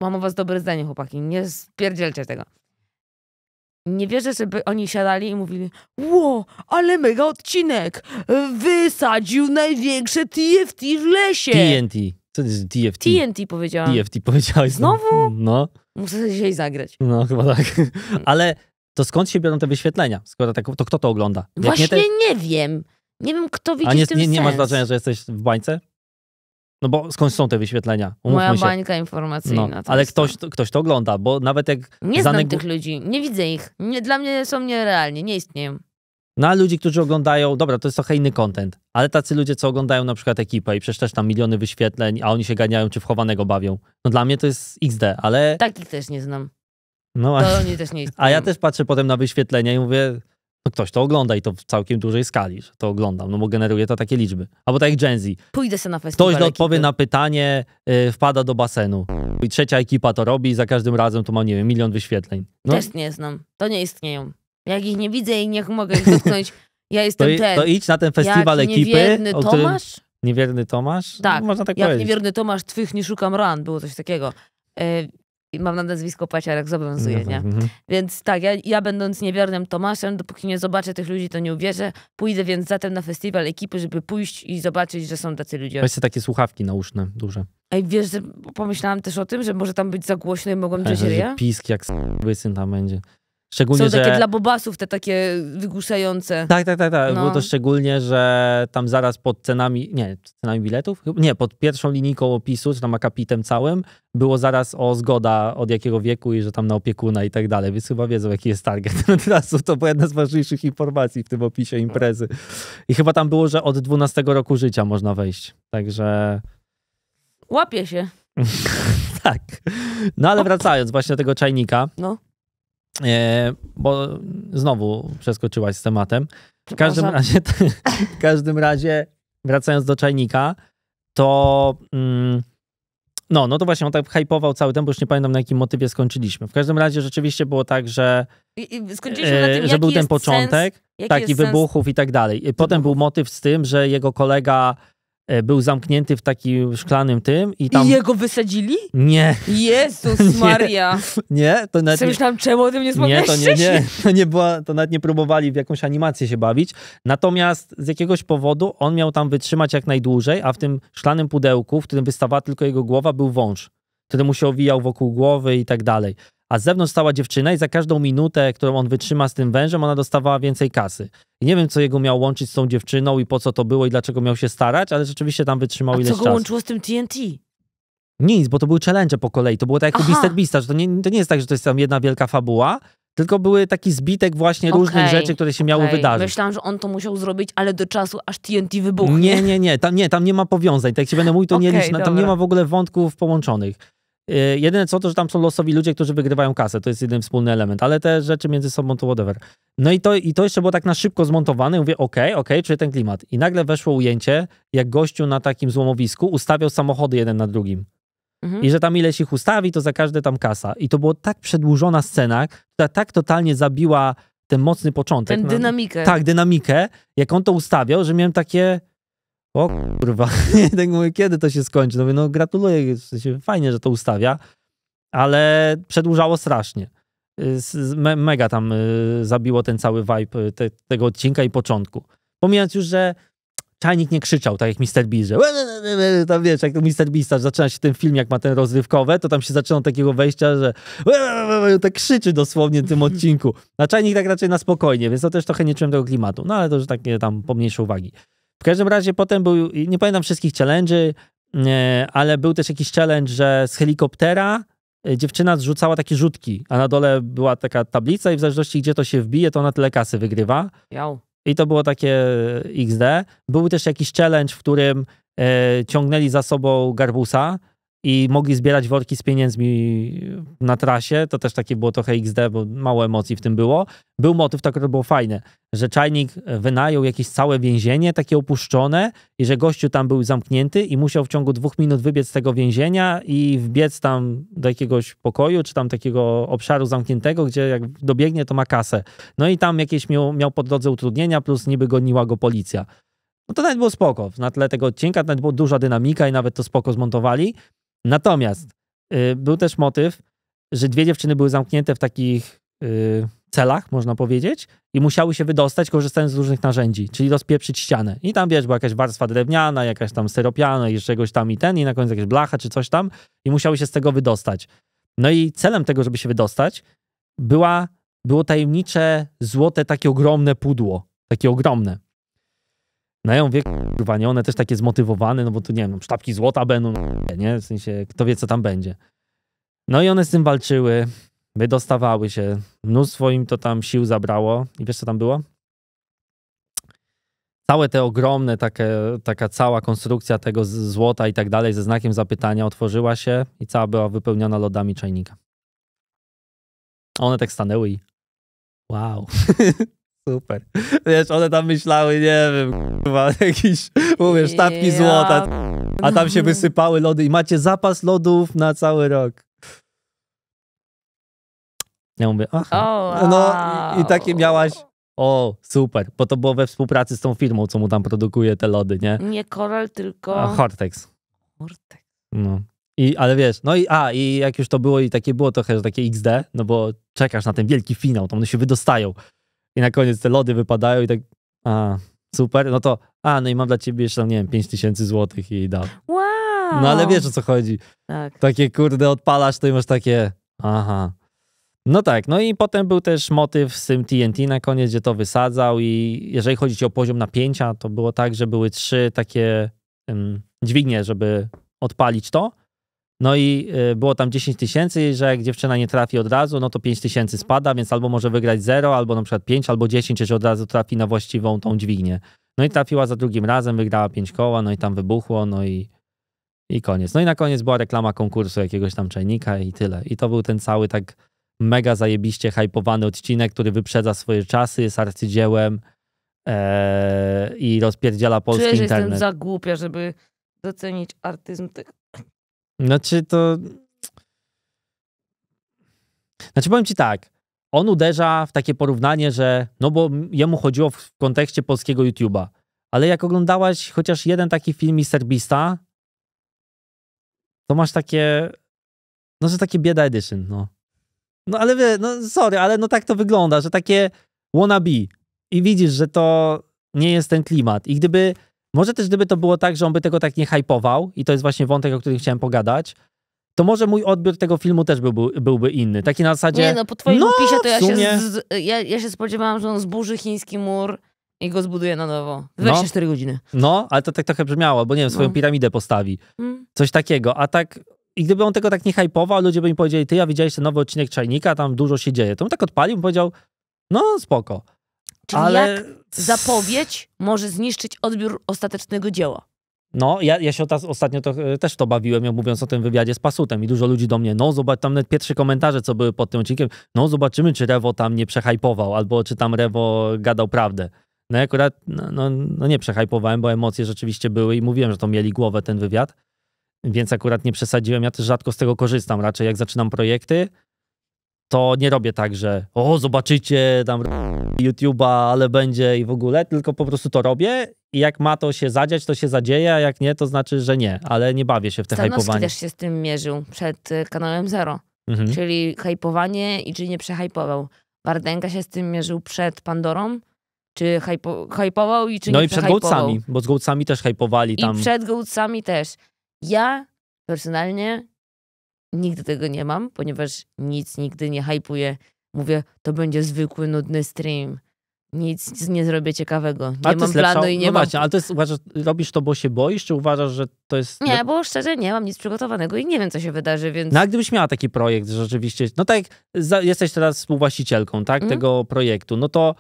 mam o was dobre zdanie chłopaki, nie spierdzielcie tego. Nie wierzę, żeby oni siadali i mówili Ło, ale mega odcinek! Wysadził największe TFT w lesie! TNT. Co to jest DFT? TNT powiedziałam. DFT powiedziałeś. Znowu? No. Muszę dzisiaj zagrać. No, chyba tak. Hmm. Ale to skąd się biorą te wyświetlenia? Skoro tak, to kto to ogląda? Jak Właśnie nie, te... nie, wiem. Nie wiem, kto widzi A nie, w tym nie, nie ma znaczenia, że jesteś w bańce? No bo skąd są te wyświetlenia? Umówmy Moja się. bańka informacyjna. No, ale ktoś, to, ktoś to ogląda, bo nawet jak... Nie znam tych ludzi, nie widzę ich. Nie, dla mnie są nierealni, nie istnieją. No a ludzi, którzy oglądają, dobra, to jest trochę inny content, ale tacy ludzie, co oglądają na przykład ekipę i przecież też tam miliony wyświetleń, a oni się ganiają czy wchowanego bawią. No dla mnie to jest XD, ale... Takich też nie znam. No, to a... oni też nie istnieją. A ja też patrzę potem na wyświetlenia i mówię, no ktoś to ogląda i to w całkiem dużej skali, że to oglądam, no bo generuje to takie liczby. Albo tak jak Gen Z. Pójdę sobie na festiwal. Ktoś odpowie na pytanie, yy, wpada do basenu. I trzecia ekipa to robi i za każdym razem to ma, nie wiem, milion wyświetleń. No. Też nie znam. To nie istnieją. Jak ich nie widzę i niech mogę ich dotknąć, *laughs* ja jestem to, ten. To idź na ten festiwal jak ekipy. Niewierny o którym... Tomasz? Niewierny Tomasz? Tak. można tak jak powiedzieć. niewierny Tomasz, twych nie szukam ran, było coś takiego. Yy, mam na nazwisko Paciarek, zobowiązuje, nie? Mhm, mhm. Więc tak, ja, ja będąc niewiernym Tomaszem, dopóki nie zobaczę tych ludzi, to nie uwierzę. Pójdę więc zatem na festiwal ekipy, żeby pójść i zobaczyć, że są tacy ludzie. Weź takie słuchawki nauszne, duże. Ej, wiesz, że pomyślałam też o tym, że może tam być za głośno i mogą drzeć ryja? Pisk jak s***y syn tam będzie. Szczególnie, Są takie że... dla bobasów, te takie wygłuszające. Tak, tak, tak. tak. No. Było to szczególnie, że tam zaraz pod cenami, nie, cenami biletów? Nie, pod pierwszą linijką opisu, czy tam akapitem całym, było zaraz o zgoda od jakiego wieku i że tam na opiekuna i tak dalej, więc chyba wiedzą, jaki jest target. No *laughs* teraz to była jedna z ważniejszych informacji w tym opisie imprezy. I chyba tam było, że od 12 roku życia można wejść, także... Łapie się. *laughs* tak. No ale wracając właśnie do tego czajnika. No E, bo znowu przeskoczyłaś z tematem. W każdym razie, *laughs* w każdym razie wracając do czajnika, to mm, no, no to właśnie on tak hypował cały ten, bo już nie pamiętam na jakim motywie skończyliśmy. W każdym razie rzeczywiście było tak, że I, skończyliśmy e, na tym, że był ten początek, tak, sens, taki wybuchów sens? i tak dalej. Potem był motyw z tym, że jego kolega E, był zamknięty w takim szklanym tym i tam... I jego wysadzili? Nie. Jezus *laughs* Maria. nie, nie to nawet... Myślałam, czemu o tym nie Nie, to nie, nie. To, nie było. to nawet nie próbowali w jakąś animację się bawić. Natomiast z jakiegoś powodu on miał tam wytrzymać jak najdłużej, a w tym szklanym pudełku, w którym wystawała tylko jego głowa, był wąż, który mu się owijał wokół głowy i tak dalej a z zewnątrz stała dziewczyna i za każdą minutę, którą on wytrzyma z tym wężem, ona dostawała więcej kasy. I nie wiem, co jego miał łączyć z tą dziewczyną i po co to było i dlaczego miał się starać, ale rzeczywiście tam wytrzymał a ileś czasu. co go łączyło z tym TNT? Nic, bo to były challenge po kolei. To było tak jak Aha. u że to nie, to nie jest tak, że to jest tam jedna wielka fabuła, tylko były taki zbitek właśnie okay, różnych rzeczy, które się okay. miały wydarzyć. Myślałam, że on to musiał zrobić, ale do czasu, aż TNT wybuchnie. Nie, nie, nie. Tam nie, tam nie ma powiązań. Tak jak się będę mówił, to okay, nie licz, tam nie ma w ogóle wątków połączonych. Y, jedyne co to, że tam są losowi ludzie, którzy wygrywają kasę. To jest jeden wspólny element, ale te rzeczy między sobą to whatever. No i to, i to jeszcze było tak na szybko zmontowane. mówię, okej, ok, okej, ten klimat. I nagle weszło ujęcie, jak gościu na takim złomowisku ustawiał samochody jeden na drugim. Mhm. I że tam ileś ich ustawi, to za każde tam kasa. I to była tak przedłużona scena, która tak totalnie zabiła ten mocny początek. Ten no, dynamikę. tak, dynamikę. Jak on to ustawiał, że miałem takie o kurwa, *laughs* tak mówię, kiedy to się skończy? No, mówię, no gratuluję, w sensie fajnie, że to ustawia, ale przedłużało strasznie. Me mega tam y, zabiło ten cały vibe y, te tego odcinka i początku. Pomijając już, że czajnik nie krzyczał, tak jak Mr. Beast, że tam wiesz, jak to Mr. Beast zaczyna się ten film, jak ma ten rozrywkowe, to tam się zaczyna od takiego wejścia, że tak krzyczy dosłownie w tym odcinku. A czajnik tak raczej na spokojnie, więc to też trochę nie czułem tego klimatu. No ale to już takie tam pomniejsze uwagi. W każdym razie potem był, nie pamiętam wszystkich challenge'y, e, ale był też jakiś challenge, że z helikoptera e, dziewczyna zrzucała takie rzutki, a na dole była taka tablica i w zależności gdzie to się wbije, to na tyle kasy wygrywa. Jał. I to było takie e, XD. Był też jakiś challenge, w którym ciągnęli za sobą garbusa i mogli zbierać worki z pieniędzmi na trasie. To też takie było trochę XD, bo mało emocji w tym było. Był motyw, tak to było fajne, że czajnik wynajął jakieś całe więzienie, takie opuszczone, i że gościu tam był zamknięty i musiał w ciągu dwóch minut wybiec z tego więzienia i wbiec tam do jakiegoś pokoju, czy tam takiego obszaru zamkniętego, gdzie jak dobiegnie, to ma kasę. No i tam jakieś miał, miał po drodze utrudnienia, plus niby goniła go policja. No to nawet było spoko. Na tle tego odcinka nawet była duża dynamika i nawet to spoko zmontowali. Natomiast y, był też motyw, że dwie dziewczyny były zamknięte w takich y, celach, można powiedzieć, i musiały się wydostać, korzystając z różnych narzędzi, czyli rozpieprzyć ścianę. I tam, wiesz, była jakaś warstwa drewniana, jakaś tam seropiana, jeszcze czegoś tam i ten, i na koniec jakaś blacha czy coś tam, i musiały się z tego wydostać. No i celem tego, żeby się wydostać, była, było tajemnicze, złote, takie ogromne pudło. Takie ogromne. No ja mówię, nie, one też takie zmotywowane, no bo tu, nie wiem, sztabki złota będą, no, nie? W sensie, kto wie, co tam będzie. No i one z tym walczyły, wydostawały się, mnóstwo im to tam sił zabrało. I wiesz, co tam było? Całe te ogromne, takie, taka cała konstrukcja tego złota i tak dalej ze znakiem zapytania otworzyła się i cała była wypełniona lodami czajnika. One tak stanęły i wow. *laughs* super. Wiesz, one tam myślały, nie wiem, kurwa, *laughs* jakieś, mówię, sztabki złota, a tam się wysypały lody i macie zapas lodów na cały rok. Ja mówię, aha. No i, takie miałaś, o, super, bo to było we współpracy z tą firmą, co mu tam produkuje te lody, nie? Nie Coral, tylko... A, Hortex. Hortex. No. I, ale wiesz, no i a, i jak już to było i takie było trochę, że takie XD, no bo czekasz na ten wielki finał, tam one się wydostają i na koniec te lody wypadają i tak, a, super, no to, a, no i mam dla ciebie jeszcze, nie wiem, 5000 tysięcy złotych i dam. Wow! No ale wiesz o co chodzi. Tak. Takie, kurde, odpalasz to i masz takie, aha. No tak, no i potem był też motyw z tym TNT na koniec, gdzie to wysadzał i jeżeli chodzi o poziom napięcia, to było tak, że były trzy takie um, dźwignie, żeby odpalić to no i e, było tam 10 tysięcy, że jak dziewczyna nie trafi od razu, no to 5 tysięcy mhm. spada, więc albo może wygrać 0, albo na przykład 5, albo 10, jeżeli od razu trafi na właściwą tą dźwignię. No i trafiła za drugim razem, wygrała 5 koła, no i tam wybuchło, no i, i koniec. No i na koniec była reklama konkursu jakiegoś tam czajnika i tyle. I to był ten cały tak mega zajebiście hypowany odcinek, który wyprzedza swoje czasy, jest arcydziełem e, i rozpierdziela polski Czuję, internet. Że jestem za głupia, żeby docenić artyzm tych znaczy to... Znaczy powiem ci tak, on uderza w takie porównanie, że no bo jemu chodziło w kontekście polskiego YouTube'a, ale jak oglądałaś chociaż jeden taki film Mr. Beasta, to masz takie, no że takie bieda edition, no. No ale wie, no sorry, ale no tak to wygląda, że takie wannabe i widzisz, że to nie jest ten klimat i gdyby może też gdyby to było tak, że on by tego tak nie hypował i to jest właśnie wątek, o którym chciałem pogadać, to może mój odbiór tego filmu też był, byłby inny. Taki na zasadzie... Nie no, po twoim no, opisie to ja, sumie... się z, ja, ja się spodziewałam, że on zburzy chiński mur i go zbuduje na nowo. 24 no, godziny. No, ale to tak trochę brzmiało, bo nie wiem, swoją no. piramidę postawi. Mm. Coś takiego. A tak... I gdyby on tego tak nie hypował, ludzie by mi powiedzieli, ty, ja widziałeś ten nowy odcinek Czajnika, tam dużo się dzieje. To on tak odpalił i powiedział, no spoko. Czyli ale... jak zapowiedź może zniszczyć odbiór ostatecznego dzieła. No, ja, ja się ostatnio to, e, też to bawiłem, mówiąc o tym wywiadzie z Pasutem i dużo ludzi do mnie, no zobacz, tam nawet pierwsze komentarze, co były pod tym odcinkiem, no zobaczymy, czy Rewo tam nie przehajpował, albo czy tam Rewo gadał prawdę. No akurat, no, no, no nie przehajpowałem, bo emocje rzeczywiście były i mówiłem, że to mieli głowę ten wywiad, więc akurat nie przesadziłem, ja też rzadko z tego korzystam, raczej jak zaczynam projekty, to nie robię tak, że o, zobaczycie tam YouTube'a, ale będzie i w ogóle, tylko po prostu to robię i jak ma to się zadziać, to się zadzieje, a jak nie, to znaczy, że nie, ale nie bawię się w te Stanowski hypowanie. też się z tym mierzył przed y, kanałem Zero, mhm. czyli hajpowanie i czy nie przehajpował Bardenka się z tym mierzył przed Pandorą, czy hypo, i czy no nie No i przed Gołcami, bo z Gołcami też hajpowali tam. I przed Gołcami też. Ja personalnie Nigdy tego nie mam, ponieważ nic nigdy nie hypuję. Mówię, to będzie zwykły, nudny stream. Nic nie zrobię ciekawego. Nie ale mam planu lepsza... i nie no mam... Właśnie, ale to jest, uważasz, robisz to, bo się boisz, czy uważasz, że to jest... Nie, bo szczerze nie mam nic przygotowanego i nie wiem, co się wydarzy, więc... No a gdybyś miała taki projekt rzeczywiście, no tak jesteś teraz współwłaścicielką, tak, mm. tego projektu, no to...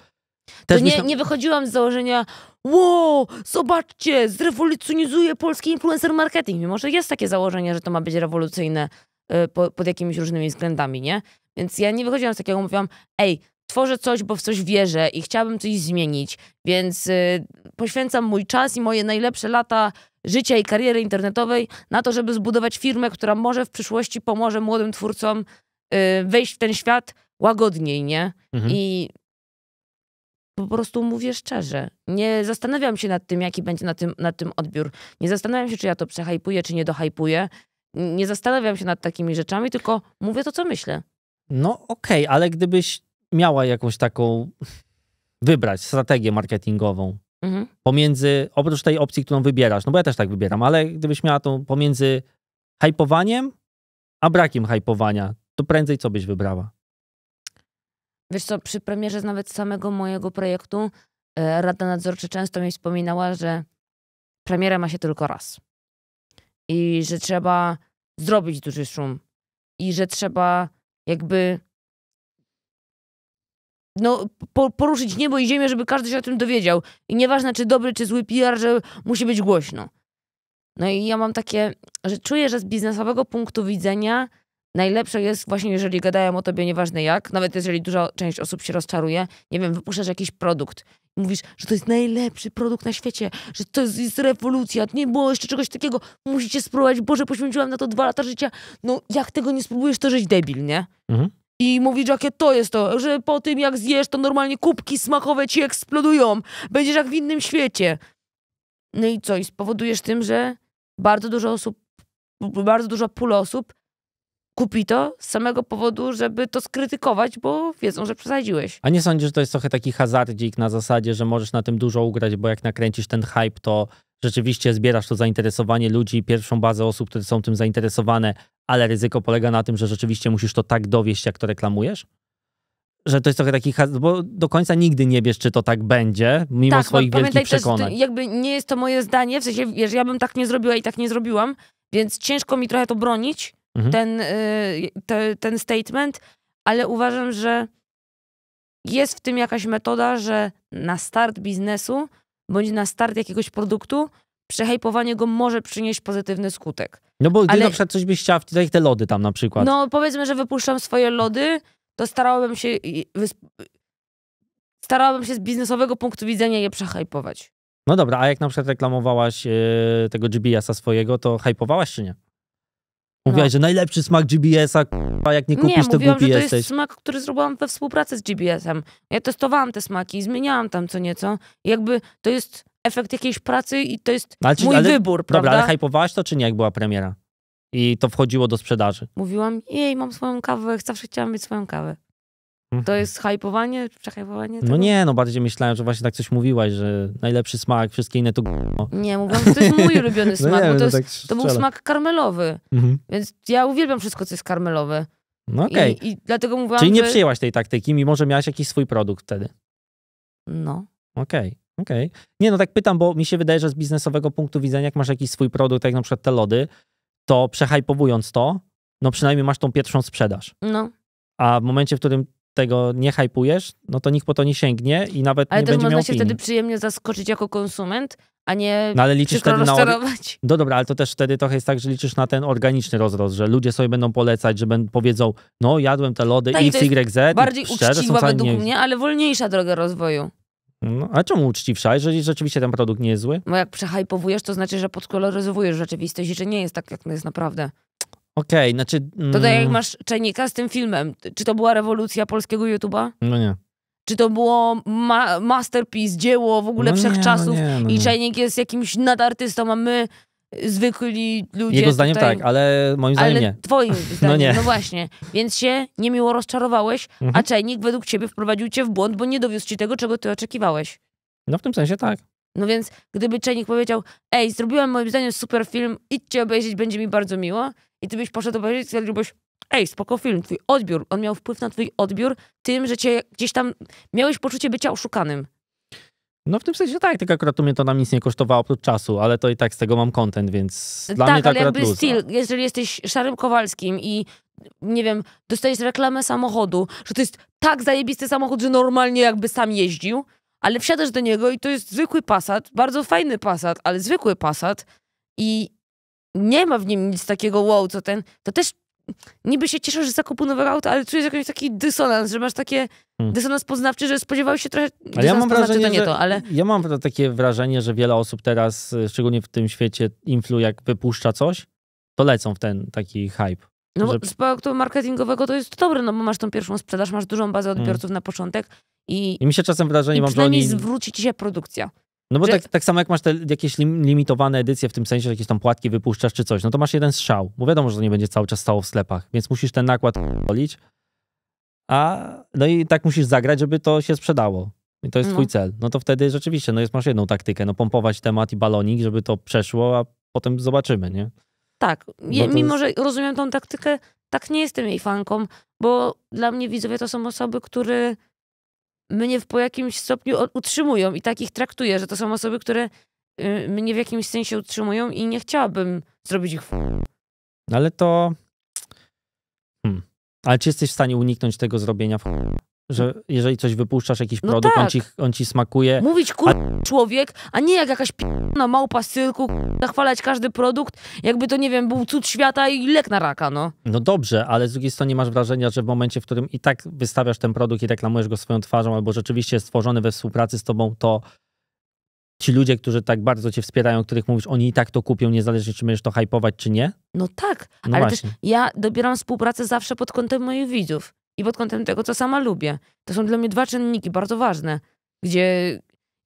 to nie, myślę... nie wychodziłam z założenia, wow, zobaczcie, zrewolucjonizuje polski influencer marketing, mimo że jest takie założenie, że to ma być rewolucyjne, Y, po, pod jakimiś różnymi względami, nie? Więc ja nie wychodziłam z takiego, mówiłam, ej, tworzę coś, bo w coś wierzę i chciałabym coś zmienić, więc y, poświęcam mój czas i moje najlepsze lata życia i kariery internetowej na to, żeby zbudować firmę, która może w przyszłości pomoże młodym twórcom y, wejść w ten świat łagodniej, nie? Mhm. I po prostu mówię szczerze. Nie zastanawiam się nad tym, jaki będzie na tym, na tym odbiór. Nie zastanawiam się, czy ja to przehajpuję, czy nie dohajpuję nie zastanawiam się nad takimi rzeczami, tylko mówię to, co myślę. No okej, okay, ale gdybyś miała jakąś taką wybrać strategię marketingową mhm. pomiędzy, oprócz tej opcji, którą wybierasz, no bo ja też tak wybieram, ale gdybyś miała tą pomiędzy hypowaniem a brakiem hypowania, to prędzej co byś wybrała? Wiesz co, przy premierze nawet samego mojego projektu e, Rada Nadzorcza często mi wspominała, że premiera ma się tylko raz i że trzeba zrobić duży szum i że trzeba jakby no, po, poruszyć niebo i ziemię, żeby każdy się o tym dowiedział. I nieważne, czy dobry, czy zły PR, że musi być głośno. No i ja mam takie, że czuję, że z biznesowego punktu widzenia Najlepsze jest właśnie, jeżeli gadają o tobie nieważne jak, nawet jeżeli duża część osób się rozczaruje, nie wiem, wypuszczasz jakiś produkt. Mówisz, że to jest najlepszy produkt na świecie, że to jest, jest rewolucja, nie było jeszcze czegoś takiego, musicie spróbować, Boże, poświęciłam na to dwa lata życia. No jak tego nie spróbujesz, to żyć debil, nie? Mhm. I mówisz, jakie to jest to, że po tym jak zjesz, to normalnie kubki smakowe ci eksplodują. Będziesz jak w innym świecie. No i co? I spowodujesz tym, że bardzo dużo osób, bardzo duża pula osób kupi to z samego powodu, żeby to skrytykować, bo wiedzą, że przesadziłeś. A nie sądzisz, że to jest trochę taki hazardzik na zasadzie, że możesz na tym dużo ugrać, bo jak nakręcisz ten hype, to rzeczywiście zbierasz to zainteresowanie ludzi, pierwszą bazę osób, które są tym zainteresowane, ale ryzyko polega na tym, że rzeczywiście musisz to tak dowieść, jak to reklamujesz? że to jest trochę taki hazard, bo do końca nigdy nie wiesz, czy to tak będzie, mimo tak, no, swoich wielkich przekonań. Też, jakby nie jest to moje zdanie, w sensie, wiesz, ja bym tak nie zrobiła i tak nie zrobiłam, więc ciężko mi trochę to bronić, mhm. ten, y, te, ten statement, ale uważam, że jest w tym jakaś metoda, że na start biznesu bądź na start jakiegoś produktu przehejpowanie go może przynieść pozytywny skutek. No bo gdy ale... na przykład coś byś chciał, tak te lody tam na przykład. No powiedzmy, że wypuszczam swoje lody, to starałabym się starałabym się z biznesowego punktu widzenia je przehajpować. No dobra, a jak na przykład reklamowałaś yy, tego GBS-a swojego, to hypowałaś czy nie? Mówiłaś, no. że najlepszy smak GBS-a, a jak nie kupisz, nie, to mówiłam, głupi że to jesteś. jest smak, który zrobiłam we współpracy z GBS-em. Ja testowałam te smaki, zmieniałam tam co nieco. Jakby to jest efekt jakiejś pracy i to jest ale, mój ale, wybór, dobra, prawda? ale hypowałaś to czy nie, jak była premiera? I to wchodziło do sprzedaży. Mówiłam, jej, mam swoją kawę, zawsze chciałam mieć swoją kawę. To mhm. jest hypowanie, przehajpowanie? No nie, no bardziej myślałem, że właśnie tak coś mówiłaś, że najlepszy smak, wszystkie inne to g***o. No. Nie, mówiłam, że to jest mój ulubiony *laughs* no smak, no nie, bo no to, jest, tak to był smak karmelowy. Mhm. Więc ja uwielbiam wszystko, co jest karmelowe. No okej. Okay. I, I, dlatego mówiłam, Czyli nie że... przyjęłaś tej taktyki, mimo że miałaś jakiś swój produkt wtedy. No. Okej. Okay. Okej. Okay. Nie, no tak pytam, bo mi się wydaje, że z biznesowego punktu widzenia, jak masz jakiś swój produkt, jak na przykład te lody, to przehajpowując to, no przynajmniej masz tą pierwszą sprzedaż. No. A w momencie, w którym tego nie hypujesz, no to nikt po to nie sięgnie i nawet ale nie będzie miał Ale też można się wtedy przyjemnie zaskoczyć jako konsument, a nie no, ale liczysz wtedy na or... No dobra, ale to też wtedy trochę jest tak, że liczysz na ten organiczny rozrost, że ludzie sobie będą polecać, że będą powiedzą, no jadłem te lody tak, X, Y, Z. Bardziej szczerze, uczciwa według nie... mnie, ale wolniejsza droga rozwoju. No, a czemu uczciwsza, jeżeli rzeczywiście ten produkt nie jest zły? No jak przehajpowujesz, to znaczy, że podkoloryzowujesz rzeczywistość i że nie jest tak, jak jest naprawdę. Okej, okay, znaczy... Mm... To tak jak masz czajnika z tym filmem. Czy to była rewolucja polskiego YouTube'a? No nie. Czy to było ma masterpiece, dzieło w ogóle no wszechczasów nie, no nie, no i czajnik jest jakimś nadartystą, a my zwykli ludzie. Jego zdaniem tutaj... tak, ale moim zdaniem ale nie. Twoim *laughs* zdaniem, no, nie. no właśnie. Więc się niemiło rozczarowałeś, mhm. a czajnik według ciebie wprowadził cię w błąd, bo nie dowiózł ci tego, czego ty oczekiwałeś. No w tym sensie tak. No więc gdyby Czajnik powiedział, ej, zrobiłem moim zdaniem super film, idźcie obejrzeć, będzie mi bardzo miło. I ty byś poszedł obejrzeć, stwierdziłbyś, ej, spoko film, twój odbiór, on miał wpływ na twój odbiór tym, że cię gdzieś tam, miałeś poczucie bycia oszukanym. No w tym sensie tak, tylko akurat mnie to nam nic nie kosztowało oprócz czasu, ale to i tak z tego mam content, więc dla tak, mnie to ale akurat jakby still, no. jeżeli jesteś Szarym Kowalskim i nie wiem, dostajesz reklamę samochodu, że to jest tak zajebisty samochód, że normalnie jakby sam jeździł, ale wsiadasz do niego i to jest zwykły Passat, bardzo fajny Passat, ale zwykły Passat i nie ma w nim nic takiego wow, co ten, to też niby się cieszę, że zakupu nowego auta, ale czujesz jakiś taki dysonans, że masz takie hmm. dysonans poznawczy, że spodziewał się trochę ale ja mam znaczy, wrażenie, to nie że, to, ale... Ja mam takie wrażenie, że wiele osób teraz, szczególnie w tym świecie influ, jak wypuszcza coś, to lecą w ten taki hype. No bo z punktu marketingowego to jest dobre, no bo masz tą pierwszą sprzedaż, masz dużą bazę hmm. odbiorców hmm. na początek i, I mi się czasem wrażenie i mam, że oni... zwróci ci się produkcja. No bo że... tak, tak samo jak masz te jakieś limitowane edycje, w tym sensie, że jakieś tam płatki wypuszczasz czy coś, no to masz jeden strzał, bo wiadomo, że to nie będzie cały czas stało w sklepach, więc musisz ten nakład polić, a no i tak musisz zagrać, żeby to się sprzedało. I to jest no. twój cel. No to wtedy rzeczywiście, no jest, masz jedną taktykę, no pompować temat i balonik, żeby to przeszło, a potem zobaczymy, nie? Tak, no mimo jest... że rozumiem tą taktykę, tak nie jestem jej fanką, bo dla mnie widzowie to są osoby, które mnie po jakimś stopniu utrzymują i takich traktuję, że to są osoby, które y, mnie w jakimś sensie utrzymują i nie chciałabym zrobić ich. Ale to. Hmm. Ale czy jesteś w stanie uniknąć tego zrobienia? Że jeżeli coś wypuszczasz, jakiś no produkt, tak. on, ci, on ci smakuje. Mówić kur... człowiek, a nie jak jakaś p***na małpa z cyrku, zachwalać każdy produkt, jakby to, nie wiem, był cud świata i lek na raka, no. No dobrze, ale z drugiej strony masz wrażenie, że w momencie, w którym i tak wystawiasz ten produkt i reklamujesz go swoją twarzą, albo rzeczywiście jest stworzony we współpracy z tobą, to ci ludzie, którzy tak bardzo cię wspierają, których mówisz, oni i tak to kupią, niezależnie czy będziesz to hypować, czy nie? No tak, no ale właśnie. też ja dobieram współpracę zawsze pod kątem moich widzów i pod kątem tego, co sama lubię. To są dla mnie dwa czynniki bardzo ważne, gdzie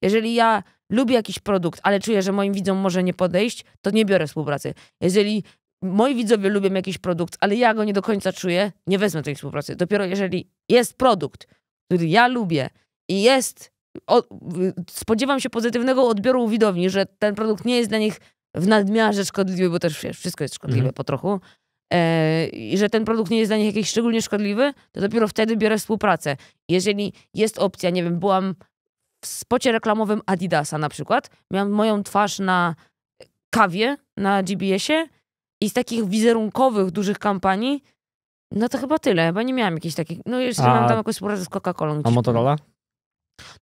jeżeli ja lubię jakiś produkt, ale czuję, że moim widzom może nie podejść, to nie biorę współpracy. Jeżeli moi widzowie lubią jakiś produkt, ale ja go nie do końca czuję, nie wezmę tej współpracy. Dopiero jeżeli jest produkt, który ja lubię i jest, o, spodziewam się pozytywnego odbioru u widowni, że ten produkt nie jest dla nich w nadmiarze szkodliwy, bo też wszystko jest szkodliwe mhm. po trochu, E, i że ten produkt nie jest dla nich jakiś szczególnie szkodliwy, to dopiero wtedy biorę współpracę. Jeżeli jest opcja, nie wiem, byłam w spocie reklamowym Adidasa na przykład, miałam moją twarz na kawie, na GBS-ie i z takich wizerunkowych, dużych kampanii, no to chyba tyle. Chyba nie miałam jakichś takich, no jeszcze mam tam jakąś współpracę z Coca-Colą. A Motorola?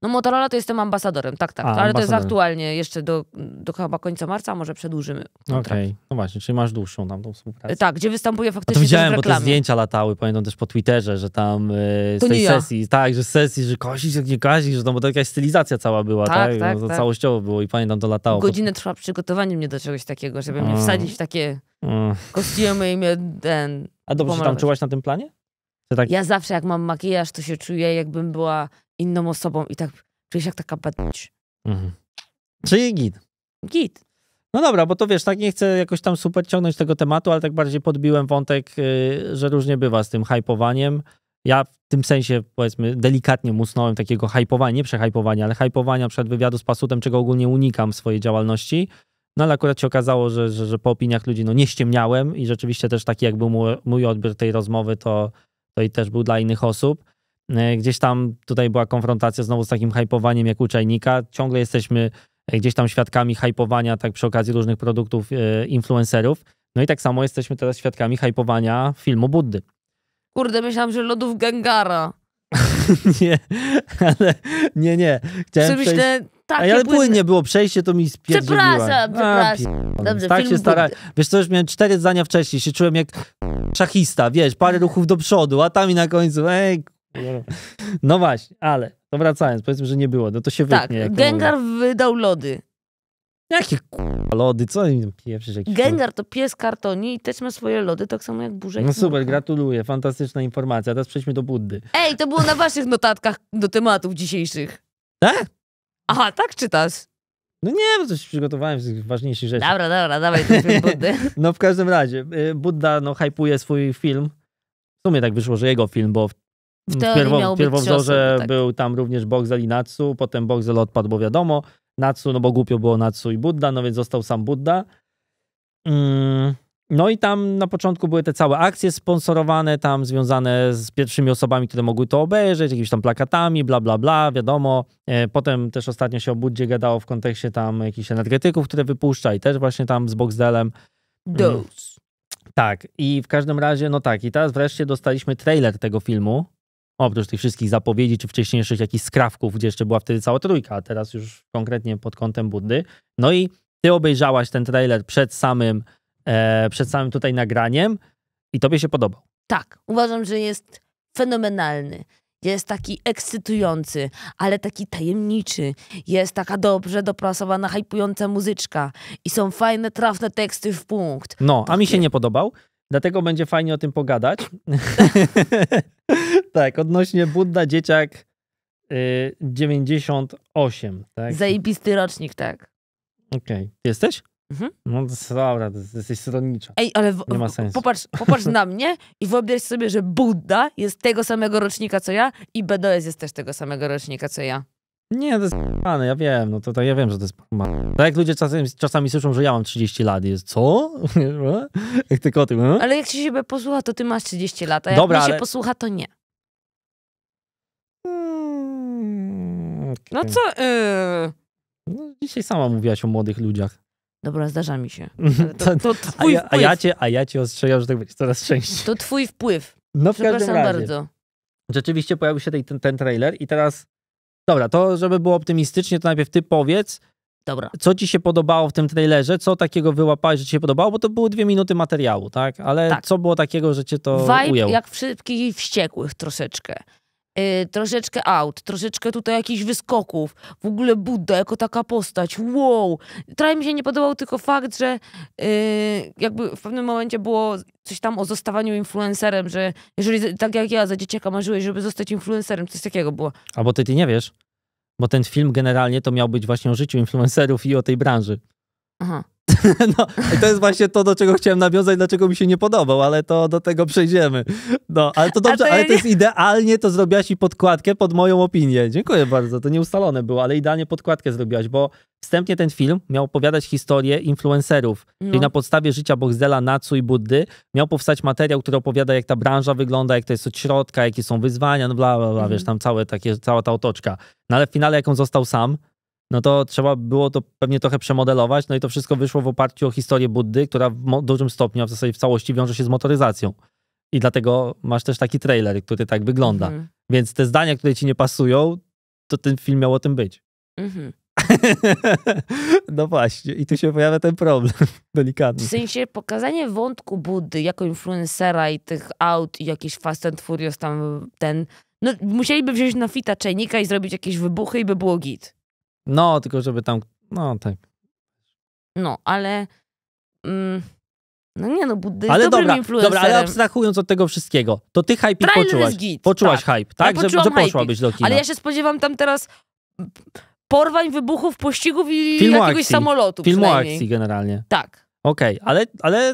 No Motorola to jestem ambasadorem, tak, tak. A, ale to jest aktualnie jeszcze do, do chyba końca marca, może przedłużymy kontrakt. Okej, okay. no właśnie, czyli masz dłuższą tam tą współpracę. E, tak, gdzie występuje faktycznie A no to widziałem, bo te zdjęcia latały, pamiętam też po Twitterze, że tam e, z to tej sesji, ja. tak, że z sesji, że kosisz, jak nie kosisz, że no tam bo to jakaś stylizacja cała była, tak? tak, no tak no, to tak. całościowo było i pamiętam to latało. Godzinę trwa przygotowanie mnie do czegoś takiego, żeby mm. mnie wsadzić w takie mm. kostiumy i mnie ten... A dobrze pomalować. się tam czułaś na tym planie? Tak... Ja zawsze jak mam makijaż, to się czuję jakbym była inną osobą i tak czujesz jak taka badnicz. Mhm. Czyli git. Git. No dobra, bo to wiesz, tak nie chcę jakoś tam super ciągnąć tego tematu, ale tak bardziej podbiłem wątek, y, że różnie bywa z tym hypowaniem. Ja w tym sensie, powiedzmy, delikatnie musnąłem takiego hypowania, nie przehypowania, ale hypowania przed wywiadu z Pasutem, czego ogólnie unikam w swojej działalności. No ale akurat się okazało, że, że, że, po opiniach ludzi no, nie ściemniałem i rzeczywiście też taki jak był mój, mój odbiór tej rozmowy, to, to i też był dla innych osób. E, gdzieś tam tutaj była konfrontacja znowu z takim hypowaniem jak uczajnika. Ciągle jesteśmy e, gdzieś tam świadkami hypowania, tak przy okazji różnych produktów e, influencerów. No i tak samo jesteśmy teraz świadkami hypowania filmu Buddy. Kurde, myślałam, że lodów Gengara. *laughs* nie, ale nie, nie. Chciałem Przemyślę, przejść... Ale płynnie było przejście, to mi spierdzieliła. Przepraszam, przepraszam. Dobrze, tak się starałem. Wiesz co, już miałem cztery zdania wcześniej, się czułem jak szachista, wiesz, parę ruchów do przodu, a tam i na końcu, ej, no właśnie, ale to wracając, powiedzmy, że nie było, no to się tak, wytnie. Tak, Gengar mówię. wydał lody. Jakie k***a lody, co im pieprzysz? Gengar to pies kartoni i też ma swoje lody, tak samo jak burzek. No super, gratuluję, fantastyczna informacja. Teraz przejdźmy do Buddy. Ej, to było na waszych notatkach do tematów dzisiejszych. Tak? Aha, tak czytasz? No nie, bo coś przygotowałem z ważniejszych rzeczy. Dobra, dobra, dawaj ten *laughs* Buddy. no w każdym razie, y, Budda no hypuje swój film. W sumie tak wyszło, że jego film, bo w, Pierwo, miał w osoby, tak. był tam również Bogzel i Natsu, potem Bogzel odpadł, bo wiadomo, Natsu, no bo głupio było Natsu i Buddha, no więc został sam Buddha. Mm. No i tam na początku były te całe akcje sponsorowane, tam związane z pierwszymi osobami, które mogły to obejrzeć, jakimiś tam plakatami, bla, bla, bla, wiadomo. E, potem też ostatnio się o Buddzie gadało w kontekście tam jakichś energetyków, które wypuszcza i też właśnie tam z Boxdelem. Mm, Dose. Tak, i w każdym razie, no tak, i teraz wreszcie dostaliśmy trailer tego filmu, oprócz tych wszystkich zapowiedzi, czy wcześniejszych jakichś skrawków, gdzie jeszcze była wtedy cała trójka, a teraz już konkretnie pod kątem Buddy. No i ty obejrzałaś ten trailer przed samym, e, przed samym tutaj nagraniem i tobie się podobał. Tak, uważam, że jest fenomenalny. Jest taki ekscytujący, ale taki tajemniczy. Jest taka dobrze dopracowana, hypująca muzyczka. I są fajne, trafne teksty w punkt. No, a mi się nie podobał. Dlatego będzie fajnie o tym pogadać. *laughs* tak, odnośnie Budda Dzieciak y, 98, tak? Zajebisty rocznik, tak. Okej. Okay. Jesteś? Mhm. No dobra, jesteś stronnicza. Ej, ale w, Nie ma sensu. Popatrz, popatrz na mnie i wyobraź sobie, że Budda jest tego samego rocznika co ja i BDS jest też tego samego rocznika co ja. Nie, to jest ja wiem, no to, to tak, ja wiem, że to jest ma. Tak jak ludzie czasami, czasami słyszą, że ja mam 30 lat i jest, co? *laughs* No? jak tylko ty, no? Ale jak się siebie posłucha, to ty masz 30 lat, a jak Dobra, mi się ale... posłucha, to nie. Mm, no co? Yy... No, dzisiaj sama mówiłaś o młodych ludziach. Dobra, zdarza mi się. *laughs* To, to a, ja, a, ja, cię, a ja cię ostrzegam, że tak będzie coraz częściej. To twój wpływ. No w każdym razie. bardzo. Rzeczywiście pojawił się ten, ten trailer i teraz Dobra, to żeby było optymistycznie, to najpierw ty powiedz, Dobra. Co ci się podobało w tym trailerze? Co takiego wyłapałeś, że ci się podobało? Bo to były dwie minuty materiału, tak? Ale tak. co było takiego, że cię to Vibe ujęło? jak wszystkich wściekłych troszeczkę. Y, troszeczkę out, troszeczkę tutaj jakichś wyskoków, w ogóle Buddha jako taka postać, wow. Trochę mi się nie podobał tylko fakt, że yy, jakby w pewnym momencie było coś tam o zostawaniu influencerem, że jeżeli tak jak ja za dzieciaka marzyłeś, żeby zostać influencerem, coś takiego było. Albo ty, ty nie wiesz, bo ten film generalnie to miał być właśnie o życiu influencerów i o tej branży. Aha. *laughs* No, i to jest właśnie to, do czego chciałem nawiązać, dlaczego mi się nie podobał, ale to do tego przejdziemy. No, ale to dobrze, to ja ale to jest nie... idealnie, to zrobiłaś i podkładkę pod moją opinię. Dziękuję bardzo, to nieustalone było, ale idealnie podkładkę zrobiłaś, bo wstępnie ten film miał opowiadać historię influencerów, no. czyli na podstawie życia Boxdela, Natsu i Buddy miał powstać materiał, który opowiada, jak ta branża wygląda, jak to jest od środka, jakie są wyzwania, no bla, bla, bla, mhm. wiesz, tam całe takie, cała ta otoczka. No ale w finale, jak on został sam, no to trzeba było to pewnie trochę przemodelować, no i to wszystko wyszło w oparciu o historię Buddy, która w dużym stopniu, a w zasadzie w całości wiąże się z motoryzacją. I dlatego masz też taki trailer, który tak wygląda. Mhm. Więc te zdania, które ci nie pasują, to ten film miał o tym być. Mhm. *laughs* no właśnie, i tu się pojawia ten problem *laughs* delikatny. W sensie pokazanie wątku Buddy jako influencera i tych aut i jakiś Fast and Furious tam ten... No musieliby wziąć na fita czajnika i zrobić jakieś wybuchy i by było git. No, tylko żeby tam, no tak. No, ale... Mm, no nie no, Buddy jest ale dobrym dobra, influencerem. Dobra, ale abstrahując od tego wszystkiego, to ty hype poczułaś. Git, tak. poczułaś tak. hype, tak? Ja że, że poszłabyś do kina. Ale ja się spodziewam tam teraz porwań, wybuchów, pościgów i Filmu jakiegoś akcji. samolotu Filmu akcji generalnie. Tak. Okej, okay, ale, ale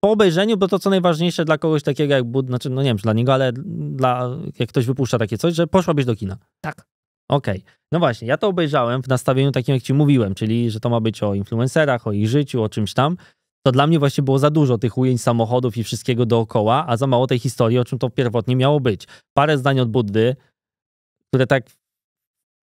po obejrzeniu, bo to co najważniejsze dla kogoś takiego jak Bud, znaczy no nie wiem, czy dla niego, ale dla, jak ktoś wypuszcza takie coś, że poszłabyś do kina. Tak. Okej. Okay. No właśnie, ja to obejrzałem w nastawieniu takim, jak ci mówiłem, czyli że to ma być o influencerach, o ich życiu, o czymś tam. To dla mnie właśnie było za dużo tych ujęć samochodów i wszystkiego dookoła, a za mało tej historii, o czym to pierwotnie miało być. Parę zdań od Buddy, które tak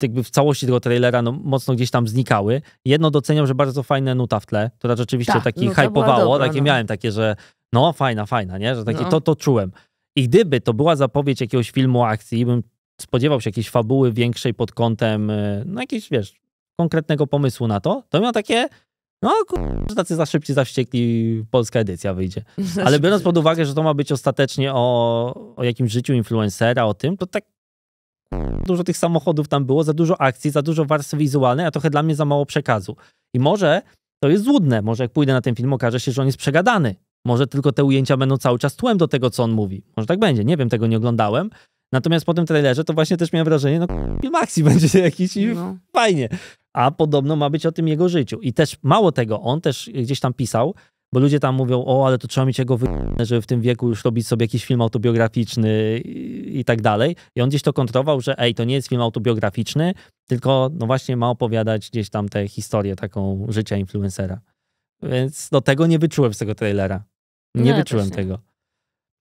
jakby w całości tego trailera no, mocno gdzieś tam znikały. Jedno doceniam, że bardzo fajna nuta w tle, która rzeczywiście Ta, taki hypowało, takie no. miałem takie, że no fajna, fajna, nie? Że takie, no. to, to czułem. I gdyby to była zapowiedź jakiegoś filmu akcji, bym spodziewał się jakiejś fabuły większej pod kątem, e, no jakiejś, wiesz, konkretnego pomysłu na to, to miał takie, no że tacy za szybci, za wściekli polska edycja wyjdzie. *laughs* Ale biorąc pod uwagę, że to ma być ostatecznie o, o jakimś życiu influencera, o tym, to tak dużo tych samochodów tam było, za dużo akcji, za dużo warstwy wizualnej, a trochę dla mnie za mało przekazu. I może to jest złudne, może jak pójdę na ten film, okaże się, że on jest przegadany. Może tylko te ujęcia będą cały czas tłem do tego, co on mówi. Może tak będzie, nie wiem, tego nie oglądałem, Natomiast po tym trailerze to właśnie też miałem wrażenie, no Maxi *laughs* będzie jakiś i no. fajnie. A podobno ma być o tym jego życiu. I też mało tego, on też gdzieś tam pisał, bo ludzie tam mówią, o, ale to trzeba mieć jego wy... żeby w tym wieku już robić sobie jakiś film autobiograficzny i, i tak dalej. I on gdzieś to kontrował, że ej, to nie jest film autobiograficzny, tylko no właśnie ma opowiadać gdzieś tam tę historię taką życia influencera. Więc no tego nie wyczułem z tego trailera. Nie, no, wyczułem nie. tego.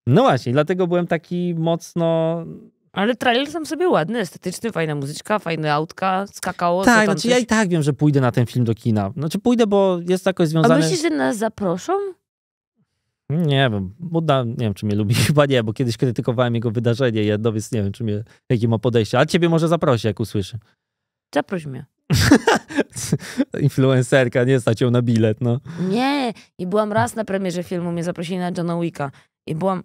No właśnie, dlatego byłem taki mocno... Ale trailer sam sobie ładny, estetyczny, fajna muzyczka, fajne autka, skakało. Tak, znaczy coś... ja i tak wiem, że pójdę na ten film do kina. Znaczy pójdę, bo jest jakoś związane... A myślisz, że nas zaproszą? Nie wiem, Buda, nie wiem, czy mnie lubi, *laughs* chyba nie, bo kiedyś krytykowałem jego wydarzenie jedno, więc nie wiem, czy mnie, jakie ma podejście. A ciebie może zaprosi, jak usłyszy. Zaproś mnie. *laughs* Influencerka, nie stać ją na bilet, no. Nie, i byłam raz na premierze filmu, mnie zaprosili na Johna Wicka i byłam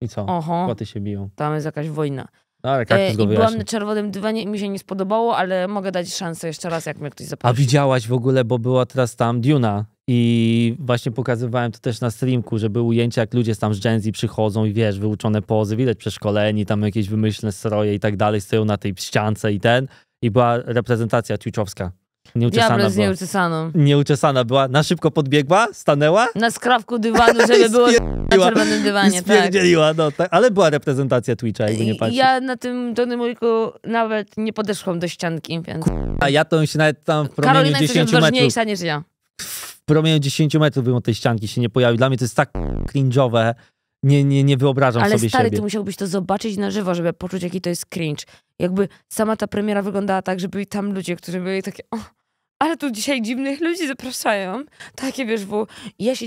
i co? Oho. się biją. Tam jest jakaś wojna. No, ale e, I byłam na czerwonym dywanie mi się nie spodobało, ale mogę dać szansę jeszcze raz, jak mnie ktoś zaprosi. A widziałaś w ogóle, bo była teraz tam Duna i właśnie pokazywałem to też na streamku, że były ujęcia, jak ludzie tam z Gen Z przychodzą i wiesz, wyuczone pozy, widać przeszkoleni, tam jakieś wymyślne stroje i tak dalej, stoją na tej ściance i ten. I była reprezentacja Twitchowska nieuczesana Diablo była. nieuczesaną. Nieuczesana była. Na szybko podbiegła, stanęła. Na skrawku dywanu, żeby było na czerwonym dywanie. Tak. No, tak. Ale była reprezentacja Twitcha, jakby nie patrzeć. Ja na tym Johnny Mojku nawet nie podeszłam do ścianki, więc... A ja to się nawet tam w promieniu Karolina 10 metrów... Karolina jest ważniejsza niż ja. W promieniu 10 metrów bym od tej ścianki się nie pojawił. Dla mnie to jest tak cringe'owe. Nie, nie, nie wyobrażam Ale sobie stary, siebie. ty musiałbyś to zobaczyć na żywo, żeby poczuć, jaki to jest cringe. Jakby sama ta premiera wyglądała tak, że byli tam ludzie, którzy byli takie... Oh ale tu dzisiaj dziwnych ludzi zapraszają. Takie wiesz, bo ja się...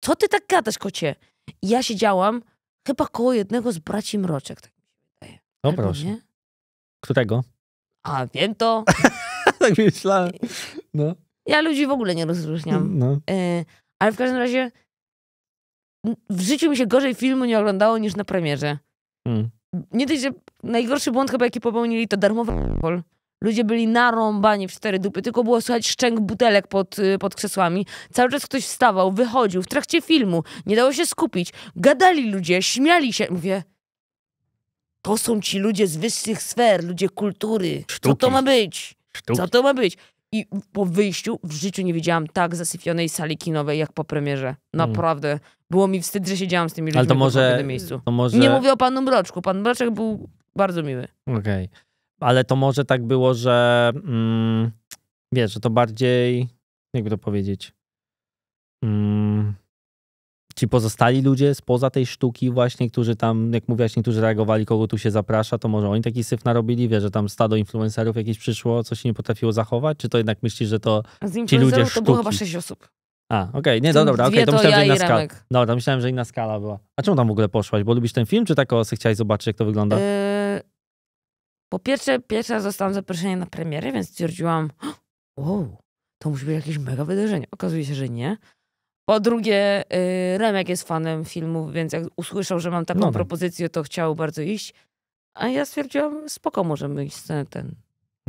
Co ty tak gadasz, kocie? Ja siedziałam chyba koło jednego z braci Mroczek, tak mi się wydaje. O no proszę. Nie? Którego? A, wiem to. *laughs* tak myślałem. No. Ja ludzi w ogóle nie rozróżniam. No. Y, ale w każdym razie w życiu mi się gorzej filmu nie oglądało niż na premierze. Mm. Nie dość, że najgorszy błąd chyba jaki popełnili to darmowy alkohol. Ludzie byli narąbani w cztery dupy, tylko było słychać szczęk butelek pod, y, pod krzesłami. Cały czas ktoś wstawał, wychodził, w trakcie filmu. Nie dało się skupić. Gadali ludzie, śmiali się. Mówię, to są ci ludzie z wyższych sfer, ludzie kultury. Sztuki. Co to ma być? Sztuki. Co to ma być? I po wyjściu w życiu nie widziałam tak zasyfionej sali kinowej jak po premierze. Hmm. Naprawdę. Hmm. Było mi wstyd, że siedziałam z tymi ludźmi Ale to może, w tym miejscu. To może... Nie mówię o panu Mroczku. Pan Mroczek był bardzo miły. Okej. Okay ale to może tak było, że mm, wiesz, że to bardziej, jakby to powiedzieć, mm, ci pozostali ludzie spoza tej sztuki właśnie, którzy tam, jak mówiłaś, niektórzy reagowali, kogo tu się zaprasza, to może oni taki syf narobili, wiesz, że tam stado influencerów jakieś przyszło, coś się nie potrafiło zachować, czy to jednak myślisz, że to Z ci ludzie sztuki? to było chyba sześć osób. A, okej, okay. nie, no dobra, okej, okay. to myślałem, ja że inna skala. Dobra, myślałem, że inna skala była. A czemu tam w ogóle poszłaś? Bo lubisz ten film, czy tak o, chciałaś zobaczyć, jak to wygląda? Yy po pierwsze, pierwsza zostałam zaproszona na premierę, więc stwierdziłam, wow, to musi być jakieś mega wydarzenie. Okazuje się, że nie. Po drugie, y, Remek jest fanem filmów, więc jak usłyszał, że mam taką no, tak. propozycję, to chciał bardzo iść. A ja stwierdziłam, spoko, możemy iść ten, ten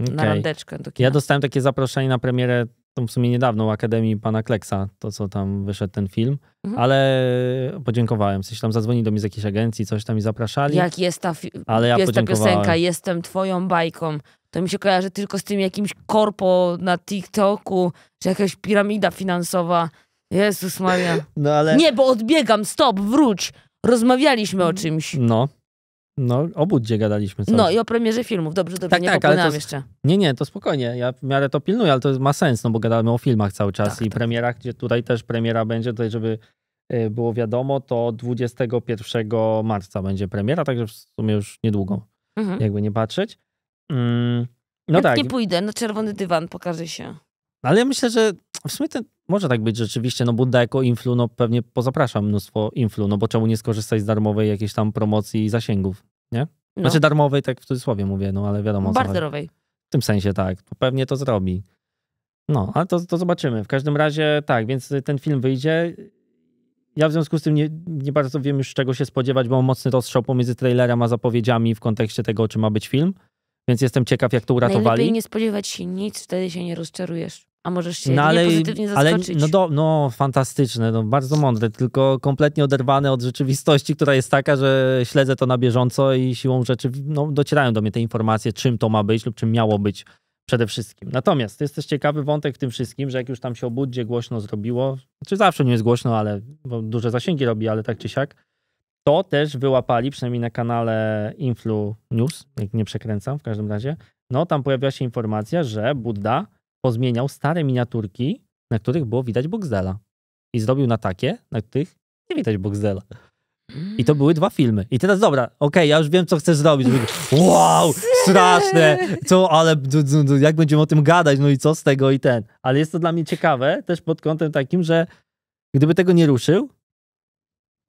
okay. na randeczkę. Do Ja dostałem takie zaproszenie na premierę to w sumie niedawno u Akademii pana Kleksa, to co tam wyszedł ten film, mhm. ale podziękowałem. W tam zadzwoni do mnie z jakiejś agencji, coś tam mi zapraszali. Jak jest ta, ale ja jest ta piosenka, jestem twoją bajką. To mi się kojarzy tylko z tym jakimś korpo na TikToku, czy jakaś piramida finansowa. Jezus Maria. *laughs* No ale... Nie, bo odbiegam, stop, wróć. Rozmawialiśmy o mm. czymś. No. No, o Buddzie gadaliśmy. No i o premierze filmów. Dobrze, dobrze, tak, nie tak, ale to, jeszcze. Nie, nie, to spokojnie. Ja w miarę to pilnuję, ale to ma sens, no bo gadamy o filmach cały czas tak, i tak. premierach, gdzie tutaj też premiera będzie, tutaj żeby y, było wiadomo, to 21 marca będzie premiera, także w sumie już niedługo, mhm. jakby nie patrzeć. Mm, no Jak tak. nie pójdę, na czerwony dywan pokaże się. Ale ja myślę, że w sumie ten, może tak być rzeczywiście, no Buddha jako influ, no pewnie pozaprasza mnóstwo influ, no bo czemu nie skorzystać z darmowej jakiejś tam promocji i zasięgów, nie? No. Znaczy darmowej, tak w cudzysłowie mówię, no ale wiadomo. Barterowej. W tym sensie tak, pewnie to zrobi. No, ale to, to zobaczymy. W każdym razie tak, więc ten film wyjdzie. Ja w związku z tym nie, nie bardzo wiem już czego się spodziewać, bo mam mocny rozstrzał pomiędzy trailerem a zapowiedziami w kontekście tego, czy ma być film. Więc jestem ciekaw, jak to uratowali. Najlepiej nie spodziewać się nic, wtedy się nie rozczarujesz. A możesz się no, ale, pozytywnie zaskoczyć. Ale, no, do, no fantastyczne, no, bardzo mądre, tylko kompletnie oderwane od rzeczywistości, która jest taka, że śledzę to na bieżąco i siłą rzeczy no, docierają do mnie te informacje, czym to ma być lub czym miało być przede wszystkim. Natomiast jest też ciekawy wątek w tym wszystkim, że jak już tam się o głośno zrobiło, czy znaczy zawsze nie jest głośno, ale duże zasięgi robi, ale tak czy siak, to też wyłapali, przynajmniej na kanale Influ News, jak nie przekręcam w każdym razie, no tam pojawiła się informacja, że Budda pozmieniał stare miniaturki, na których było widać Boxdela. I zrobił na takie, na których nie widać Boxdela. I to były dwa filmy. I teraz dobra, okej, okay, ja już wiem, co chcesz zrobić. Wow, straszne, co, ale jak będziemy o tym gadać, no i co z tego i ten. Ale jest to dla mnie ciekawe też pod kątem takim, że gdyby tego nie ruszył,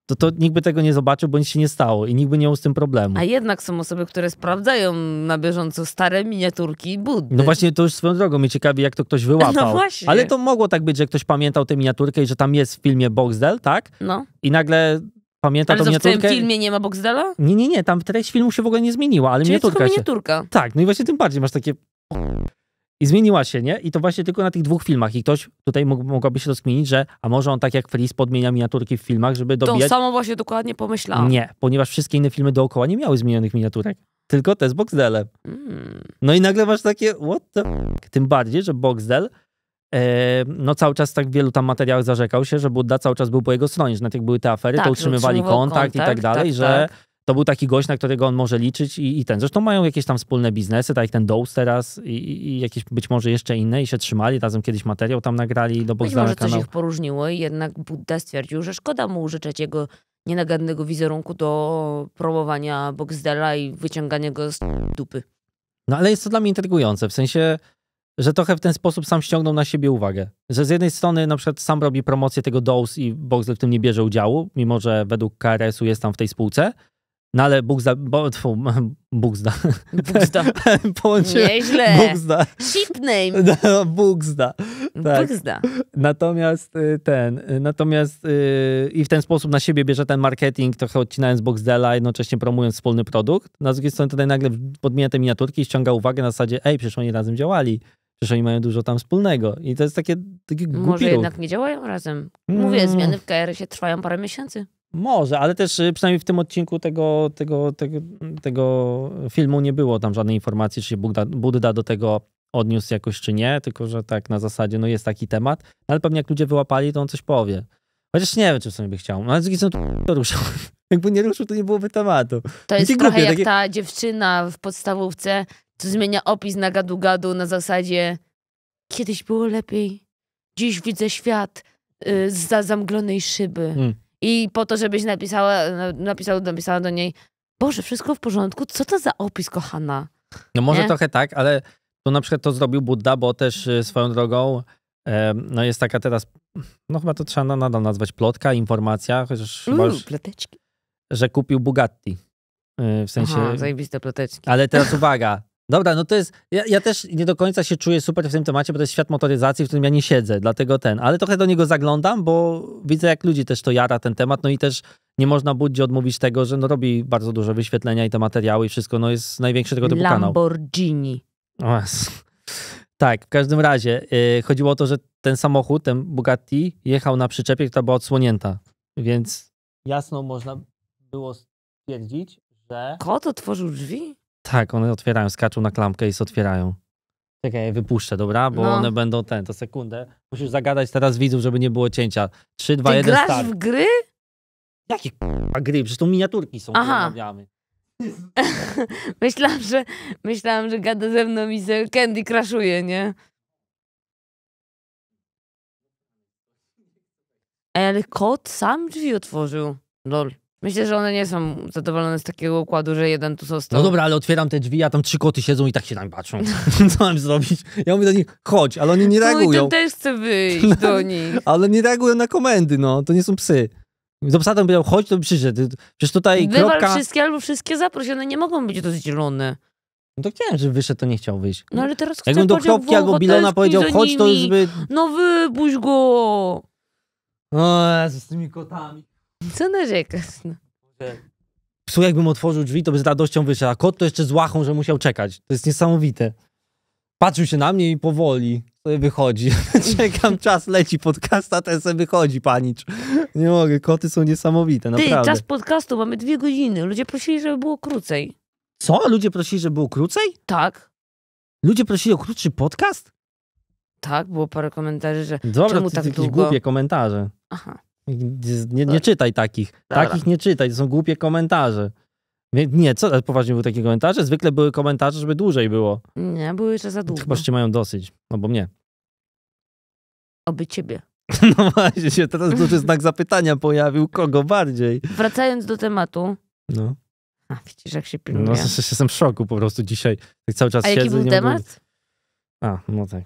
to, to nikt by tego nie zobaczył, bo nic się nie stało i nikt by nie miał z tym problemu. A jednak są osoby, które sprawdzają na bieżąco stare miniaturki i buddy. No właśnie, to już swoją drogą mnie ciekawi, jak to ktoś wyłapał. No właśnie. Ale to mogło tak być, że ktoś pamiętał tę miniaturkę i że tam jest w filmie Boxdel, tak? No. I nagle pamięta ale tą miniaturkę. w tym filmie nie ma Boxdela? Nie, nie, nie, tam treść filmu się w ogóle nie zmieniła, ale Czyli miniaturka tylko miniaturka. Się... Tak, no i właśnie tym bardziej masz takie... I zmieniła się, nie? I to właśnie tylko na tych dwóch filmach. I ktoś tutaj mógł, mogłaby się rozkminić, że a może on tak jak Fris podmienia miniaturki w filmach, żeby dobijać... To samo właśnie dokładnie pomyślałam. Nie, ponieważ wszystkie inne filmy dookoła nie miały zmienionych miniaturek. Tylko te z Boxdelem. Mm. No i nagle masz takie what the fuck? Tym bardziej, że Boxdel e, no cały czas tak w wielu tam materiałach zarzekał się, że Buddha cały czas był po jego stronie, że nawet jak były te afery, tak, to no, utrzymywali kontakt, kontakt, i tak dalej, tak, że tak to był taki gość, na którego on może liczyć i, i ten. Zresztą mają jakieś tam wspólne biznesy, tak jak ten Dows teraz i, i, jakieś być może jeszcze inne i się trzymali, razem kiedyś materiał tam nagrali do no Być może kanał. coś ich poróżniło i jednak Buddha stwierdził, że szkoda mu użyczać jego nienagadnego wizerunku do promowania Boxdela i wyciągania go z dupy. No ale jest to dla mnie intrygujące, w sensie że trochę w ten sposób sam ściągnął na siebie uwagę. Że z jednej strony na przykład sam robi promocję tego DOS i Boxel w tym nie bierze udziału, mimo że według KRS-u jest tam w tej spółce, no ale Bóg zda... Bo, tfu, *laughs* Bóg zda. Bóg zda. *laughs* Nieźle. Bóg zda. Ship name. No, Bóg zda. Tak. Bóg zda. Natomiast y, ten, y, natomiast yy, i w ten sposób na siebie bierze ten marketing, trochę odcinając Boxdela, a jednocześnie promując wspólny produkt. Na no, drugiej stronie tutaj nagle podmienia te miniaturki i ściąga uwagę na zasadzie, ej, przecież oni razem działali. Przecież oni mają dużo tam wspólnego. I to jest takie, takie Może jednak nie działają razem. Mm. Mówię, mm. zmiany w KR-ie trwają parę miesięcy. Może, ale też y, przynajmniej w tym odcinku tego, tego, tego, tego filmu nie było tam żadnej informacji, czy się Budda, Budda do tego odniósł jakoś, czy nie, tylko że tak na zasadzie, no jest taki temat, no ale pewnie jak ludzie wyłapali, to on coś powie. Chociaż nie wiem, czy w sumie by chciał, no, ale z drugiej to *laughs* ruszał. Jakby nie ruszył, to nie byłoby tematu. To jest trochę jak takie... ta dziewczyna w podstawówce, co zmienia opis na gadu-gadu na zasadzie kiedyś było lepiej, dziś widzę świat, y, z za zamglonej szyby. Hmm i po to, żebyś napisała, napisał, napisała do niej, Boże, wszystko w porządku? Co to za opis, kochana? No może nie? trochę tak, ale tu na przykład to zrobił Buddha, bo też y, swoją drogą no jest taka teraz, no chyba to trzeba nadal nazwać plotka, informacja, chociaż Uu, już, ploteczki. że kupił Bugatti. Y, w sensie... Aha, zajebiste ploteczki. Ale teraz uwaga, Dobra, no to jest. Ja, ja, też nie do końca się czuję super w tym temacie, bo to jest świat motoryzacji, w którym ja nie siedzę, dlatego ten. Ale trochę do niego zaglądam, bo widzę, jak ludzi też to jara ten temat. No i też nie można budzi odmówić tego, że no robi bardzo duże wyświetlenia i te materiały i wszystko. No jest największy tego typu Lamborghini. kanał. Lamborghini. Tak, w każdym razie yy, chodziło o to, że ten samochód, ten Bugatti, jechał na przyczepie, która była odsłonięta. Więc jasno można było stwierdzić, że. to otworzył drzwi? Tak, one otwierają, skaczą na klamkę i się otwierają. Tak, ja je wypuszczę, dobra? Bo no. one będą ten, to sekundę. Musisz zagadać teraz widzów, żeby nie było cięcia. 3, 2, Ty 1, grasz start. w gry? Jakie k***a gry? Przecież to miniaturki są, Aha. które *laughs* myślałam, że, myślałam, że gada ze mną i se Candy crashuje, nie? Ej, ale kot sam drzwi otworzył. Lol. Myślę, że one nie są zadowolone z takiego układu, że jeden tu został. No dobra, ale otwieram te drzwi, a tam trzy koty siedzą i tak się tam patrzą. *laughs* Co mam zrobić? Ja mówię do nich, chodź, ale oni nie reagują. No i ten też chce wyjść do *laughs* nich. Ale nie reagują na komendy, no. To nie są psy. Do psa tam powiedział, chodź, to przyszedł. Przecież tutaj Wywal kropka... wszystkie albo wszystkie zaproś, one nie mogą być rozdzielone. No to chciałem, żeby wyszedł, to nie chciał wyjść. No ale teraz Jakbym do kropki albo Bilona powiedział, chodź, to już by... No wybuź go! O z tymi kotami. Co narzekasz? No. Psu jakbym otworzył drzwi, to by z radością wyszedł, a kot to jeszcze z łachą, że musiał czekać. To jest niesamowite. Patrzył się na mnie i powoli sobie wychodzi. *laughs* Czekam, czas leci podcasta, ten sobie wychodzi, panicz. Nie mogę, koty są niesamowite, Ty, czas podcastu, mamy dwie godziny. Ludzie prosili, żeby było krócej. Co? Ludzie prosili, żeby było krócej? Tak. Ludzie prosili o krótszy podcast? Tak, było parę komentarzy, że Dobra, czemu to tak długo? głupie komentarze. Aha. Nie, nie tak. czytaj takich. Takich nie czytaj, to są głupie komentarze. Nie, co poważnie były takie komentarze? Zwykle były komentarze, żeby dłużej było. Nie, były jeszcze za długo. Chyba cię mają dosyć, No bo mnie. Oby ciebie. *laughs* No właśnie, się teraz duży znak zapytania pojawił, kogo bardziej. Wracając do tematu. No. A, widzisz, jak się pilnuje. No, *laughs* jestem w szoku po prostu dzisiaj. Tak cały czas A siedzę. A jaki był temat? Był... A, no tak.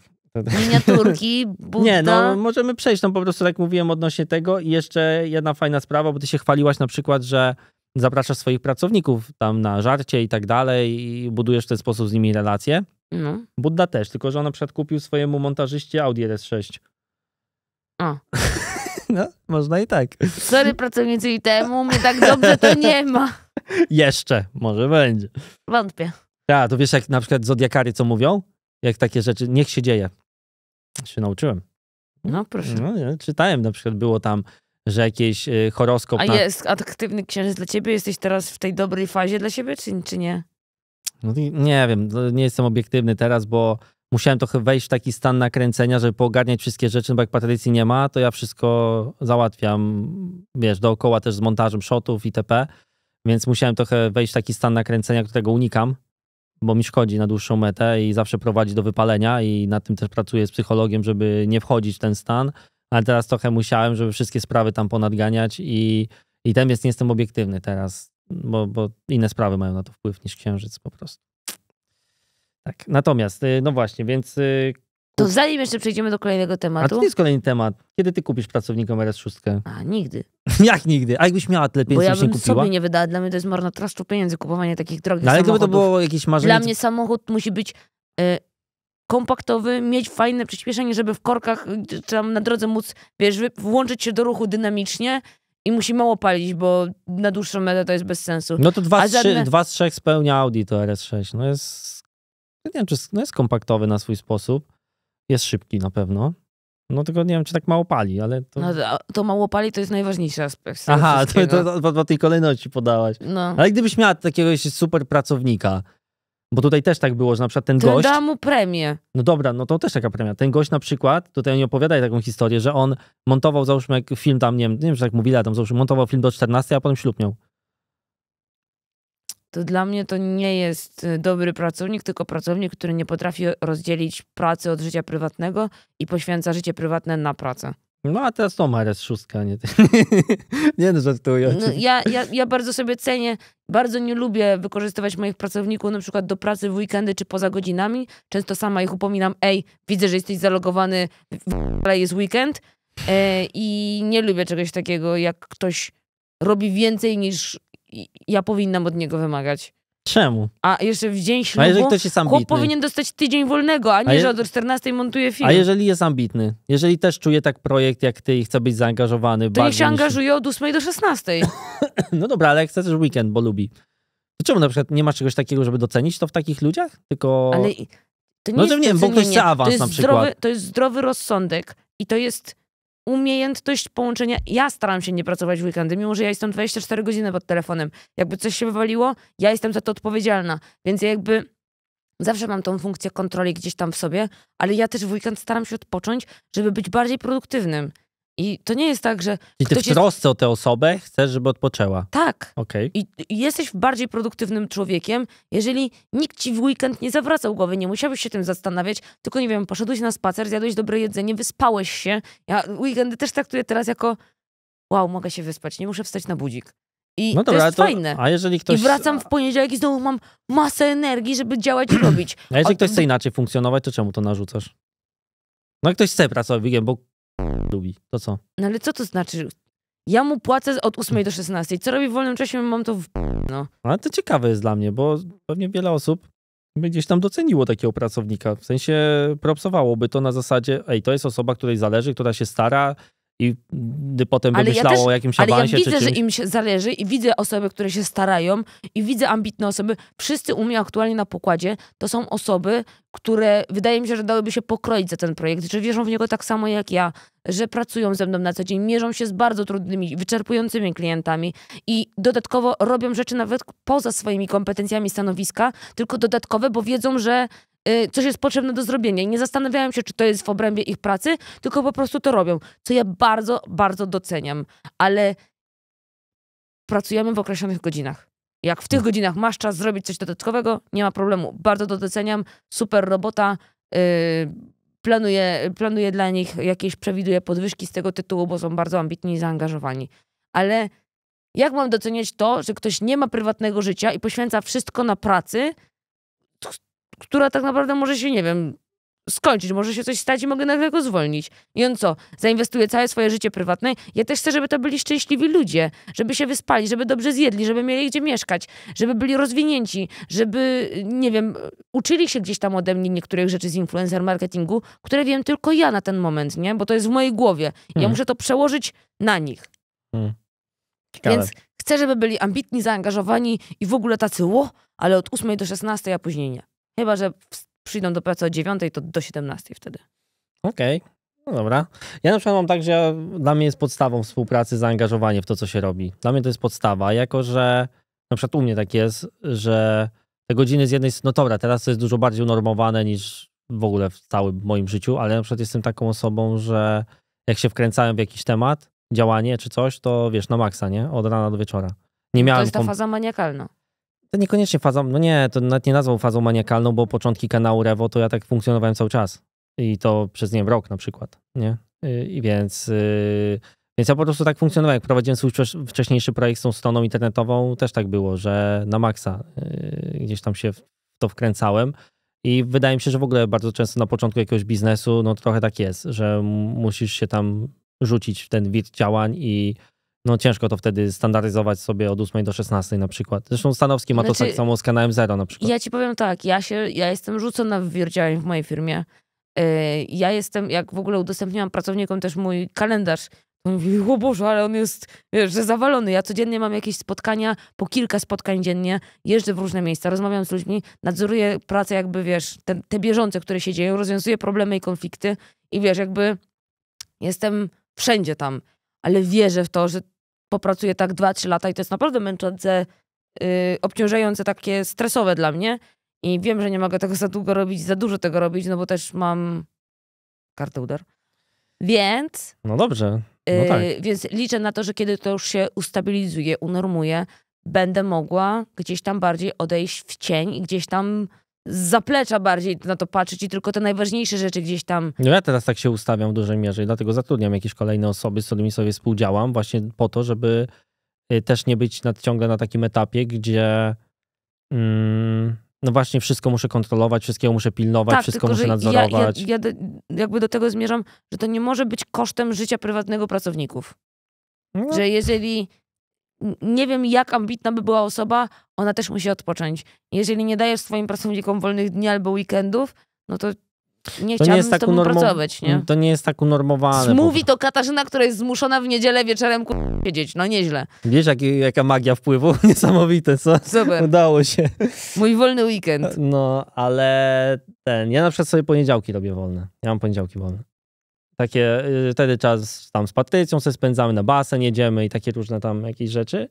Miniaturki, Budda. *laughs* Nie, no możemy przejść, no po prostu tak mówiłem odnośnie tego i jeszcze jedna fajna sprawa, bo ty się chwaliłaś na przykład, że zapraszasz swoich pracowników tam na żarcie i tak dalej i budujesz w ten sposób z nimi relacje. No. Budda też, tylko że on na przykład kupił swojemu montażyście Audi RS6. A. *laughs* No, można i tak. Sorry pracownicy i temu, mnie tak dobrze to nie ma. *laughs* Jeszcze, może będzie. Wątpię. Tak, to wiesz jak na przykład zodiakary co mówią? Jak takie rzeczy, niech się dzieje się nauczyłem. No proszę. No, ja czytałem, na przykład było tam, że jakiś y, horoskop... A na... jest aktywny księżyc dla ciebie? Jesteś teraz w tej dobrej fazie dla siebie, czy, czy nie? No, nie wiem, no, nie jestem obiektywny teraz, bo musiałem trochę wejść w taki stan nakręcenia, żeby poogarniać wszystkie rzeczy, no bo jak patrycji nie ma, to ja wszystko załatwiam, wiesz, dookoła też z montażem shotów itp., więc musiałem trochę wejść w taki stan nakręcenia, którego unikam, bo mi szkodzi na dłuższą metę i zawsze prowadzi do wypalenia i nad tym też pracuję z psychologiem, żeby nie wchodzić w ten stan, ale teraz trochę musiałem, żeby wszystkie sprawy tam ponadganiać i, i ten jest nie jestem obiektywny teraz, bo, bo inne sprawy mają na to wpływ niż księżyc po prostu. Tak, natomiast, y, no właśnie, więc y, to zanim jeszcze przejdziemy do kolejnego tematu. A tematu. to jest kolejny temat. Kiedy ty kupisz pracownikom RS6? A, nigdy. *laughs* Jak nigdy? A jakbyś miała tyle Bo pieniędzy, ja byś nie bym kupiła? sobie nie wydała. Dla mnie to jest marnotrawstwo pieniędzy, kupowanie takich drogich No ale gdyby to było jakieś marzenie... Dla mnie samochód musi być e, kompaktowy, mieć fajne przyspieszenie, żeby w korkach tam na drodze móc, wiesz, włączyć się do ruchu dynamicznie i musi mało palić, bo na dłuższą metę to jest bez sensu. No to dwa, A z żadne- dwa z spełnia Audi to RS6. No jest... nie wiem, czy jest, no jest kompaktowy na swój sposób. Jest szybki na pewno. No tylko nie wiem, czy tak mało pali, ale to... No, to mało pali to jest najważniejszy aspekt Aha, to, to, to, to tej kolejności podałaś. No. Ale gdybyś miała takiego super pracownika, bo tutaj też tak było, że na przykład ten to gość... Da mu premię. No dobra, no to też taka premia. Ten gość na przykład, tutaj oni opowiadają taką historię, że on montował, załóżmy, film tam, nie wiem, nie wiem, czy tak mówili, a tam załóżmy, montował film do 14, a potem ślub miał to dla mnie to nie jest y, dobry pracownik, tylko pracownik, który nie potrafi rozdzielić pracy od życia prywatnego i poświęca życie prywatne na pracę. No a teraz to Mares szóstka, nie? *laughs* nie no, żartuję. No, ja, ja, ja bardzo sobie cenię, bardzo nie lubię wykorzystywać moich pracowników na przykład do pracy w weekendy czy poza godzinami. Często sama ich upominam, ej, widzę, że jesteś zalogowany, ale jest weekend. E, I nie lubię czegoś takiego, jak ktoś robi więcej niż ja powinnam od niego wymagać. Czemu? A jeszcze w dzień ślubu a jeżeli ktoś jest ambitny? chłop powinien dostać tydzień wolnego, a nie, a je... że od 14 montuje film. A jeżeli jest ambitny? Jeżeli też czuje tak projekt jak ty i chce być zaangażowany. To niech się niż... angażuje od 8 do 16. *laughs* no dobra, ale chce też weekend, bo lubi. To czemu na przykład nie masz czegoś takiego, żeby docenić to w takich ludziach? Tylko... Ale to nie no, nie wiem, bo ktoś chce awans to jest na przykład. Zdrowy, to jest zdrowy rozsądek i to jest umiejętność połączenia. Ja staram się nie pracować w weekendy, mimo że ja jestem 24 godziny pod telefonem. Jakby coś się wywaliło, ja jestem za to odpowiedzialna. Więc jakby zawsze mam tą funkcję kontroli gdzieś tam w sobie, ale ja też w weekend staram się odpocząć, żeby być bardziej produktywnym. I to nie jest tak, że. I ty w trosce jest... o tę osobę chcesz, żeby odpoczęła. Tak. Okay. I, jesteś bardziej produktywnym człowiekiem, jeżeli nikt ci w weekend nie zawracał głowy, nie musiałbyś się tym zastanawiać, tylko nie wiem, poszedłeś na spacer, zjadłeś dobre jedzenie, wyspałeś się. Ja weekendy też traktuję teraz jako wow, mogę się wyspać, nie muszę wstać na budzik. I no dobra, to jest to, fajne. A jeżeli ktoś... I wracam w poniedziałek i znowu mam masę energii, żeby działać i robić. *clears throat* A jeżeli ktoś chce inaczej funkcjonować, to czemu to narzucasz? No ktoś chce pracować weekend, bo lubi. To co? No ale co to znaczy? Ja mu płacę od 8 do 16. Co robi w wolnym czasie? Mam to w... No. Ale to ciekawe jest dla mnie, bo pewnie wiele osób by gdzieś tam doceniło takiego pracownika. W sensie propsowałoby to na zasadzie, ej, to jest osoba, której zależy, która się stara, i gdy potem ale by myślało ja też, o jakimś ale awansie. Ale ja widzę, że im się zależy i widzę osoby, które się starają i widzę ambitne osoby. Wszyscy u mnie aktualnie na pokładzie to są osoby, które wydaje mi się, że dałyby się pokroić za ten projekt, że wierzą w niego tak samo jak ja, że pracują ze mną na co dzień, mierzą się z bardzo trudnymi, wyczerpującymi klientami i dodatkowo robią rzeczy nawet poza swoimi kompetencjami stanowiska, tylko dodatkowe, bo wiedzą, że Y, coś jest potrzebne do zrobienia. I nie zastanawiają się, czy to jest w obrębie ich pracy, tylko po prostu to robią, co ja bardzo, bardzo doceniam. Ale pracujemy w określonych godzinach. Jak w tych godzinach masz czas zrobić coś dodatkowego, nie ma problemu. Bardzo to doceniam. Super robota. Y, planuję, planuję dla nich jakieś, przewiduję podwyżki z tego tytułu, bo są bardzo ambitni i zaangażowani. Ale jak mam doceniać to, że ktoś nie ma prywatnego życia i poświęca wszystko na pracy, która tak naprawdę może się, nie wiem, skończyć, może się coś stać i mogę nagle go zwolnić. I on co? Zainwestuje całe swoje życie prywatne. Ja też chcę, żeby to byli szczęśliwi ludzie, żeby się wyspali, żeby dobrze zjedli, żeby mieli gdzie mieszkać, żeby byli rozwinięci, żeby, nie wiem, uczyli się gdzieś tam ode mnie niektórych rzeczy z influencer marketingu, które wiem tylko ja na ten moment, nie? Bo to jest w mojej głowie. Ja hmm. muszę to przełożyć na nich. Hmm. Więc chcę, żeby byli ambitni, zaangażowani i w ogóle tacy, ło, ale od 8 do 16, a później nie. Chyba, że przyjdą do pracy o 9, to do 17 wtedy. Okej. Okay. No dobra. Ja na przykład mam tak, że dla mnie jest podstawą współpracy zaangażowanie w to, co się robi. Dla mnie to jest podstawa, jako że na przykład u mnie tak jest, że te godziny z jednej strony, no dobra, teraz to jest dużo bardziej unormowane niż w ogóle w całym moim życiu, ale na przykład jestem taką osobą, że jak się wkręcałem w jakiś temat, działanie czy coś, to wiesz, na maksa, nie? Od rana do wieczora. Nie miałem to jest ta faza maniakalna to niekoniecznie fazą, no nie, to nawet nie nazwał fazą maniakalną, bo początki kanału Rewo to ja tak funkcjonowałem cały czas. I to przez, nie wiem, rok na przykład, nie? Y, I więc, yy, więc ja po prostu tak funkcjonowałem. Jak prowadziłem swój wcześniejszy projekt z tą stroną internetową, też tak było, że na maksa yy, gdzieś tam się w to wkręcałem. I wydaje mi się, że w ogóle bardzo często na początku jakiegoś biznesu, no trochę tak jest, że musisz się tam rzucić w ten wir działań i no ciężko to wtedy standaryzować sobie od 8 do 16 na przykład. Zresztą Stanowski ma znaczy, to tak samo z kanałem Zero na przykład. Ja ci powiem tak, ja się, ja jestem rzucona w wir działań w mojej firmie. Yy, ja jestem, jak w ogóle udostępniłam pracownikom też mój kalendarz, on mówi, o Boże, ale on jest, wiesz, że zawalony. Ja codziennie mam jakieś spotkania, po kilka spotkań dziennie, jeżdżę w różne miejsca, rozmawiam z ludźmi, nadzoruję pracę jakby, wiesz, te, te bieżące, które się dzieją, rozwiązuję problemy i konflikty i wiesz, jakby jestem wszędzie tam ale wierzę w to, że popracuję tak 2-3 lata i to jest naprawdę męczące, yy, obciążające, takie stresowe dla mnie. I wiem, że nie mogę tego za długo robić, za dużo tego robić, no bo też mam kartę udar. Więc. No dobrze. No y, tak. yy, więc liczę na to, że kiedy to już się ustabilizuje, unormuje, będę mogła gdzieś tam bardziej odejść w cień i gdzieś tam z zaplecza bardziej na to patrzeć i tylko te najważniejsze rzeczy gdzieś tam. No ja teraz tak się ustawiam w dużej mierze i dlatego zatrudniam jakieś kolejne osoby, z którymi sobie współdziałam, właśnie po to, żeby y, też nie być ciągle na takim etapie, gdzie mm, no właśnie wszystko muszę kontrolować, wszystkiego muszę pilnować, tak, wszystko tylko, muszę nadzorować. Ja, ja, ja do, jakby do tego zmierzam, że to nie może być kosztem życia prywatnego pracowników. No. Że jeżeli nie wiem, jak ambitna by była osoba, ona też musi odpocząć. Jeżeli nie dajesz swoim pracownikom wolnych dni albo weekendów, no to nie to chciałabym nie z tak tobą pracować, nie? To nie jest tak unormowane. Mówi to Katarzyna, która jest zmuszona w niedzielę wieczorem kur... siedzieć. No nieźle. Wiesz, jak, jaka magia wpływu? *laughs* Niesamowite, co? Super. Udało się. Mój wolny weekend. No, ale ten... Ja na przykład sobie poniedziałki robię wolne. Ja mam poniedziałki wolne. Takie, y, wtedy czas tam z Patrycją sobie spędzamy, na basen jedziemy i takie różne tam jakieś rzeczy.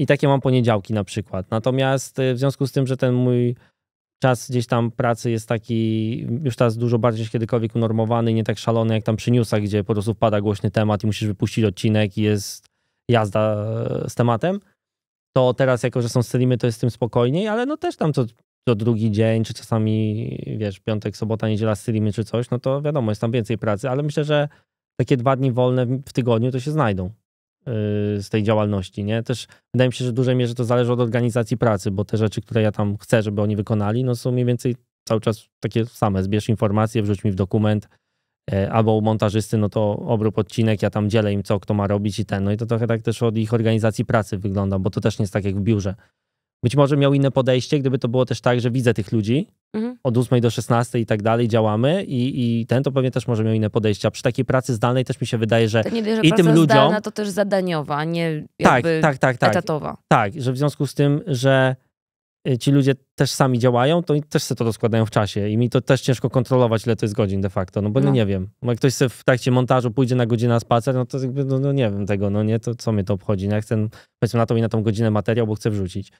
I takie mam poniedziałki na przykład. Natomiast y, w związku z tym, że ten mój czas gdzieś tam pracy jest taki już teraz dużo bardziej niż kiedykolwiek unormowany, nie tak szalony jak tam przy newsach, gdzie po prostu pada głośny temat i musisz wypuścić odcinek i jest jazda e, z tematem. To teraz, jako że są streamy, to jest z tym spokojniej, ale no też tam co co drugi dzień, czy czasami, wiesz, piątek, sobota, niedziela, streamy czy coś, no to wiadomo, jest tam więcej pracy, ale myślę, że takie dwa dni wolne w tygodniu to się znajdą yy, z tej działalności, nie? Też wydaje mi się, że w dużej mierze to zależy od organizacji pracy, bo te rzeczy, które ja tam chcę, żeby oni wykonali, no są mniej więcej cały czas takie same. Zbierz informacje, wrzuć mi w dokument, e, albo u montażysty, no to obrób odcinek, ja tam dzielę im, co kto ma robić i ten. No i to trochę tak też od ich organizacji pracy wygląda, bo to też nie jest tak jak w biurze, być może miał inne podejście, gdyby to było też tak, że widzę tych ludzi mhm. od 8 do 16 i tak dalej, działamy i, i ten to pewnie też może miał inne podejście. A przy takiej pracy zdalnej też mi się wydaje, że, to nie, że i tym ludziom... Zdalna to też zadaniowa, nie tak, tak, tak, tak, etatowa. Tak, że w związku z tym, że y, ci ludzie też sami działają, to też sobie to doskładają w czasie i mi to też ciężko kontrolować, ile to jest godzin de facto, no bo no. nie wiem. No jak ktoś sobie w trakcie montażu pójdzie na godzinę na spacer, no to jakby, no, no, nie wiem tego, no nie, to co mnie to obchodzi, no ja powiedzmy na tą i na tą godzinę materiał, bo chcę wrzucić.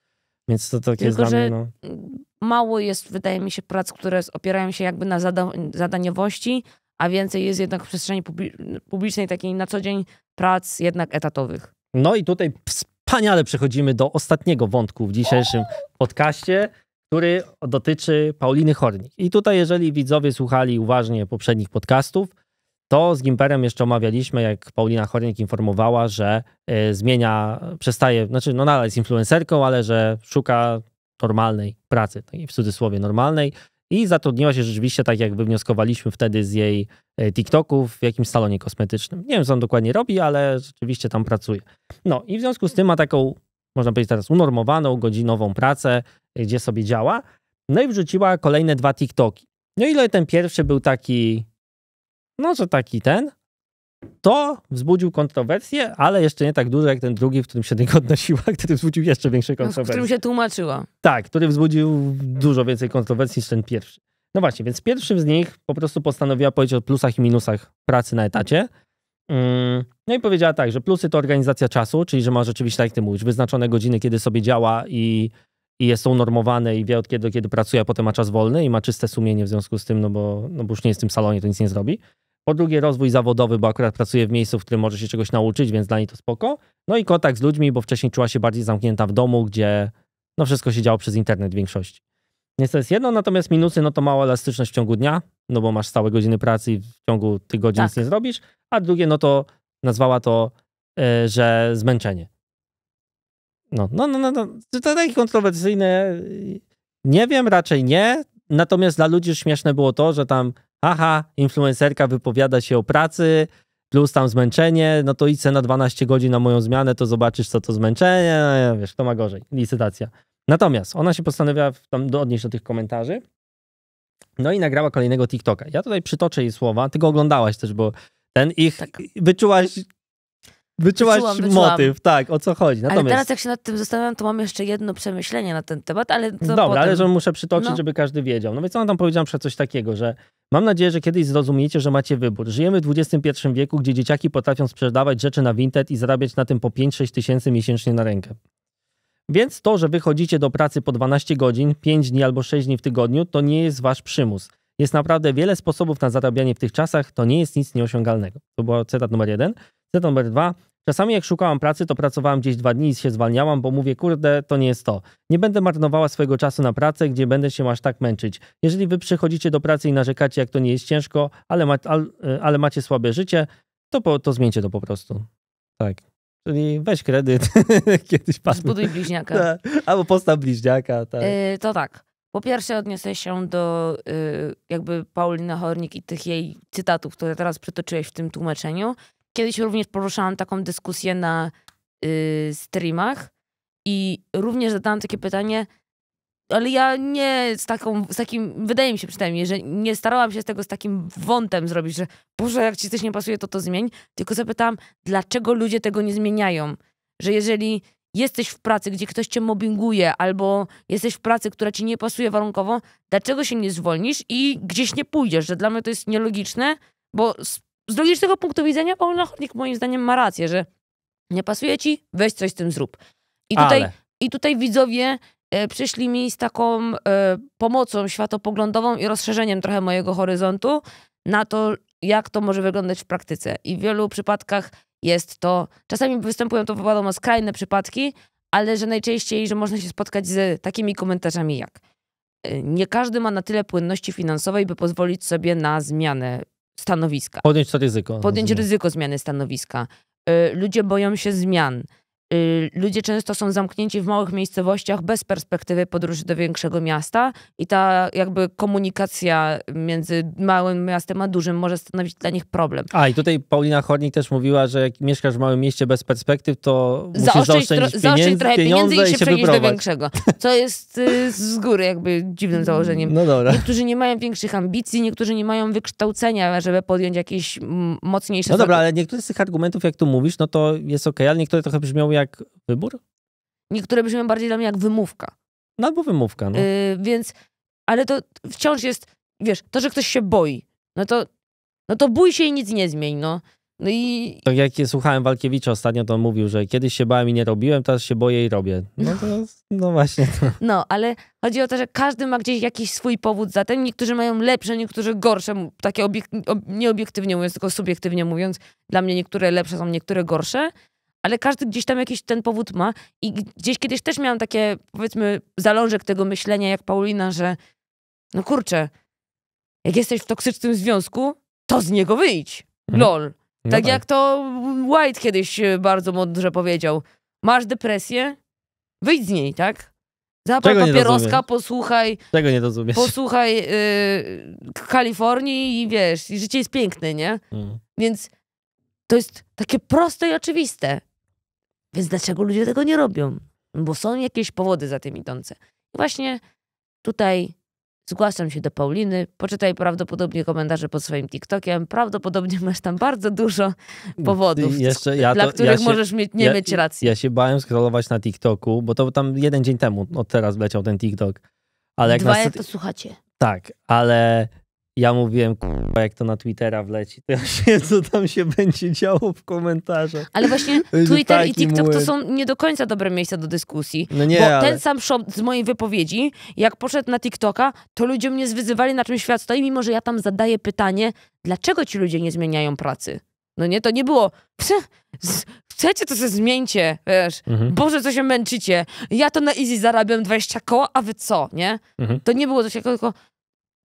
Więc to takie Tylko, dla mnie, no... mało jest, wydaje mi się, prac, które opierają się jakby na zada zadaniowości, a więcej jest jednak w przestrzeni publicznej takiej na co dzień prac jednak etatowych. No i tutaj wspaniale przechodzimy do ostatniego wątku w dzisiejszym podcaście, który dotyczy Pauliny Hornik. I tutaj, jeżeli widzowie słuchali uważnie poprzednich podcastów, to z Gimperem jeszcze omawialiśmy, jak Paulina Chornik informowała, że e, zmienia, przestaje, znaczy no nadal jest influencerką, ale że szuka normalnej pracy, w cudzysłowie normalnej i zatrudniła się rzeczywiście, tak jak wywnioskowaliśmy wtedy z jej e, TikToków, w jakimś salonie kosmetycznym. Nie wiem, co on dokładnie robi, ale rzeczywiście tam pracuje. No i w związku z tym ma taką, można powiedzieć teraz, unormowaną, godzinową pracę, gdzie sobie działa. No i wrzuciła kolejne dwa TikToki. No ile ten pierwszy był taki no że taki ten, to wzbudził kontrowersję, ale jeszcze nie tak duże jak ten drugi, w którym się do niego *laughs* odnosiła, który wzbudził jeszcze większe kontrowersje. No, w którym się tłumaczyła. Tak, który wzbudził dużo więcej kontrowersji niż ten pierwszy. No właśnie, więc pierwszym z nich po prostu postanowiła powiedzieć o plusach i minusach pracy na etacie. Mm, no i powiedziała tak, że plusy to organizacja czasu, czyli że ma rzeczywiście, tak jak ty mówisz, wyznaczone godziny, kiedy sobie działa i, i jest unormowane i wie od kiedy, kiedy pracuje, a potem ma czas wolny i ma czyste sumienie w związku z tym, no bo, no bo już nie jest w tym salonie, to nic nie zrobi. Po drugie, rozwój zawodowy, bo akurat pracuję w miejscu, w którym może się czegoś nauczyć, więc dla niej to spoko. No i kontakt z ludźmi, bo wcześniej czuła się bardziej zamknięta w domu, gdzie no wszystko się działo przez internet w większości. Więc to jest jedno, natomiast minusy, no to mała elastyczność w ciągu dnia, no bo masz stałe godziny pracy i w ciągu tych godzin tak. nic nie zrobisz. A drugie, no to nazwała to, yy, że zmęczenie. No, no, no, no, no. To takie kontrowersyjne. Nie wiem, raczej nie. Natomiast dla ludzi śmieszne było to, że tam, aha, influencerka wypowiada się o pracy, plus tam zmęczenie, no to idź na 12 godzin na moją zmianę, to zobaczysz, co to zmęczenie, no, wiesz, to ma gorzej, licytacja. Natomiast ona się postanowiła tam odnieść do tych komentarzy, no i nagrała kolejnego TikToka. Ja tutaj przytoczę jej słowa, ty go oglądałaś też, bo ten ich, tak. wyczułaś Wyczułaś wyczułam, wyczułam. motyw, tak, o co chodzi. Natomiast... Ale teraz jak się nad tym zastanawiam, to mam jeszcze jedno przemyślenie na ten temat, ale to Dobra, potem... ale że muszę przytoczyć, no. żeby każdy wiedział. No więc ona tam powiedziała przed coś takiego, że mam nadzieję, że kiedyś zrozumiecie, że macie wybór. Żyjemy w XXI wieku, gdzie dzieciaki potrafią sprzedawać rzeczy na Vinted i zarabiać na tym po 5-6 tysięcy miesięcznie na rękę. Więc to, że wychodzicie do pracy po 12 godzin, 5 dni albo 6 dni w tygodniu, to nie jest wasz przymus. Jest naprawdę wiele sposobów na zarabianie w tych czasach, to nie jest nic nieosiągalnego. To był cytat numer jeden. Cytat numer dwa. Czasami jak szukałam pracy, to pracowałam gdzieś dwa dni i się zwalniałam, bo mówię, kurde, to nie jest to. Nie będę marnowała swojego czasu na pracę, gdzie będę się aż tak męczyć. Jeżeli wy przychodzicie do pracy i narzekacie, jak to nie jest ciężko, ale, ma, al, e, ale macie słabe życie, to, po, to zmieńcie to po prostu. Tak. Czyli weź kredyt. *laughs* Kiedyś padł. Zbuduj bliźniaka. Ta, albo postaw bliźniaka. Tak. Yy, to tak. Po pierwsze odniosę się do yy, jakby Paulina Hornik i tych jej cytatów, które teraz przytoczyłeś w tym tłumaczeniu. Kiedyś również poruszałam taką dyskusję na y, streamach i również zadałam takie pytanie, ale ja nie z taką, z takim, wydaje mi się przynajmniej, że nie starałam się z tego z takim wątem zrobić, że Boże, jak ci coś nie pasuje, to to zmień. Tylko zapytałam, dlaczego ludzie tego nie zmieniają? Że jeżeli jesteś w pracy, gdzie ktoś cię mobbinguje, albo jesteś w pracy, która ci nie pasuje warunkowo, dlaczego się nie zwolnisz i gdzieś nie pójdziesz? Że dla mnie to jest nielogiczne, bo z logicznego punktu widzenia Paul Nachornik moim zdaniem ma rację, że nie pasuje ci, weź coś z tym zrób. I tutaj, i tutaj widzowie e, przyszli mi z taką e, pomocą światopoglądową i rozszerzeniem trochę mojego horyzontu na to, jak to może wyglądać w praktyce. I w wielu przypadkach jest to, czasami występują to wiadomo skrajne przypadki, ale że najczęściej, że można się spotkać z takimi komentarzami jak e, nie każdy ma na tyle płynności finansowej, by pozwolić sobie na zmianę stanowiska. Podjąć to ryzyko. Podjąć ryzyko zmiany stanowiska. Y, ludzie boją się zmian. Y, ludzie często są zamknięci w małych miejscowościach bez perspektywy podróży do większego miasta i ta jakby komunikacja między małym miastem a dużym może stanowić dla nich problem. A i tutaj Paulina Chornik też mówiła, że jak mieszkasz w małym mieście bez perspektyw, to musisz zaoszczędzić, zaoszczędzić, pieniędzy, trochę pieniędzy, i się, się przenieść do większego. Co jest y, z góry jakby dziwnym założeniem. No dobra. Niektórzy nie mają większych ambicji, niektórzy nie mają wykształcenia, żeby podjąć jakieś mocniejsze... No dobra, ale niektóre z tych argumentów, jak tu mówisz, no to jest okej, okay, ale niektóre trochę brzmią jak jak wybór? Niektóre brzmią bardziej dla mnie jak wymówka. No albo wymówka, no. Yy, więc, ale to wciąż jest, wiesz, to, że ktoś się boi, no to, no to bój się i nic nie zmień, no. No i... Tak jak słuchałem Walkiewicza ostatnio, to on mówił, że kiedyś się bałem i nie robiłem, teraz się boję i robię. No, to, no właśnie. To. No, ale chodzi o to, że każdy ma gdzieś jakiś swój powód za tym. Niektórzy mają lepsze, niektórzy gorsze. Takie obiek... nieobiektywnie mówiąc, tylko subiektywnie mówiąc. Dla mnie niektóre lepsze są, niektóre gorsze ale każdy gdzieś tam jakiś ten powód ma i gdzieś kiedyś też miałam takie, powiedzmy, zalążek tego myślenia jak Paulina, że no kurczę, jak jesteś w toksycznym związku, to z niego wyjdź. Mhm. LOL. No tak, tak, jak to White kiedyś e, bardzo mądrze powiedział. Masz depresję, wyjdź z niej, tak? Zapal papieroska, posłuchaj. Tego nie rozumiesz. Posłuchaj yy, Kalifornii i wiesz, i życie jest piękne, nie? Mhm. Więc to jest takie proste i oczywiste. Więc dlaczego ludzie tego nie robią? Bo są jakieś powody za tym idące. I właśnie tutaj zgłaszam się do Pauliny. Poczytaj prawdopodobnie komentarze pod swoim TikTokiem. Prawdopodobnie masz tam bardzo dużo powodów, Jeszcze, ja dla to, których ja się, możesz mieć, nie ja, mieć racji. Ja się bałem skrolować na TikToku, bo to tam jeden dzień temu, no teraz leciał ten TikTok. Ale jak Dwa, nas... jak to słuchacie. Tak, ale ja mówiłem, kurwa, jak to na Twittera wleci, to ja *laughs* się, co tam się będzie działo w komentarzach. Ale właśnie *laughs* Twitter i TikTok to są nie do końca dobre miejsca do dyskusji. No nie, bo ale... ten sam shop z mojej wypowiedzi, jak poszedł na TikToka, to ludzie mnie zwyzywali, na czym świat stoi, mimo że ja tam zadaję pytanie, dlaczego ci ludzie nie zmieniają pracy? No nie, to nie było. Chcecie, to się zmieńcie, wiesz. Mhm. Boże, co się męczycie. Ja to na easy zarabiam 20 koła, a wy co, nie? Mhm. To nie było coś takiego, tylko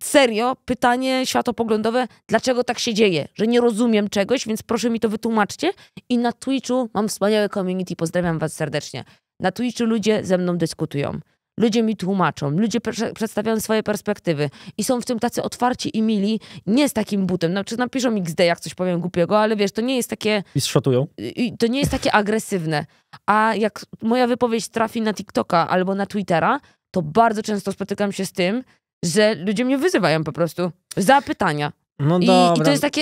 serio pytanie światopoglądowe, dlaczego tak się dzieje, że nie rozumiem czegoś, więc proszę mi to wytłumaczcie. I na Twitchu mam wspaniałe community, pozdrawiam was serdecznie. Na Twitchu ludzie ze mną dyskutują. Ludzie mi tłumaczą, ludzie przedstawiają swoje perspektywy i są w tym tacy otwarci i mili, nie z takim butem. Znaczy napiszą XD, jak coś powiem głupiego, ale wiesz, to nie jest takie... I zszotują. Y, to nie jest takie agresywne. A jak moja wypowiedź trafi na TikToka albo na Twittera, to bardzo często spotykam się z tym, że ludzie mnie wyzywają po prostu za pytania. No I, I to jest takie...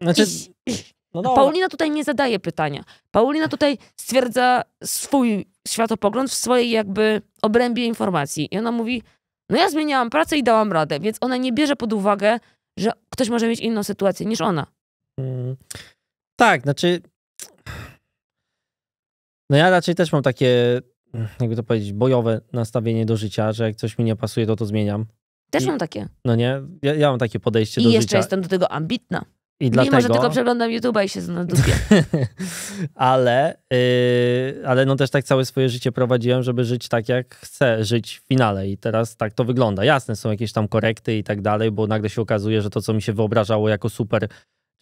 znaczy... No Paulina tutaj nie zadaje pytania. Paulina tutaj stwierdza swój światopogląd w swojej jakby obrębie informacji. I ona mówi, no ja zmieniałam pracę i dałam radę, więc ona nie bierze pod uwagę, że ktoś może mieć inną sytuację niż ona. Mm. tak, znaczy... No ja raczej też mam takie, jakby to powiedzieć, bojowe nastawienie do życia, że jak coś mi nie pasuje, to to zmieniam. Też I, mam takie. No nie? Ja, ja mam takie podejście I do życia. I jeszcze jestem do tego ambitna. I Mimo, dlatego... że tylko przeglądam YouTube'a i się na dupie. *laughs* ale, yy, ale no też tak całe swoje życie prowadziłem, żeby żyć tak, jak chcę żyć w finale. I teraz tak to wygląda. Jasne, są jakieś tam korekty i tak dalej, bo nagle się okazuje, że to, co mi się wyobrażało jako super,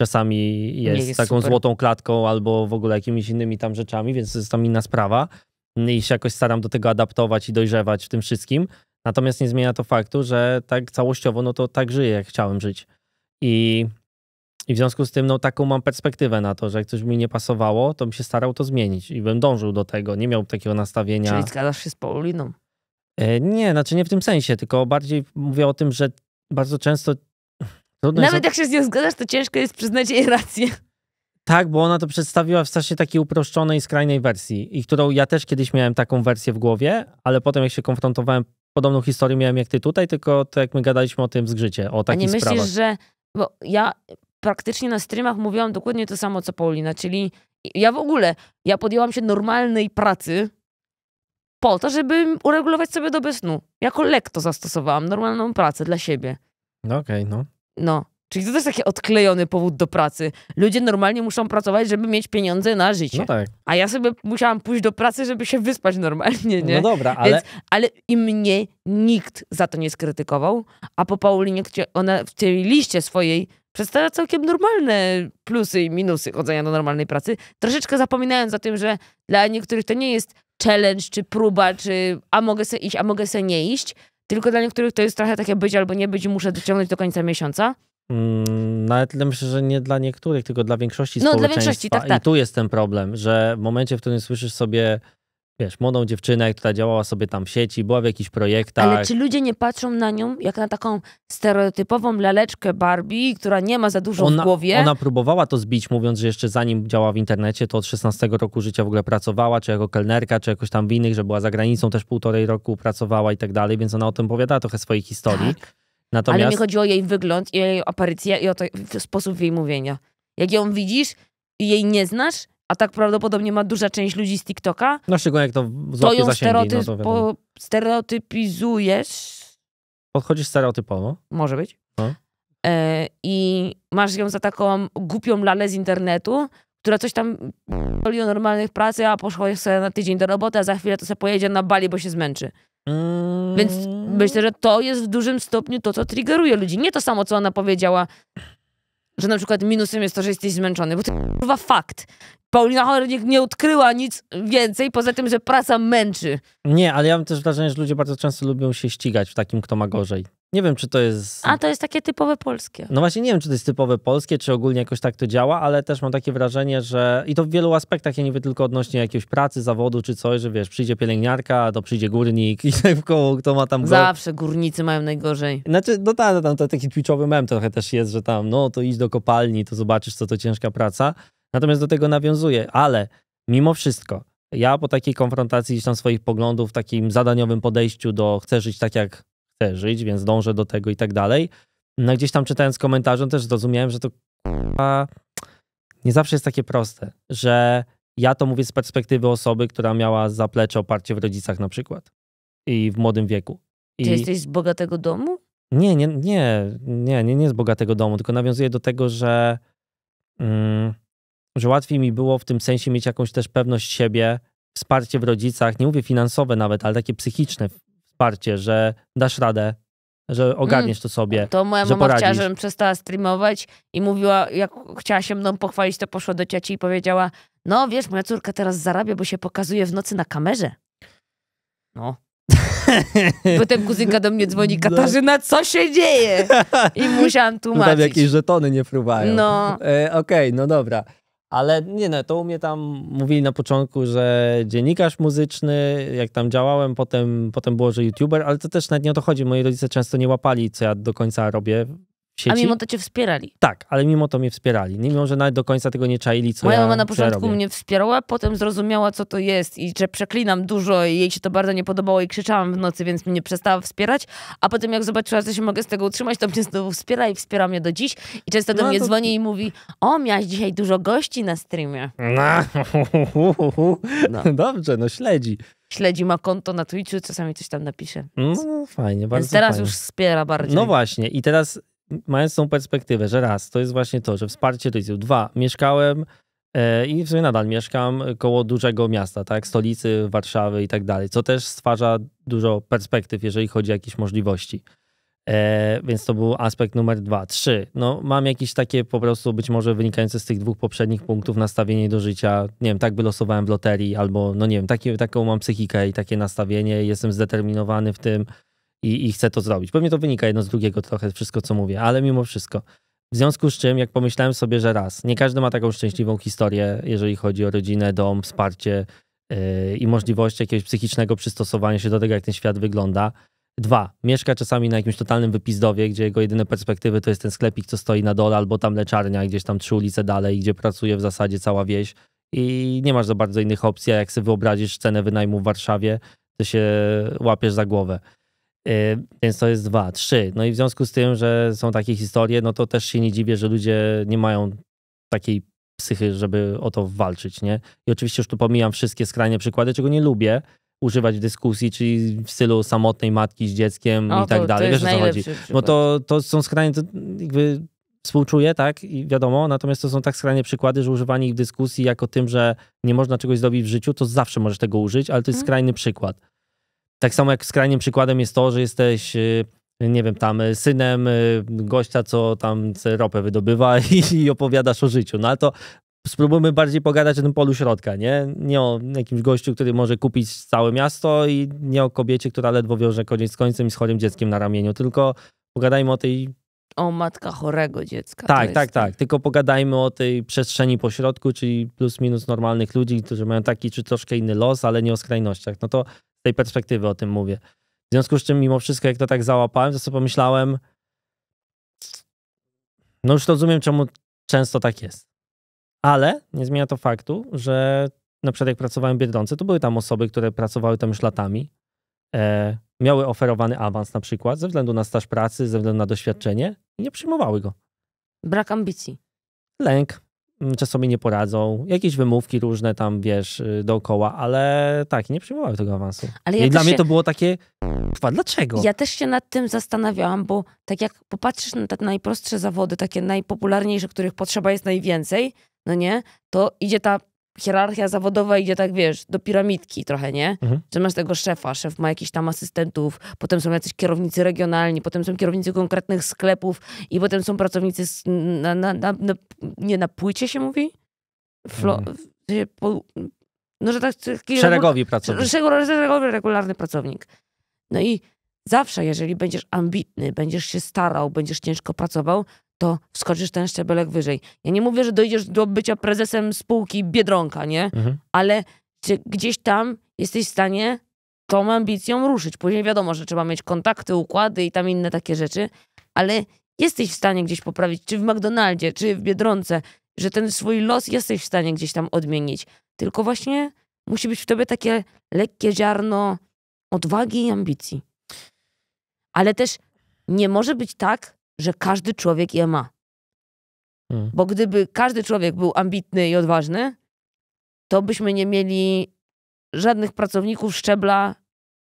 czasami jest, jest taką super. złotą klatką albo w ogóle jakimiś innymi tam rzeczami, więc to jest tam inna sprawa. I się jakoś staram do tego adaptować i dojrzewać w tym wszystkim. Natomiast nie zmienia to faktu, że tak całościowo, no to tak żyję, jak chciałem żyć. I, i w związku z tym, no taką mam perspektywę na to, że jak coś mi nie pasowało, to bym się starał to zmienić i bym dążył do tego. Nie miał takiego nastawienia. Czyli zgadzasz się z Pauliną? E, nie, znaczy nie w tym sensie, tylko bardziej mówię o tym, że bardzo często. *sighs* Trudno Nawet jest... jak się z nią zgadzasz, to ciężko jest przyznać jej rację. Tak, bo ona to przedstawiła w sensie takiej uproszczonej, skrajnej wersji, i którą ja też kiedyś miałem taką wersję w głowie, ale potem jak się konfrontowałem podobną historię miałem jak ty tutaj, tylko to jak my gadaliśmy o tym zgrzycie, o takich sprawach. A nie myślisz, że... Bo ja praktycznie na streamach mówiłam dokładnie to samo, co Paulina, czyli ja w ogóle, ja podjęłam się normalnej pracy po to, żeby uregulować sobie dobę snu. Jako lek to zastosowałam, normalną pracę dla siebie. No okej, okay, no. No, Czyli to też taki odklejony powód do pracy. Ludzie normalnie muszą pracować, żeby mieć pieniądze na życie. No tak. A ja sobie musiałam pójść do pracy, żeby się wyspać normalnie, nie? No dobra, ale... Więc, ale i mnie nikt za to nie skrytykował, a po Paulinie, ona w tej liście swojej przedstawia całkiem normalne plusy i minusy chodzenia do normalnej pracy, troszeczkę zapominając o tym, że dla niektórych to nie jest challenge, czy próba, czy a mogę se iść, a mogę se nie iść, tylko dla niektórych to jest trochę takie być albo nie być i muszę dociągnąć do końca miesiąca. Mm, nawet no, myślę, że nie dla niektórych, tylko dla większości no, społeczeństwa. Dla większości, tak, tak. I tu jest ten problem, że w momencie, w którym słyszysz sobie, wiesz, młodą dziewczynę, która działała sobie tam w sieci, była w jakichś projektach. Ale czy ludzie nie patrzą na nią jak na taką stereotypową laleczkę Barbie, która nie ma za dużo ona, w głowie? Ona próbowała to zbić, mówiąc, że jeszcze zanim działała w internecie, to od 16 roku życia w ogóle pracowała, czy jako kelnerka, czy jakoś tam w innych, że była za granicą, też półtorej roku pracowała i tak dalej, więc ona o tym opowiadała trochę swojej historii. Tak. Natomiast... Ale mi chodzi o jej wygląd, i o jej aparycję i o to, sposób jej mówienia. Jak ją widzisz i jej nie znasz, a tak prawdopodobnie ma duża część ludzi z TikToka. No szczególnie jak to To ją zasięgi, no to po, stereotypizujesz. Podchodzisz stereotypowo. Może być. No. E, I masz ją za taką głupią lalę z internetu, która coś tam o normalnych pracy, a poszła sobie na tydzień do roboty, a za chwilę to sobie pojedzie na Bali, bo się zmęczy. Więc myślę, że to jest w dużym stopniu to, co triggeruje ludzi. Nie to samo, co ona powiedziała, że na przykład minusem jest to, że jesteś zmęczony, bo to kurwa fakt. Paulina Hornik nie odkryła nic więcej poza tym, że praca męczy. Nie, ale ja mam też wrażenie, że ludzie bardzo często lubią się ścigać w takim, kto ma gorzej. Nie wiem, czy to jest. A to jest takie typowe polskie. No właśnie, nie wiem, czy to jest typowe polskie, czy ogólnie jakoś tak to działa, ale też mam takie wrażenie, że. I to w wielu aspektach, ja nie wiem tylko odnośnie jakiejś pracy, zawodu czy coś, że wiesz, przyjdzie pielęgniarka, to przyjdzie górnik i *laughs* tak w koło, kto ma tam. Go... Zawsze górnicy mają najgorzej. Znaczy, no tak, tam to taki twitchowy mem trochę też jest, że tam, no to idź do kopalni, to zobaczysz, co to ciężka praca. Natomiast do tego nawiązuje, ale mimo wszystko, ja po takiej konfrontacji gdzieś tam swoich poglądów, takim zadaniowym podejściu do chcę żyć tak, jak żyć, więc dążę do tego i tak dalej. No gdzieś tam czytając komentarze też zrozumiałem, że to nie zawsze jest takie proste, że ja to mówię z perspektywy osoby, która miała zaplecze oparcie w rodzicach na przykład i w młodym wieku. I... Ty jesteś z bogatego domu? Nie, nie, nie, nie, nie, nie z bogatego domu, tylko nawiązuję do tego, że, mm, że łatwiej mi było w tym sensie mieć jakąś też pewność siebie, wsparcie w rodzicach, nie mówię finansowe nawet, ale takie psychiczne, wsparcie, że dasz radę, że ogarniesz mm, to sobie. To moja że mama poradzisz. chciała, żebym przestała streamować i mówiła, jak chciała się mną pochwalić, to poszła do cieci i powiedziała: No wiesz, moja córka teraz zarabia, bo się pokazuje w nocy na kamerze. No. Potem *laughs* kuzynka do mnie dzwoni, no. Katarzyna, co się dzieje? I musiałam tłumaczyć. *laughs* No tam jakieś żetony nie fruwają. No. E, Okej, okay, no dobra. Ale nie no, to u mnie tam mówili na początku, że dziennikarz muzyczny, jak tam działałem, potem, potem było, że youtuber, ale to też nawet nie o to chodzi. Moi rodzice często nie łapali, co ja do końca robię Sieci. A mimo to cię wspierali. Tak, ale mimo to mnie wspierali. Mimo, że nawet do końca tego nie czaili, co Moja ja, mama na początku mnie wspierała, potem zrozumiała, co to jest i że przeklinam dużo i jej się to bardzo nie podobało i krzyczałam w nocy, więc mnie przestała wspierać. A potem jak zobaczyła, że się mogę z tego utrzymać, to mnie znowu wspiera i wspiera mnie do dziś. I często do no, mnie to... dzwoni i mówi, o, miałaś dzisiaj dużo gości na streamie. No, *laughs* no. dobrze, no śledzi śledzi, ma konto na Twitchu, czasami coś tam napisze. No, fajnie, bardzo Więc teraz fajnie. już wspiera bardziej. No właśnie i teraz mając tą perspektywę, że raz, to jest właśnie to, że wsparcie jest. Dwa, mieszkałem e, i w sumie nadal mieszkam koło dużego miasta, tak, stolicy Warszawy i tak dalej, co też stwarza dużo perspektyw, jeżeli chodzi o jakieś możliwości. E, więc to był aspekt numer dwa. Trzy, no mam jakieś takie po prostu być może wynikające z tych dwóch poprzednich punktów nastawienie do życia. Nie wiem, tak by losowałem w loterii albo no nie wiem, takie, taką mam psychikę i takie nastawienie. Jestem zdeterminowany w tym, i, i chcę to zrobić. Pewnie to wynika jedno z drugiego trochę, wszystko co mówię, ale mimo wszystko. W związku z czym, jak pomyślałem sobie, że raz, nie każdy ma taką szczęśliwą historię, jeżeli chodzi o rodzinę, dom, wsparcie yy, i możliwość jakiegoś psychicznego przystosowania się do tego, jak ten świat wygląda. Dwa, mieszka czasami na jakimś totalnym wypizdowie, gdzie jego jedyne perspektywy to jest ten sklepik, co stoi na dole, albo tam leczarnia, gdzieś tam trzy ulice dalej, gdzie pracuje w zasadzie cała wieś i nie masz za bardzo innych opcji, a jak sobie wyobrazisz cenę wynajmu w Warszawie, to się łapiesz za głowę. Y, więc to jest dwa, trzy. No i w związku z tym, że są takie historie, no to też się nie dziwię, że ludzie nie mają takiej psychy, żeby o to walczyć, nie? I oczywiście już tu pomijam wszystkie skrajne przykłady, czego nie lubię używać w dyskusji, czyli w stylu samotnej matki z dzieckiem o, i tak to, dalej. To Wiesz o co chodzi? No Bo to, to są skrajne, to jakby współczuję, tak, i wiadomo, natomiast to są tak skrajne przykłady, że używanie ich w dyskusji jako tym, że nie można czegoś zrobić w życiu, to zawsze możesz tego użyć, ale to jest mhm. skrajny przykład. Tak samo jak skrajnym przykładem jest to, że jesteś, y, nie wiem, tam y, synem y, gościa, co tam ropę wydobywa *laughs* i opowiadasz o życiu. No ale to spróbujmy bardziej pogadać o tym polu środka, nie? Nie o jakimś gościu, który może kupić całe miasto i nie o kobiecie, która ledwo wiąże koniec z końcem i z chorym dzieckiem na ramieniu, tylko pogadajmy o tej... O matka chorego dziecka. Tak, tak, tak, tak. Tylko pogadajmy o tej przestrzeni pośrodku, czyli plus minus normalnych ludzi, którzy mają taki czy troszkę inny los, ale nie o skrajnościach. No to z tej perspektywy o tym mówię. W związku z czym, mimo wszystko, jak to tak załapałem, to sobie pomyślałem, no już rozumiem, czemu często tak jest. Ale nie zmienia to faktu, że na przykład jak pracowałem w Biedronce, to były tam osoby, które pracowały tam już latami, e, miały oferowany awans na przykład ze względu na staż pracy, ze względu na doświadczenie i nie przyjmowały go. Brak ambicji. Lęk. Mm, czasami nie poradzą, jakieś wymówki różne tam, wiesz, y, dookoła, ale tak, nie przyjmowałem tego awansu. Ale no ja I dla się... mnie to było takie, dlaczego? Ja też się nad tym zastanawiałam, bo tak jak popatrzysz na te najprostsze zawody, takie najpopularniejsze, których potrzeba jest najwięcej, no nie, to idzie ta hierarchia zawodowa idzie tak, wiesz, do piramidki trochę, nie? Mhm. Że masz tego szefa, szef ma jakiś tam asystentów, potem są jacyś kierownicy regionalni, potem są kierownicy konkretnych sklepów i potem są pracownicy na, na, na, na nie, na płycie się mówi? Flo, mhm. po, no, że tak, szeregowi pracownik. Szeregowy, regularny pracownik. No i zawsze, jeżeli będziesz ambitny, będziesz się starał, będziesz ciężko pracował, to wskoczysz ten szczebelek wyżej. Ja nie mówię, że dojdziesz do bycia prezesem spółki Biedronka, nie? Mhm. Ale gdzieś tam jesteś w stanie tą ambicją ruszyć. Później wiadomo, że trzeba mieć kontakty, układy i tam inne takie rzeczy, ale jesteś w stanie gdzieś poprawić, czy w McDonaldzie, czy w Biedronce, że ten swój los jesteś w stanie gdzieś tam odmienić. Tylko właśnie musi być w tobie takie lekkie ziarno odwagi i ambicji. Ale też nie może być tak, że każdy człowiek je ma. Hmm. Bo gdyby każdy człowiek był ambitny i odważny, to byśmy nie mieli żadnych pracowników szczebla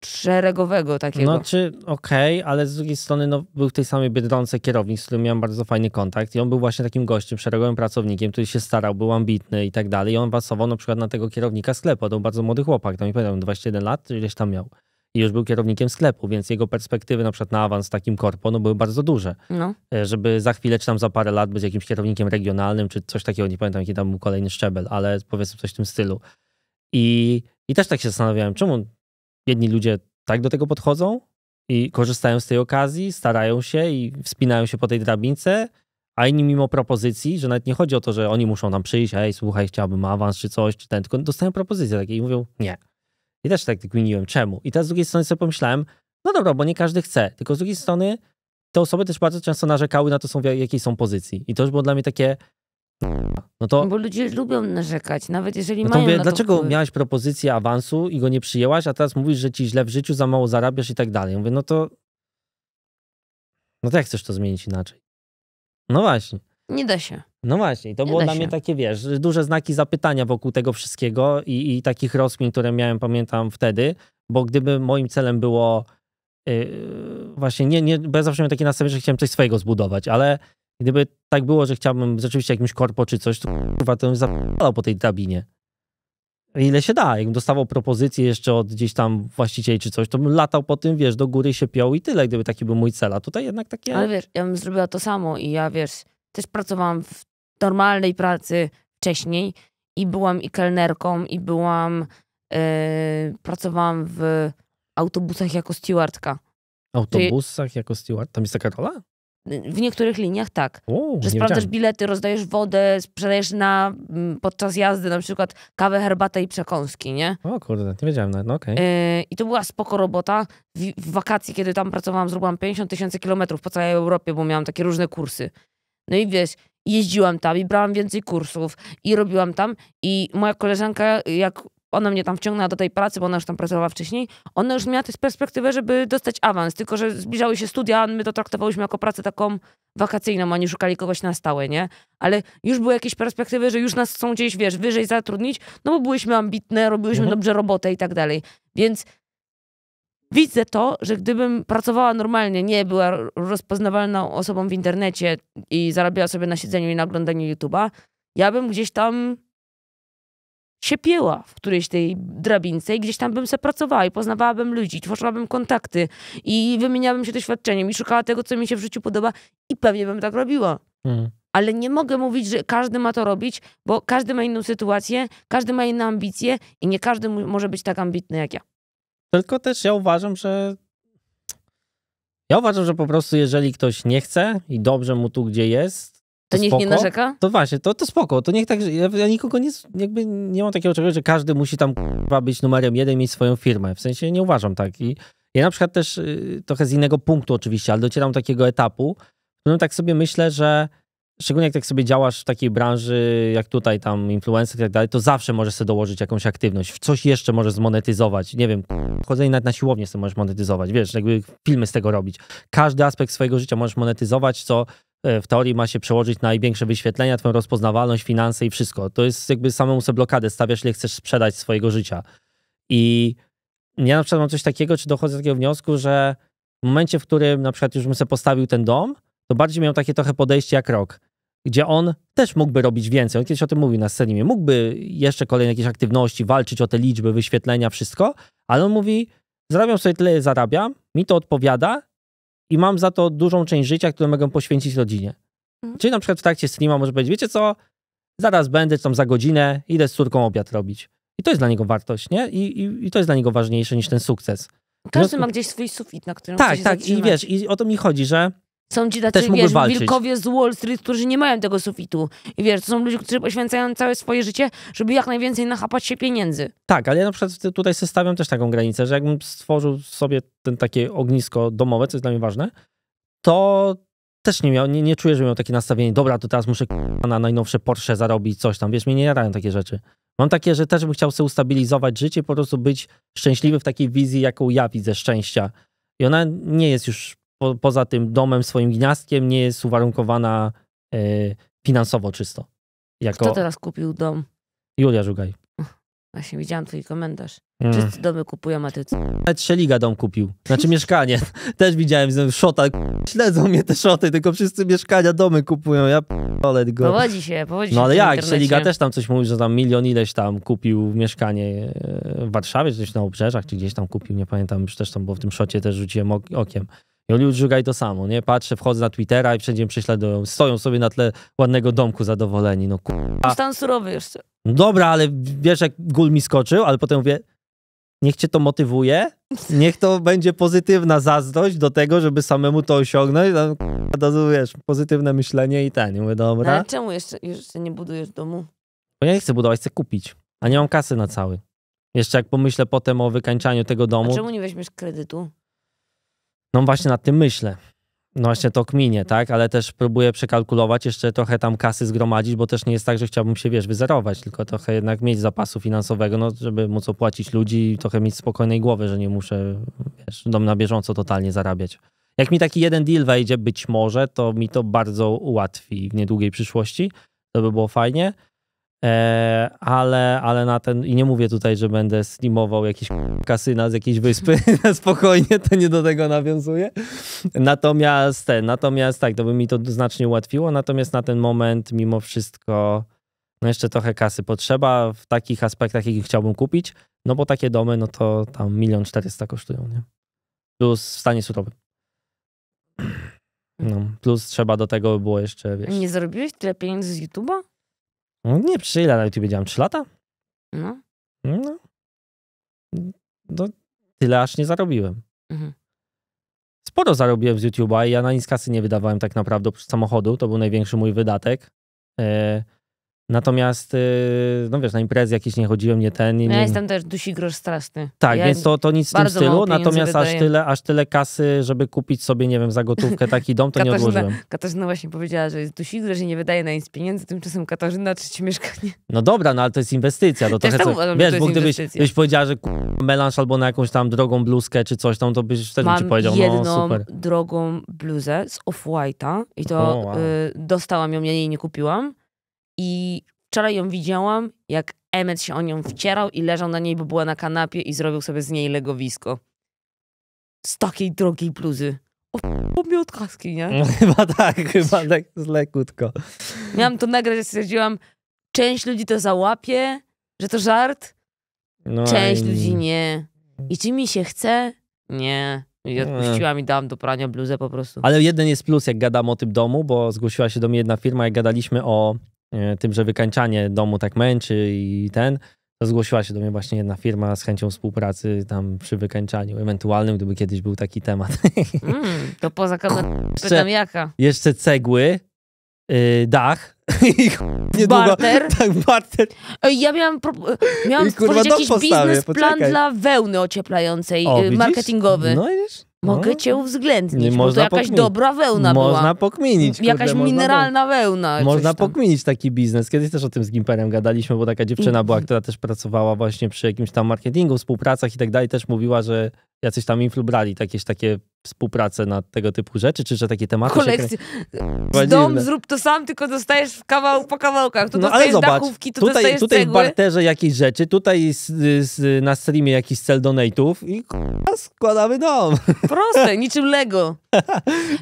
szeregowego takiego. Znaczy, okej, okay, ale z drugiej strony no, był w tej samej Biedronce kierownik, z którym miałem bardzo fajny kontakt i on był właśnie takim gościem, szeregowym pracownikiem, który się starał, był ambitny i tak dalej i on pasował na przykład na tego kierownika sklepu, to był bardzo młody chłopak, tam nie pamiętam, 21 lat, ileś tam miał i już był kierownikiem sklepu, więc jego perspektywy na przykład na awans takim korpo no, były bardzo duże. No. E, żeby za chwilę czy tam za parę lat być jakimś kierownikiem regionalnym czy coś takiego, nie pamiętam jaki tam był kolejny szczebel, ale powiedzmy coś w tym stylu. I, i też tak się zastanawiałem, czemu jedni ludzie tak do tego podchodzą i korzystają z tej okazji, starają się i wspinają się po tej drabince, a inni mimo propozycji, że nawet nie chodzi o to, że oni muszą tam przyjść, ej, słuchaj, chciałbym awans czy coś, czy ten, tylko dostają propozycję takiej i mówią nie. I też tak gminiłem, czemu? I teraz z drugiej strony sobie pomyślałem, no dobra, bo nie każdy chce, tylko z drugiej strony te osoby też bardzo często narzekały na to, są w jakiej są pozycji. I to już było dla mnie takie, no to, Bo ludzie lubią narzekać, nawet jeżeli no to mówię, Dlaczego miałaś propozycję awansu i go nie przyjęłaś, a teraz mówisz, że ci źle w życiu, za mało zarabiasz i tak dalej. Mówię, no to... No to jak chcesz to zmienić inaczej? No właśnie. Nie da się. No właśnie, to nie było dla mnie takie, wiesz, duże znaki zapytania wokół tego wszystkiego i, i takich rozkmin, które miałem, pamiętam wtedy, bo gdyby moim celem było yy, właśnie, nie, nie, bo ja zawsze miałem takie nastawienie, że chciałem coś swojego zbudować, ale gdyby tak było, że chciałbym rzeczywiście jakimś korpo czy coś, to kurwa, to bym zapalał po tej drabinie. Ile się da, jakbym dostawał propozycję jeszcze od gdzieś tam właścicieli czy coś, to bym latał po tym, wiesz, do góry się piął i tyle, gdyby taki był mój cel, a tutaj jednak takie... Ale wiesz, ja bym zrobiła to samo i ja, wiesz, też pracowałam w normalnej pracy wcześniej i byłam i kelnerką, i byłam, yy, pracowałam w autobusach jako stewardka. Autobusach jako steward? Tam jest taka rola? W niektórych liniach tak. O, że sprawdzasz wiedziałem. bilety, rozdajesz wodę, sprzedajesz na, mm, podczas jazdy na przykład kawę, herbatę i przekąski, nie? O kurde, nie wiedziałem nawet, no okej. Okay. E, yy, I to była spoko robota. W, w wakacji, kiedy tam pracowałam, zrobiłam 50 tysięcy kilometrów po całej Europie, bo miałam takie różne kursy. No i wiesz, jeździłam tam i brałam więcej kursów i robiłam tam i moja koleżanka, jak ona mnie tam wciągnęła do tej pracy, bo ona już tam pracowała wcześniej, ona już miała tę perspektywę, żeby dostać awans, tylko że zbliżały się studia, a my to traktowałyśmy jako pracę taką wakacyjną, oni szukali kogoś na stałe, nie? Ale już były jakieś perspektywy, że już nas chcą gdzieś, wiesz, wyżej zatrudnić, no bo byłyśmy ambitne, robiłyśmy mhm. dobrze robotę i tak dalej. Więc Widzę to, że gdybym pracowała normalnie, nie była rozpoznawalną osobą w internecie i zarabiała sobie na siedzeniu i na oglądaniu YouTube'a, ja bym gdzieś tam się pieła w którejś tej drabince i gdzieś tam bym se pracowała i poznawałabym ludzi, tworzyłabym kontakty i wymieniałabym się doświadczeniem i szukała tego, co mi się w życiu podoba i pewnie bym tak robiła. Mhm. Ale nie mogę mówić, że każdy ma to robić, bo każdy ma inną sytuację, każdy ma inne ambicje i nie każdy może być tak ambitny jak ja. Tylko też ja uważam, że ja uważam, że po prostu jeżeli ktoś nie chce i dobrze mu tu, gdzie jest, to, to niech spoko, nie narzeka? To właśnie, to, to spoko. To niech tak, ja, ja nikogo nie, jakby nie mam takiego czegoś, że każdy musi tam być numerem jeden, mieć swoją firmę. W sensie nie uważam tak. I ja na przykład też y, trochę z innego punktu oczywiście, ale docieram do takiego etapu, w którym tak sobie myślę, że szczególnie jak tak sobie działasz w takiej branży, jak tutaj tam influencer i tak dalej, to zawsze możesz sobie dołożyć jakąś aktywność, w coś jeszcze możesz zmonetyzować, nie wiem, chodzenie nawet na siłownię sobie możesz monetyzować, wiesz, jakby filmy z tego robić. Każdy aspekt swojego życia możesz monetyzować, co e, w teorii ma się przełożyć na największe wyświetlenia, twoją rozpoznawalność, finanse i wszystko. To jest jakby samemu sobie blokadę stawiasz, ile chcesz sprzedać swojego życia. I ja na przykład mam coś takiego, czy dochodzę do takiego wniosku, że w momencie, w którym na przykład już bym sobie postawił ten dom, to bardziej miał takie trochę podejście jak rok gdzie on też mógłby robić więcej. On kiedyś o tym mówił na scenie. Mógłby jeszcze kolejne jakieś aktywności, walczyć o te liczby, wyświetlenia, wszystko, ale on mówi, zarabiam sobie tyle, zarabiam, mi to odpowiada i mam za to dużą część życia, którą mogę poświęcić rodzinie. Mhm. Czyli na przykład w trakcie streama może powiedzieć, wiecie co, zaraz będę, tam za godzinę, idę z córką obiad robić. I to jest dla niego wartość, nie? I, i, i to jest dla niego ważniejsze niż ten sukces. Każdy ma gdzieś swój sufit, na którym Tak, tak. Zatrzymać. I wiesz, i o to mi chodzi, że są ci tacy, wiesz, walczyć. wilkowie z Wall Street, którzy nie mają tego sufitu. I wiesz, to są ludzie, którzy poświęcają całe swoje życie, żeby jak najwięcej nachapać się pieniędzy. Tak, ale ja na przykład tutaj sobie stawiam też taką granicę, że jakbym stworzył sobie ten takie ognisko domowe, co jest dla mnie ważne, to też nie miał, nie, nie czuję, że miał takie nastawienie, dobra, to teraz muszę na najnowsze Porsche zarobić, coś tam, wiesz, mnie nie jadają takie rzeczy. Mam takie, że też bym chciał sobie ustabilizować życie, po prostu być szczęśliwy w takiej wizji, jaką ja widzę szczęścia. I ona nie jest już po, poza tym domem, swoim gniazdkiem, nie jest uwarunkowana e, finansowo czysto. Jako... Kto teraz kupił dom? Julia Żugaj. Właśnie widziałam twój komentarz. Mm. Wszyscy domy kupują, a ty co? Nawet Szeliga dom kupił. Znaczy mieszkanie. *laughs* Też widziałem szota. Śledzą mnie te szoty, tylko wszyscy mieszkania, domy kupują. Ja p***olę go. Powodzi się, powodzi No ale jak? Internecie. Szeliga też tam coś mówił, że tam milion ileś tam kupił mieszkanie e, w Warszawie, czy gdzieś na Obrzeżach, czy gdzieś tam kupił, nie pamiętam. Już też tam było w tym szocie, też rzuciłem okiem. I oni używają to samo, nie? Patrzę, wchodzę na Twittera i wszędzie mnie prześladują. Stoją sobie na tle ładnego domku zadowoleni, no kurwa. Stan surowy jeszcze. No dobra, ale wiesz, jak gul mi skoczył, ale potem mówię, niech cię to motywuje, niech to będzie pozytywna zazdrość do tego, żeby samemu to osiągnąć, no tam, to, wiesz, pozytywne myślenie i ten. mówię, dobra. No, ale czemu jeszcze, jeszcze nie budujesz domu? Bo ja nie chcę budować, chcę kupić, a nie mam kasy na cały. Jeszcze jak pomyślę potem o wykańczaniu tego domu. A czemu nie weźmiesz kredytu? No właśnie nad tym myślę. No właśnie to kminie, tak? Ale też próbuję przekalkulować, jeszcze trochę tam kasy zgromadzić, bo też nie jest tak, że chciałbym się, wiesz, wyzerować, tylko trochę jednak mieć zapasu finansowego, no żeby móc opłacić ludzi i trochę mieć spokojnej głowy, że nie muszę, wiesz, dom na bieżąco totalnie zarabiać. Jak mi taki jeden deal wejdzie, być może, to mi to bardzo ułatwi w niedługiej przyszłości. To by było fajnie. E, ale, ale na ten, i nie mówię tutaj, że będę slimował jakieś *laughs* kasyna z jakiejś wyspy, *laughs* spokojnie, to nie do tego nawiązuje. Natomiast ten, natomiast tak, to by mi to znacznie ułatwiło, natomiast na ten moment mimo wszystko no jeszcze trochę kasy potrzeba w takich aspektach, jakich chciałbym kupić, no bo takie domy, no to tam milion czterysta kosztują, nie? Plus w stanie surowym. No, plus trzeba do tego by było jeszcze, wiesz... Nie zarobiłeś tyle pieniędzy z YouTube'a? No nie, przy ile na YouTube działam? 3 lata? No. No. no tyle aż nie zarobiłem. Mhm. Sporo zarobiłem z YouTube'a i ja na nic kasy nie wydawałem tak naprawdę oprócz samochodu. To był największy mój wydatek. E, Natomiast, y, no wiesz, na imprezy jakieś nie chodziłem, nie ten. Nie, no nie. Ja jestem też dusigrosz straszny. Tak, ja więc to, to nic w tym stylu, natomiast aż tyle, aż tyle kasy, żeby kupić sobie, nie wiem, za gotówkę taki dom, to Katarzyna, nie odłożyłem. Katarzyna właśnie powiedziała, że jest dusigrosz i nie wydaje na nic pieniędzy, tymczasem Katarzyna trzecie mieszkanie. No dobra, no ale to jest inwestycja. To trochę, tak co, wiesz, bo gdybyś, powiedziała, że melanż albo na jakąś tam drogą bluzkę czy coś tam, to byś wtedy Mam ci powiedział, no, jedną no super. drogą bluzę z Off-White'a i to wow. y, dostałam ją, ja jej nie kupiłam i wczoraj ją widziałam, jak Emmet się o nią wcierał i leżał na niej, bo była na kanapie i zrobił sobie z niej legowisko. Z takiej drogiej bluzy. O mnie od kaski, nie? No, *laughs* chyba tak, chyba tak z lekutko. Miałam to nagrać, ja stwierdziłam, część ludzi to załapie, że to żart, no część i... ludzi nie. I czy mi się chce? Nie. I odpuściłam i dałam do prania bluzę po prostu. Ale jeden jest plus, jak gadam o tym domu, bo zgłosiła się do mnie jedna firma, jak gadaliśmy o E, tym, że wykańczanie domu tak męczy i ten, to zgłosiła się do mnie właśnie jedna firma z chęcią współpracy tam przy wykańczaniu ewentualnym, gdyby kiedyś był taki temat. Mm, to poza kamerą pytam jaka. Jeszcze cegły, yy, dach *laughs* i niedługo, barter. Tak, barter. Ja miałam, pro, miałam I, kurwa, stworzyć jakiś biznes plan dla wełny ocieplającej, o, y, marketingowy. No wiesz... Mogę no. cię uwzględnić, nie, można to jakaś dobra wełna można była. Pokminić, kurde, jakaś można mineralna wełna. Można pokminić taki biznes. Kiedyś też o tym z Gimperem gadaliśmy, bo taka dziewczyna była, która też pracowała właśnie przy jakimś tam marketingu, współpracach i tak dalej, też mówiła, że jacyś tam influ brali jakieś takie współpracę na tego typu rzeczy, czy że takie tematy Kolekcje. Krę... Dom zrób to sam, tylko dostajesz kawał, po kawałkach. Tu no, ale zobacz, dachówki, tu tutaj, dostajesz Tutaj cegły. w barterze jakieś rzeczy, tutaj z, z, na streamie jakiś cel donate'ów i składamy dom. *laughs* Proste, niczym Lego.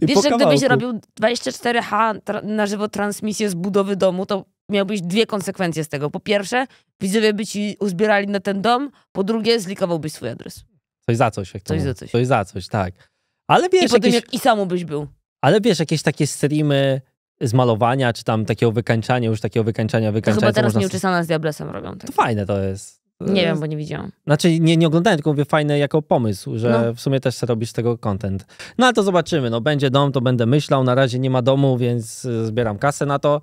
Wiesz, że gdybyś robił 24H na żywo transmisję z budowy domu, to miałbyś dwie konsekwencje z tego. Po pierwsze, widzowie by ci uzbierali na ten dom, po drugie, zlikowałbyś swój adres. Coś za coś. Jak coś mówię. za coś. Coś za coś, tak. Ale wiesz, I, potem jakieś... jak i samu byś był. Ale wiesz, jakieś takie streamy z malowania, czy tam takiego wykańczania, już takiego wykańczania, wykańczania. To chyba teraz można... nieuczesana z Diablesem robią. Tak. To fajne to jest. Nie wiem, bo nie widziałam. Znaczy, nie, nie oglądałem, tylko mówię fajne jako pomysł, że no. w sumie też chcę robić z tego content. No ale to zobaczymy. No będzie dom, to będę myślał. Na razie nie ma domu, więc e, zbieram kasę na to.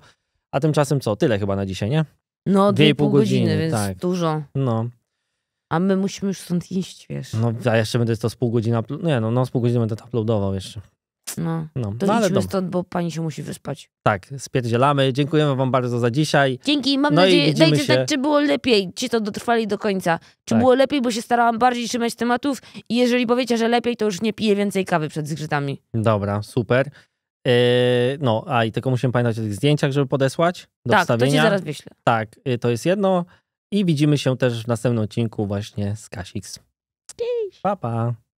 A tymczasem co? Tyle chyba na dzisiaj, nie? No, dwie, dwie i pół godziny, godziny więc tak. dużo. No. A my musimy już stąd iść, wiesz. No, a jeszcze będę to z pół godziny, nie no, no z pół godziny będę to uploadował jeszcze. No, no. to no, idźmy stąd, bo pani się musi wyspać. Tak, spierdzielamy. Dziękujemy wam bardzo za dzisiaj. Dzięki, mam no nadzieję, dajcie tak, czy było lepiej, ci to dotrwali do końca. Czy tak. było lepiej, bo się starałam bardziej trzymać tematów i jeżeli powiecie, że lepiej, to już nie piję więcej kawy przed zgrzytami. Dobra, super. Yy, no, a i tylko musimy pamiętać o tych zdjęciach, żeby podesłać do tak, wstawienia. Tak, to ci zaraz wyślę. Tak, yy, to jest jedno. I widzimy się też w następnym odcinku właśnie z Kasix. Cześć! Pa, pa!